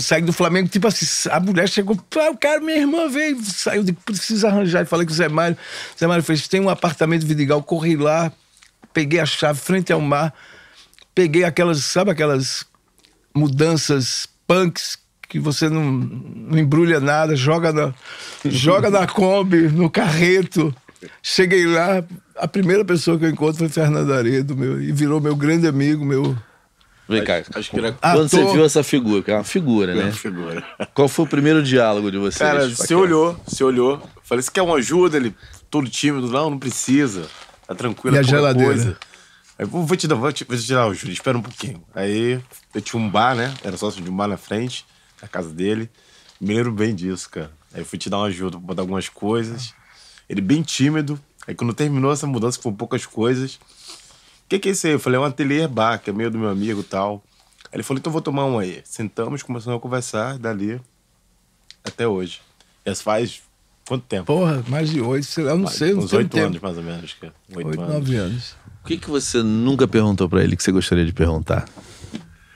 Segue do Flamengo, tipo assim, a mulher chegou, ah, o cara, minha irmã veio, saiu, de preciso arranjar. E falei com o Zé Mário. O Zé Mário fez: tem um apartamento Vidigal, corri lá, peguei a chave frente ao mar, peguei aquelas, sabe aquelas mudanças punks que você não, não embrulha nada, joga na, joga na Kombi, no carreto. Cheguei lá, a primeira pessoa que eu encontro foi Fernando Aredo, meu, e virou meu grande amigo, meu Vem cá. Acho, acho que era ator... Ah, quando você viu essa figura, que é uma figura, né? É uma figura. Qual foi o primeiro diálogo de vocês? Cara, você olhou, você olhou. Falei, você quer uma ajuda? Ele, todo tímido, não, não precisa. Tá tranquilo, e a é geladeira? coisa. Aí, vou te dar, vou te, vou te dar, ajuda. espera um pouquinho. Aí, eu tinha um bar, né? Era sócio de um bar na frente, na casa dele. Me lembro bem disso, cara. Aí fui te dar uma ajuda pra botar algumas coisas. Ele bem tímido. Aí quando terminou essa mudança, foram poucas coisas, que, que é isso aí? Eu falei, é um ateliê bar, que é meio do meu amigo e tal. Aí ele falou, então vou tomar um aí. Sentamos, começamos a conversar, dali até hoje. Isso faz quanto tempo? Porra, mais de oito, sei lá, não mais, sei. Uns oito anos, mais ou menos. É oito, nove anos. O que, que você nunca perguntou para ele que você gostaria de perguntar?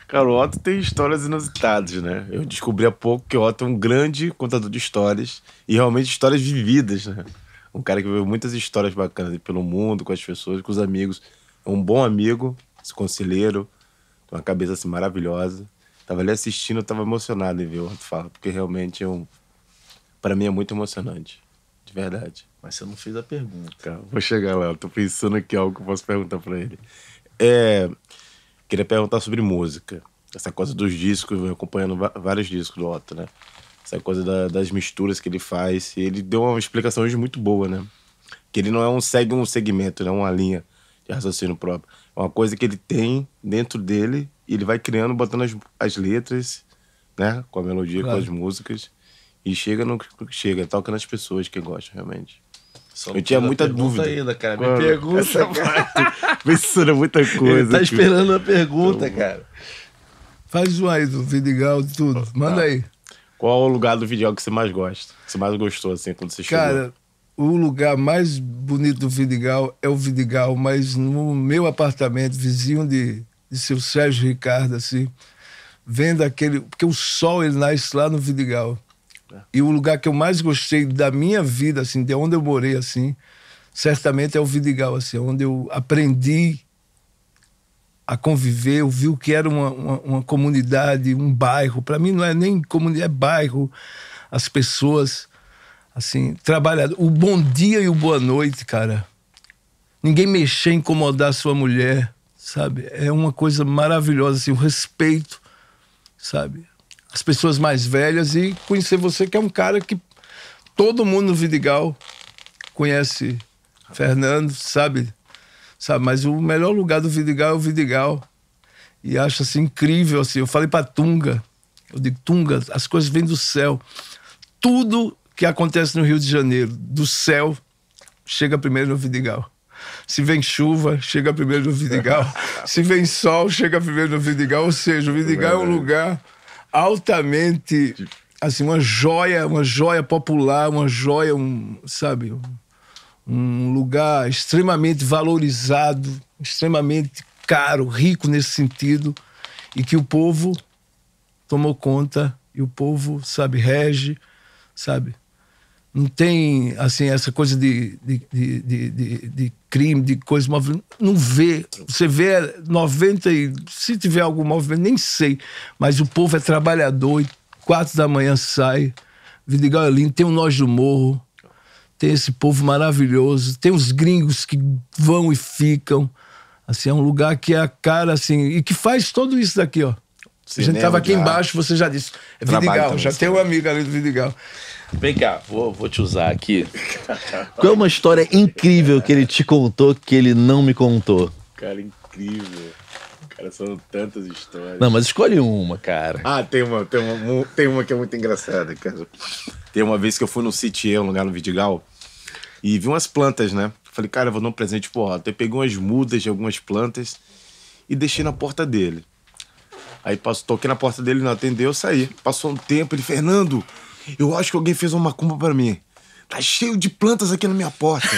Cara, o Otto tem histórias inusitadas, né? Eu descobri há pouco que o Otto é um grande contador de histórias e realmente histórias vividas, né? Um cara que viveu muitas histórias bacanas pelo mundo, com as pessoas, com os amigos um bom amigo, esse conselheiro, uma cabeça assim, maravilhosa. Tava ali assistindo, eu tava emocionado em ver o Otto Fala, porque realmente é um. Pra mim é muito emocionante. De verdade. Mas você não fez a pergunta. Calma, vou chegar lá. Eu tô pensando aqui algo que eu posso perguntar pra ele. É. Queria perguntar sobre música. Essa coisa dos discos, eu acompanhando vários discos do Otto, né? Essa coisa da, das misturas que ele faz. E ele deu uma explicação hoje muito boa, né? Que ele não é um segue um segmento, não é uma linha de raciocínio próprio. É uma coisa que ele tem dentro dele e ele vai criando, botando as, as letras, né? Com a melodia, claro. com as músicas. E chega no que chega, toca nas pessoas que gostam realmente. Só eu tinha muita dúvida. ainda, cara. Me Mano, pergunta, essa cara. muita coisa. Ele tá esperando a pergunta, então, cara. Faz o aí do Vidigal de tudo. Tá. Manda tá. aí. Qual o lugar do Vidigal que você mais gosta? Que você mais gostou, assim, quando você chegou? Cara, o lugar mais bonito do Vidigal é o Vidigal, mas no meu apartamento, vizinho de, de seu Sérgio Ricardo, assim, vendo aquele. Porque o sol ele nasce lá no Vidigal. É. E o lugar que eu mais gostei da minha vida, assim, de onde eu morei, assim, certamente é o Vidigal, assim, onde eu aprendi a conviver, eu vi o que era uma, uma, uma comunidade, um bairro. Para mim não é nem comunidade, é bairro, as pessoas assim, trabalhado O bom dia e o boa noite, cara. Ninguém mexer, incomodar sua mulher, sabe? É uma coisa maravilhosa, assim, o respeito, sabe? As pessoas mais velhas e conhecer você, que é um cara que todo mundo no Vidigal conhece Fernando, sabe? Sabe, mas o melhor lugar do Vidigal é o Vidigal. E acho assim incrível assim. Eu falei para Tunga, eu digo Tunga, as coisas vêm do céu. Tudo que acontece no Rio de Janeiro. Do céu, chega primeiro no Vidigal. Se vem chuva, chega primeiro no Vidigal. Se vem sol, chega primeiro no Vidigal. Ou seja, o Vidigal é, é um lugar altamente, assim, uma joia, uma joia popular, uma joia, um, sabe, um lugar extremamente valorizado, extremamente caro, rico nesse sentido, e que o povo tomou conta e o povo, sabe, rege, sabe, não tem assim essa coisa de, de, de, de, de crime, de coisa Não vê. Você vê 90 e se tiver algum movimento, nem sei. Mas o povo é trabalhador e quatro da manhã sai. Vidigal lindo, tem o Nós do Morro, tem esse povo maravilhoso, tem os gringos que vão e ficam. Assim, é um lugar que é a cara, assim, e que faz tudo isso daqui, ó. Cinema, a gente tava aqui embaixo, você já disse. É Vidigal, já tem um amigo ali do Vidigal. Vem cá, vou, vou te usar aqui. Qual é uma história incrível que ele te contou que ele não me contou? Cara, incrível. Cara, são tantas histórias. Não, mas escolhe uma, cara. Ah, tem uma, tem uma, tem uma que é muito engraçada, cara. Tem uma vez que eu fui no Sitier, um lugar no Vidigal, e vi umas plantas, né? Falei, cara, eu vou dar um presente pro Otto. Eu peguei umas mudas de algumas plantas e deixei na porta dele. Aí passou, toquei na porta dele, não atendeu, eu saí. Passou um tempo, ele, Fernando, eu acho que alguém fez uma macumba para mim. Tá cheio de plantas aqui na minha porta.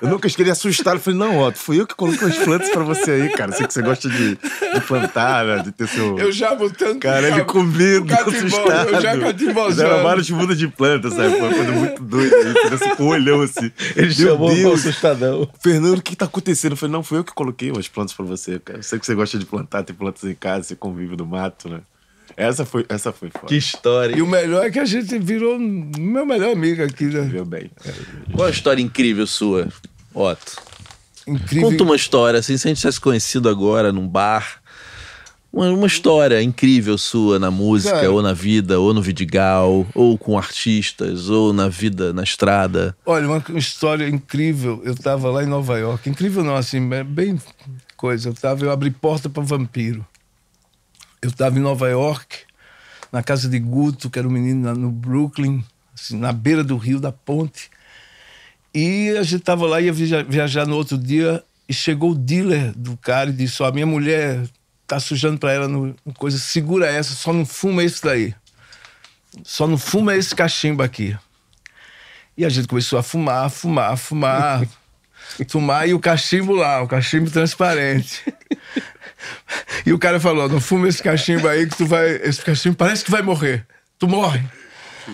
Eu nunca queria assustar. Eu falei, não, Otto, fui eu que coloquei as plantas pra você aí, cara. Sei que você gosta de, de plantar, né? de ter seu. Eu já botando. Cara, ele com medo, assustado. Eu já catimbozando. Era vários muda de plantas, sabe? Foi uma coisa muito doida. Ele assim, com um olhão assim. Ele Meu chamou Deus. um assustadão. Fernando, o que tá acontecendo? Eu falei, não, fui eu que coloquei umas plantas pra você, cara. sei que você gosta de plantar, tem plantas em casa, você convive no mato, né? Essa foi, essa foi foda. Que história. E o melhor é que a gente virou meu melhor amigo aqui, né? Viveu bem. Qual a história incrível sua, Otto? Incrível. Conta uma história, assim, se a gente tivesse conhecido agora num bar. Uma, uma história incrível sua na música, Cara, ou na vida, ou no Vidigal, ou com artistas, ou na vida na estrada. Olha, uma história incrível. Eu tava lá em Nova York. Incrível não, assim, é bem coisa. Eu, tava, eu abri porta para vampiro eu estava em Nova York, na casa de Guto, que era um menino no Brooklyn, assim, na beira do rio, da ponte. E a gente estava lá, ia viajar, viajar no outro dia, e chegou o dealer do cara e disse: Ó, oh, a minha mulher tá sujando para ela no, no, coisa, segura essa, só não fuma esse daí. Só não fuma esse cachimbo aqui. E a gente começou a fumar, fumar, fumar. fumar e o cachimbo lá, o cachimbo transparente. E o cara falou: não fuma esse cachimbo aí que tu vai. Esse cachimbo parece que vai morrer. Tu morre.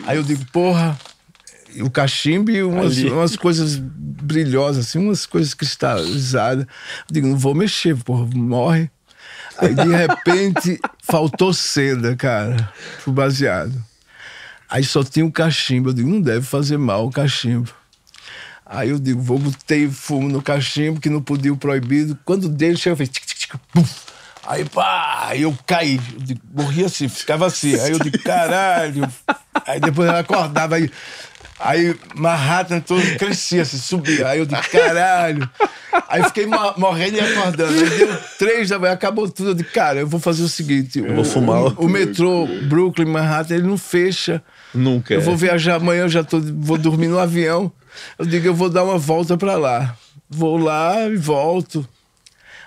Aí eu digo, porra, o cachimbo e umas, umas coisas brilhosas, assim, umas coisas cristalizadas. Eu digo, não vou mexer, porra, morre. Aí de repente faltou seda, cara, pro baseado. Aí só tinha o cachimbo. Eu digo, não deve fazer mal o cachimbo. Aí eu digo, vou botei fumo no cachimbo, que não podia o proibido. Quando dele chega, fez tic, tic, tic, puf. Aí, pá, aí eu caí. Eu digo, morri assim, ficava assim. Aí eu digo, caralho. Aí depois ela acordava aí. Aí Manhattan todo então crescia, assim, subia. Aí eu digo, caralho. Aí fiquei morrendo e acordando. Aí deu três da manhã, acabou tudo. Eu digo, cara, eu vou fazer o seguinte: eu o, vou fumar. O, o, metrô Brooklyn, Manhattan, ele não fecha. Nunca. Eu vou é. viajar amanhã, eu já tô, vou dormir no avião. Eu digo, eu vou dar uma volta para lá. Vou lá e volto.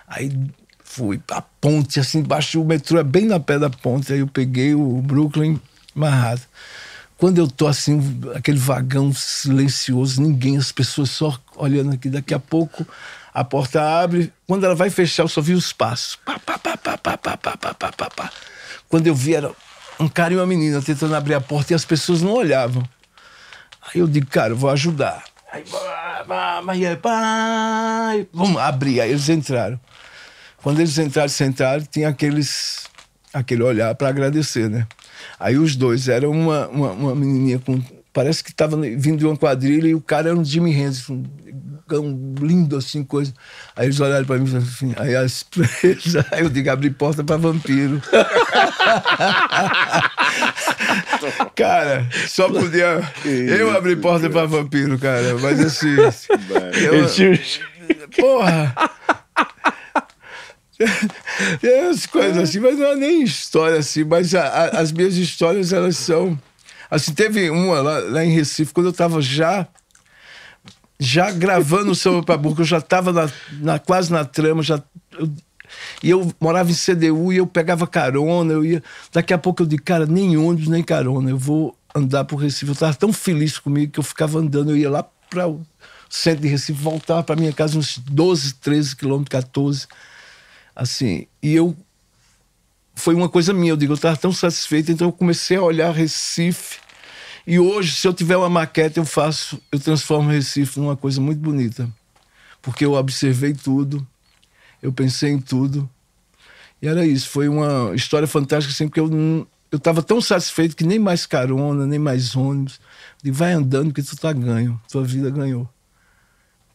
Aí fui pra ponte, assim, baixo o metrô, é bem na pé da ponte. Aí eu peguei o Brooklyn Manhattan. Quando eu tô assim, aquele vagão silencioso, ninguém, as pessoas só olhando aqui. Daqui a pouco a porta abre. Quando ela vai fechar, eu só vi os passos. Pá, pá, pá, pá, pá, pá, pá, pá, pá, pá. Quando eu vi, era um cara e uma menina tentando abrir a porta e as pessoas não olhavam. Aí eu digo, cara, eu vou ajudar. Aí, vamos abrir. Aí eles entraram. Quando eles entraram, sentaram, tinha aqueles, aquele olhar para agradecer, né? Aí os dois, era uma, uma, uma menininha com. Parece que estava vindo de uma quadrilha e o cara era um Jimmy Hendrix, barracão lindo, assim, coisa. Aí eles olharam pra mim e falaram assim, aí as presas, aí eu digo, abre porta pra vampiro. cara, só podia. Eu abri porta pra vampiro, cara. Mas assim. Eu, é porra! Tem é, é as coisas assim, mas não é nem história assim, mas a, a, as minhas histórias elas são. Assim, teve uma lá, lá em Recife, quando eu estava já já gravando o Samba Pabuca, eu já estava na, na, quase na trama, já. Eu, e eu morava em CDU e eu pegava carona, eu ia. Daqui a pouco eu disse, cara, nem ônibus, nem carona, eu vou andar para o Recife. Eu estava tão feliz comigo que eu ficava andando, eu ia lá para o centro de Recife, voltava para minha casa uns 12, 13 quilômetros, 14. Assim, e eu. Foi uma coisa minha, eu digo, eu estava tão satisfeito, então eu comecei a olhar Recife e hoje, se eu tiver uma maquete, eu faço, eu transformo Recife numa coisa muito bonita. Porque eu observei tudo, eu pensei em tudo. E era isso, foi uma história fantástica, assim, porque eu não, eu estava tão satisfeito que nem mais carona, nem mais ônibus. E vai andando que tu tá ganho, tua vida ganhou.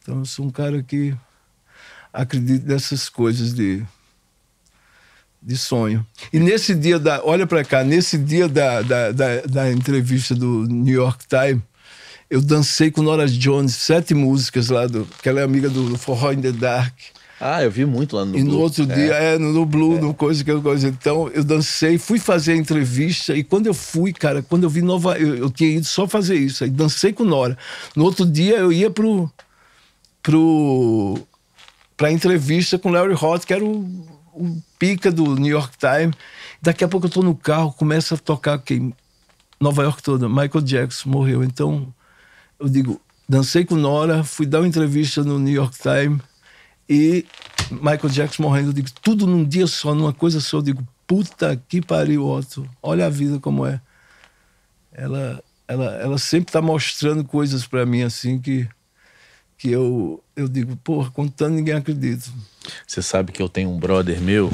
Então eu sou um cara que acredita nessas coisas de de sonho. E nesse dia da. Olha para cá, nesse dia da, da, da, da, entrevista do New York Times, eu dancei com Nora Jones sete músicas lá, do, que ela é amiga do, do Forró in the Dark. Ah, eu vi muito lá no e Blue. no outro é. dia, é, no, no Blue, é. no coisa que eu coisa. Então, eu dancei, fui fazer a entrevista, e quando eu fui, cara, quando eu vi Nova. Eu, eu tinha ido só fazer isso, aí dancei com Nora. No outro dia, eu ia pro. pro pra entrevista com Larry Hott, que era o o pica do New York Times. Daqui a pouco eu estou no carro, começa a tocar quem Nova York toda, Michael Jackson morreu. Então, eu digo, dancei com Nora, fui dar uma entrevista no New York Times e Michael Jackson morrendo, eu digo, tudo num dia só, numa coisa só, eu digo, puta que pariu, Otto. Olha a vida como é. Ela ela ela sempre está mostrando coisas para mim assim que que eu, eu digo, porra, contando ninguém acredita. Você sabe que eu tenho um brother meu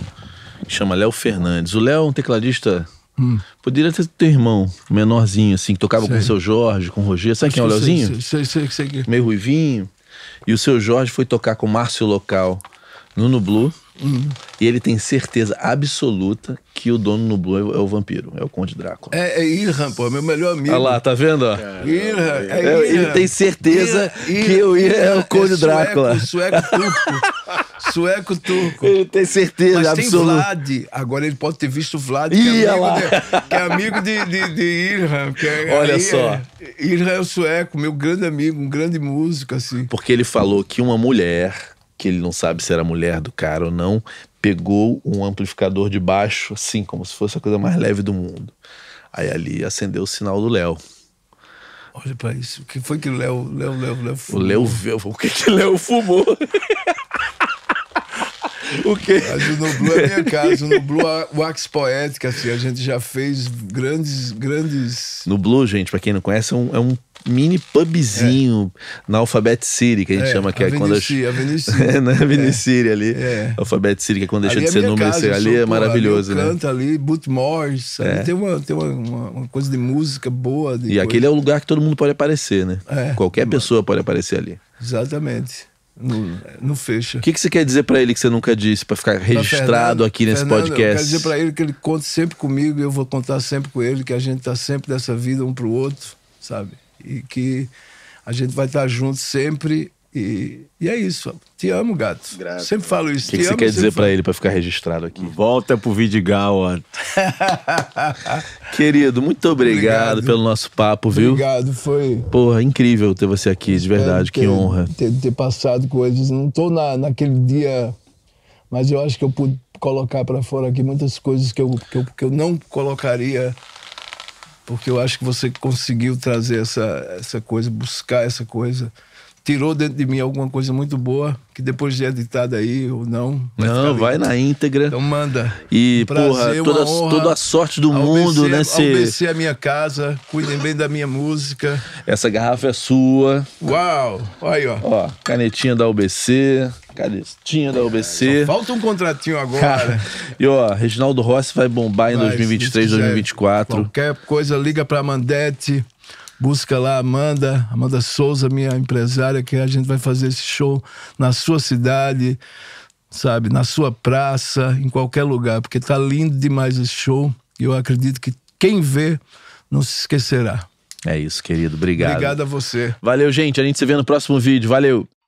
que chama Léo Fernandes. O Léo é um tecladista. Hum. Poderia ter teu irmão, menorzinho, assim, que tocava sei. com o seu Jorge, com o Rogério. Sabe quem é o Léozinho? Sei, sei, sei, sei. É. Meio ruivinho. E o seu Jorge foi tocar com o Márcio Local no Nublu. Uhum. E ele tem certeza absoluta que o dono no Blue é o vampiro, é o Conde Drácula. É, é Ilhan, pô, meu melhor amigo. Olha lá, tá vendo? Cara, é, é, é Ele tem certeza que o Ilhan é o é Conde é Drácula. Sueco turco. sueco turco. Ele tem certeza Mas absoluta. Mas Vlad, agora ele pode ter visto o Vlad, que é amigo, De, que é amigo de, de, de É, Olha só. Irham é o sueco, meu grande amigo, um grande músico, assim. Porque ele falou que uma mulher que ele não sabe se era mulher do cara ou não, pegou um amplificador de baixo, assim, como se fosse a coisa mais leve do mundo. Aí ali acendeu o sinal do Léo. Olha pra isso. O que foi que o Léo, Léo, Léo, Léo fumou? O Léo, o que que Léo fumou? o quê? Mas o é minha casa. O Noblu, o Poética, assim, a gente já fez grandes, grandes... no Blue gente, pra quem não conhece, é um, é um mini pubzinho é. na Alphabet City, que a gente é, chama que é quando. City, eu... Avenida City. é, na Avenida City é, ali. É. Alphabet City, que é quando ali deixa de é ser número. Casa, é né? ali é maravilhoso, ali né? Canta ali, Boot Morse. Ali tem, uma, tem uma, uma, uma, coisa de música boa. De e coisa. aquele é o lugar que todo mundo pode aparecer, né? Qualquer pessoa pode aparecer ali. Exatamente no, no fecha. O que, que você quer dizer para ele que você nunca disse, para ficar registrado Fernando, aqui nesse Fernando, podcast? Eu quero dizer para ele que ele conta sempre comigo, e eu vou contar sempre com ele, que a gente tá sempre dessa vida um pro outro, sabe? E que a gente vai estar tá junto sempre e, e é isso. Te amo, gato. Graças. Sempre falo isso. O que, que, você quer dizer para ele para ficar registrado aqui? Volta pro Vidigal. Querido, muito obrigado, obrigado, pelo nosso papo, viu? Obrigado, foi. Porra, incrível ter você aqui, de verdade, ter, que honra. Ter, ter, passado coisas. Não tô na, naquele dia, mas eu acho que eu pude colocar para fora aqui muitas coisas que eu, que eu, que eu não colocaria porque eu acho que você conseguiu trazer essa, essa coisa, buscar essa coisa tirou dentro de mim alguma coisa muito boa, que depois de editada aí ou não. não, vai na íntegra. Então manda. E, um prazer, porra, toda, honra, toda a sorte do mundo, né? Cê... a minha casa, cuidem bem da minha música. Essa garrafa é sua. Uau! Olha aí, ó. Ó, canetinha da UBC. Canetinha da UBC. É, falta um contratinho agora. Cara, e ó, Reginaldo Rossi vai bombar em Mas, 2023, 2024. Qualquer coisa, liga pra Mandete. Busca lá Amanda, Amanda Souza, minha empresária, que a gente vai fazer esse show na sua cidade, sabe, na sua praça, em qualquer lugar, porque tá lindo demais esse show. E eu acredito que quem vê não se esquecerá. É isso, querido. Obrigado. Obrigado a você. Valeu, gente. A gente se vê no próximo vídeo. Valeu.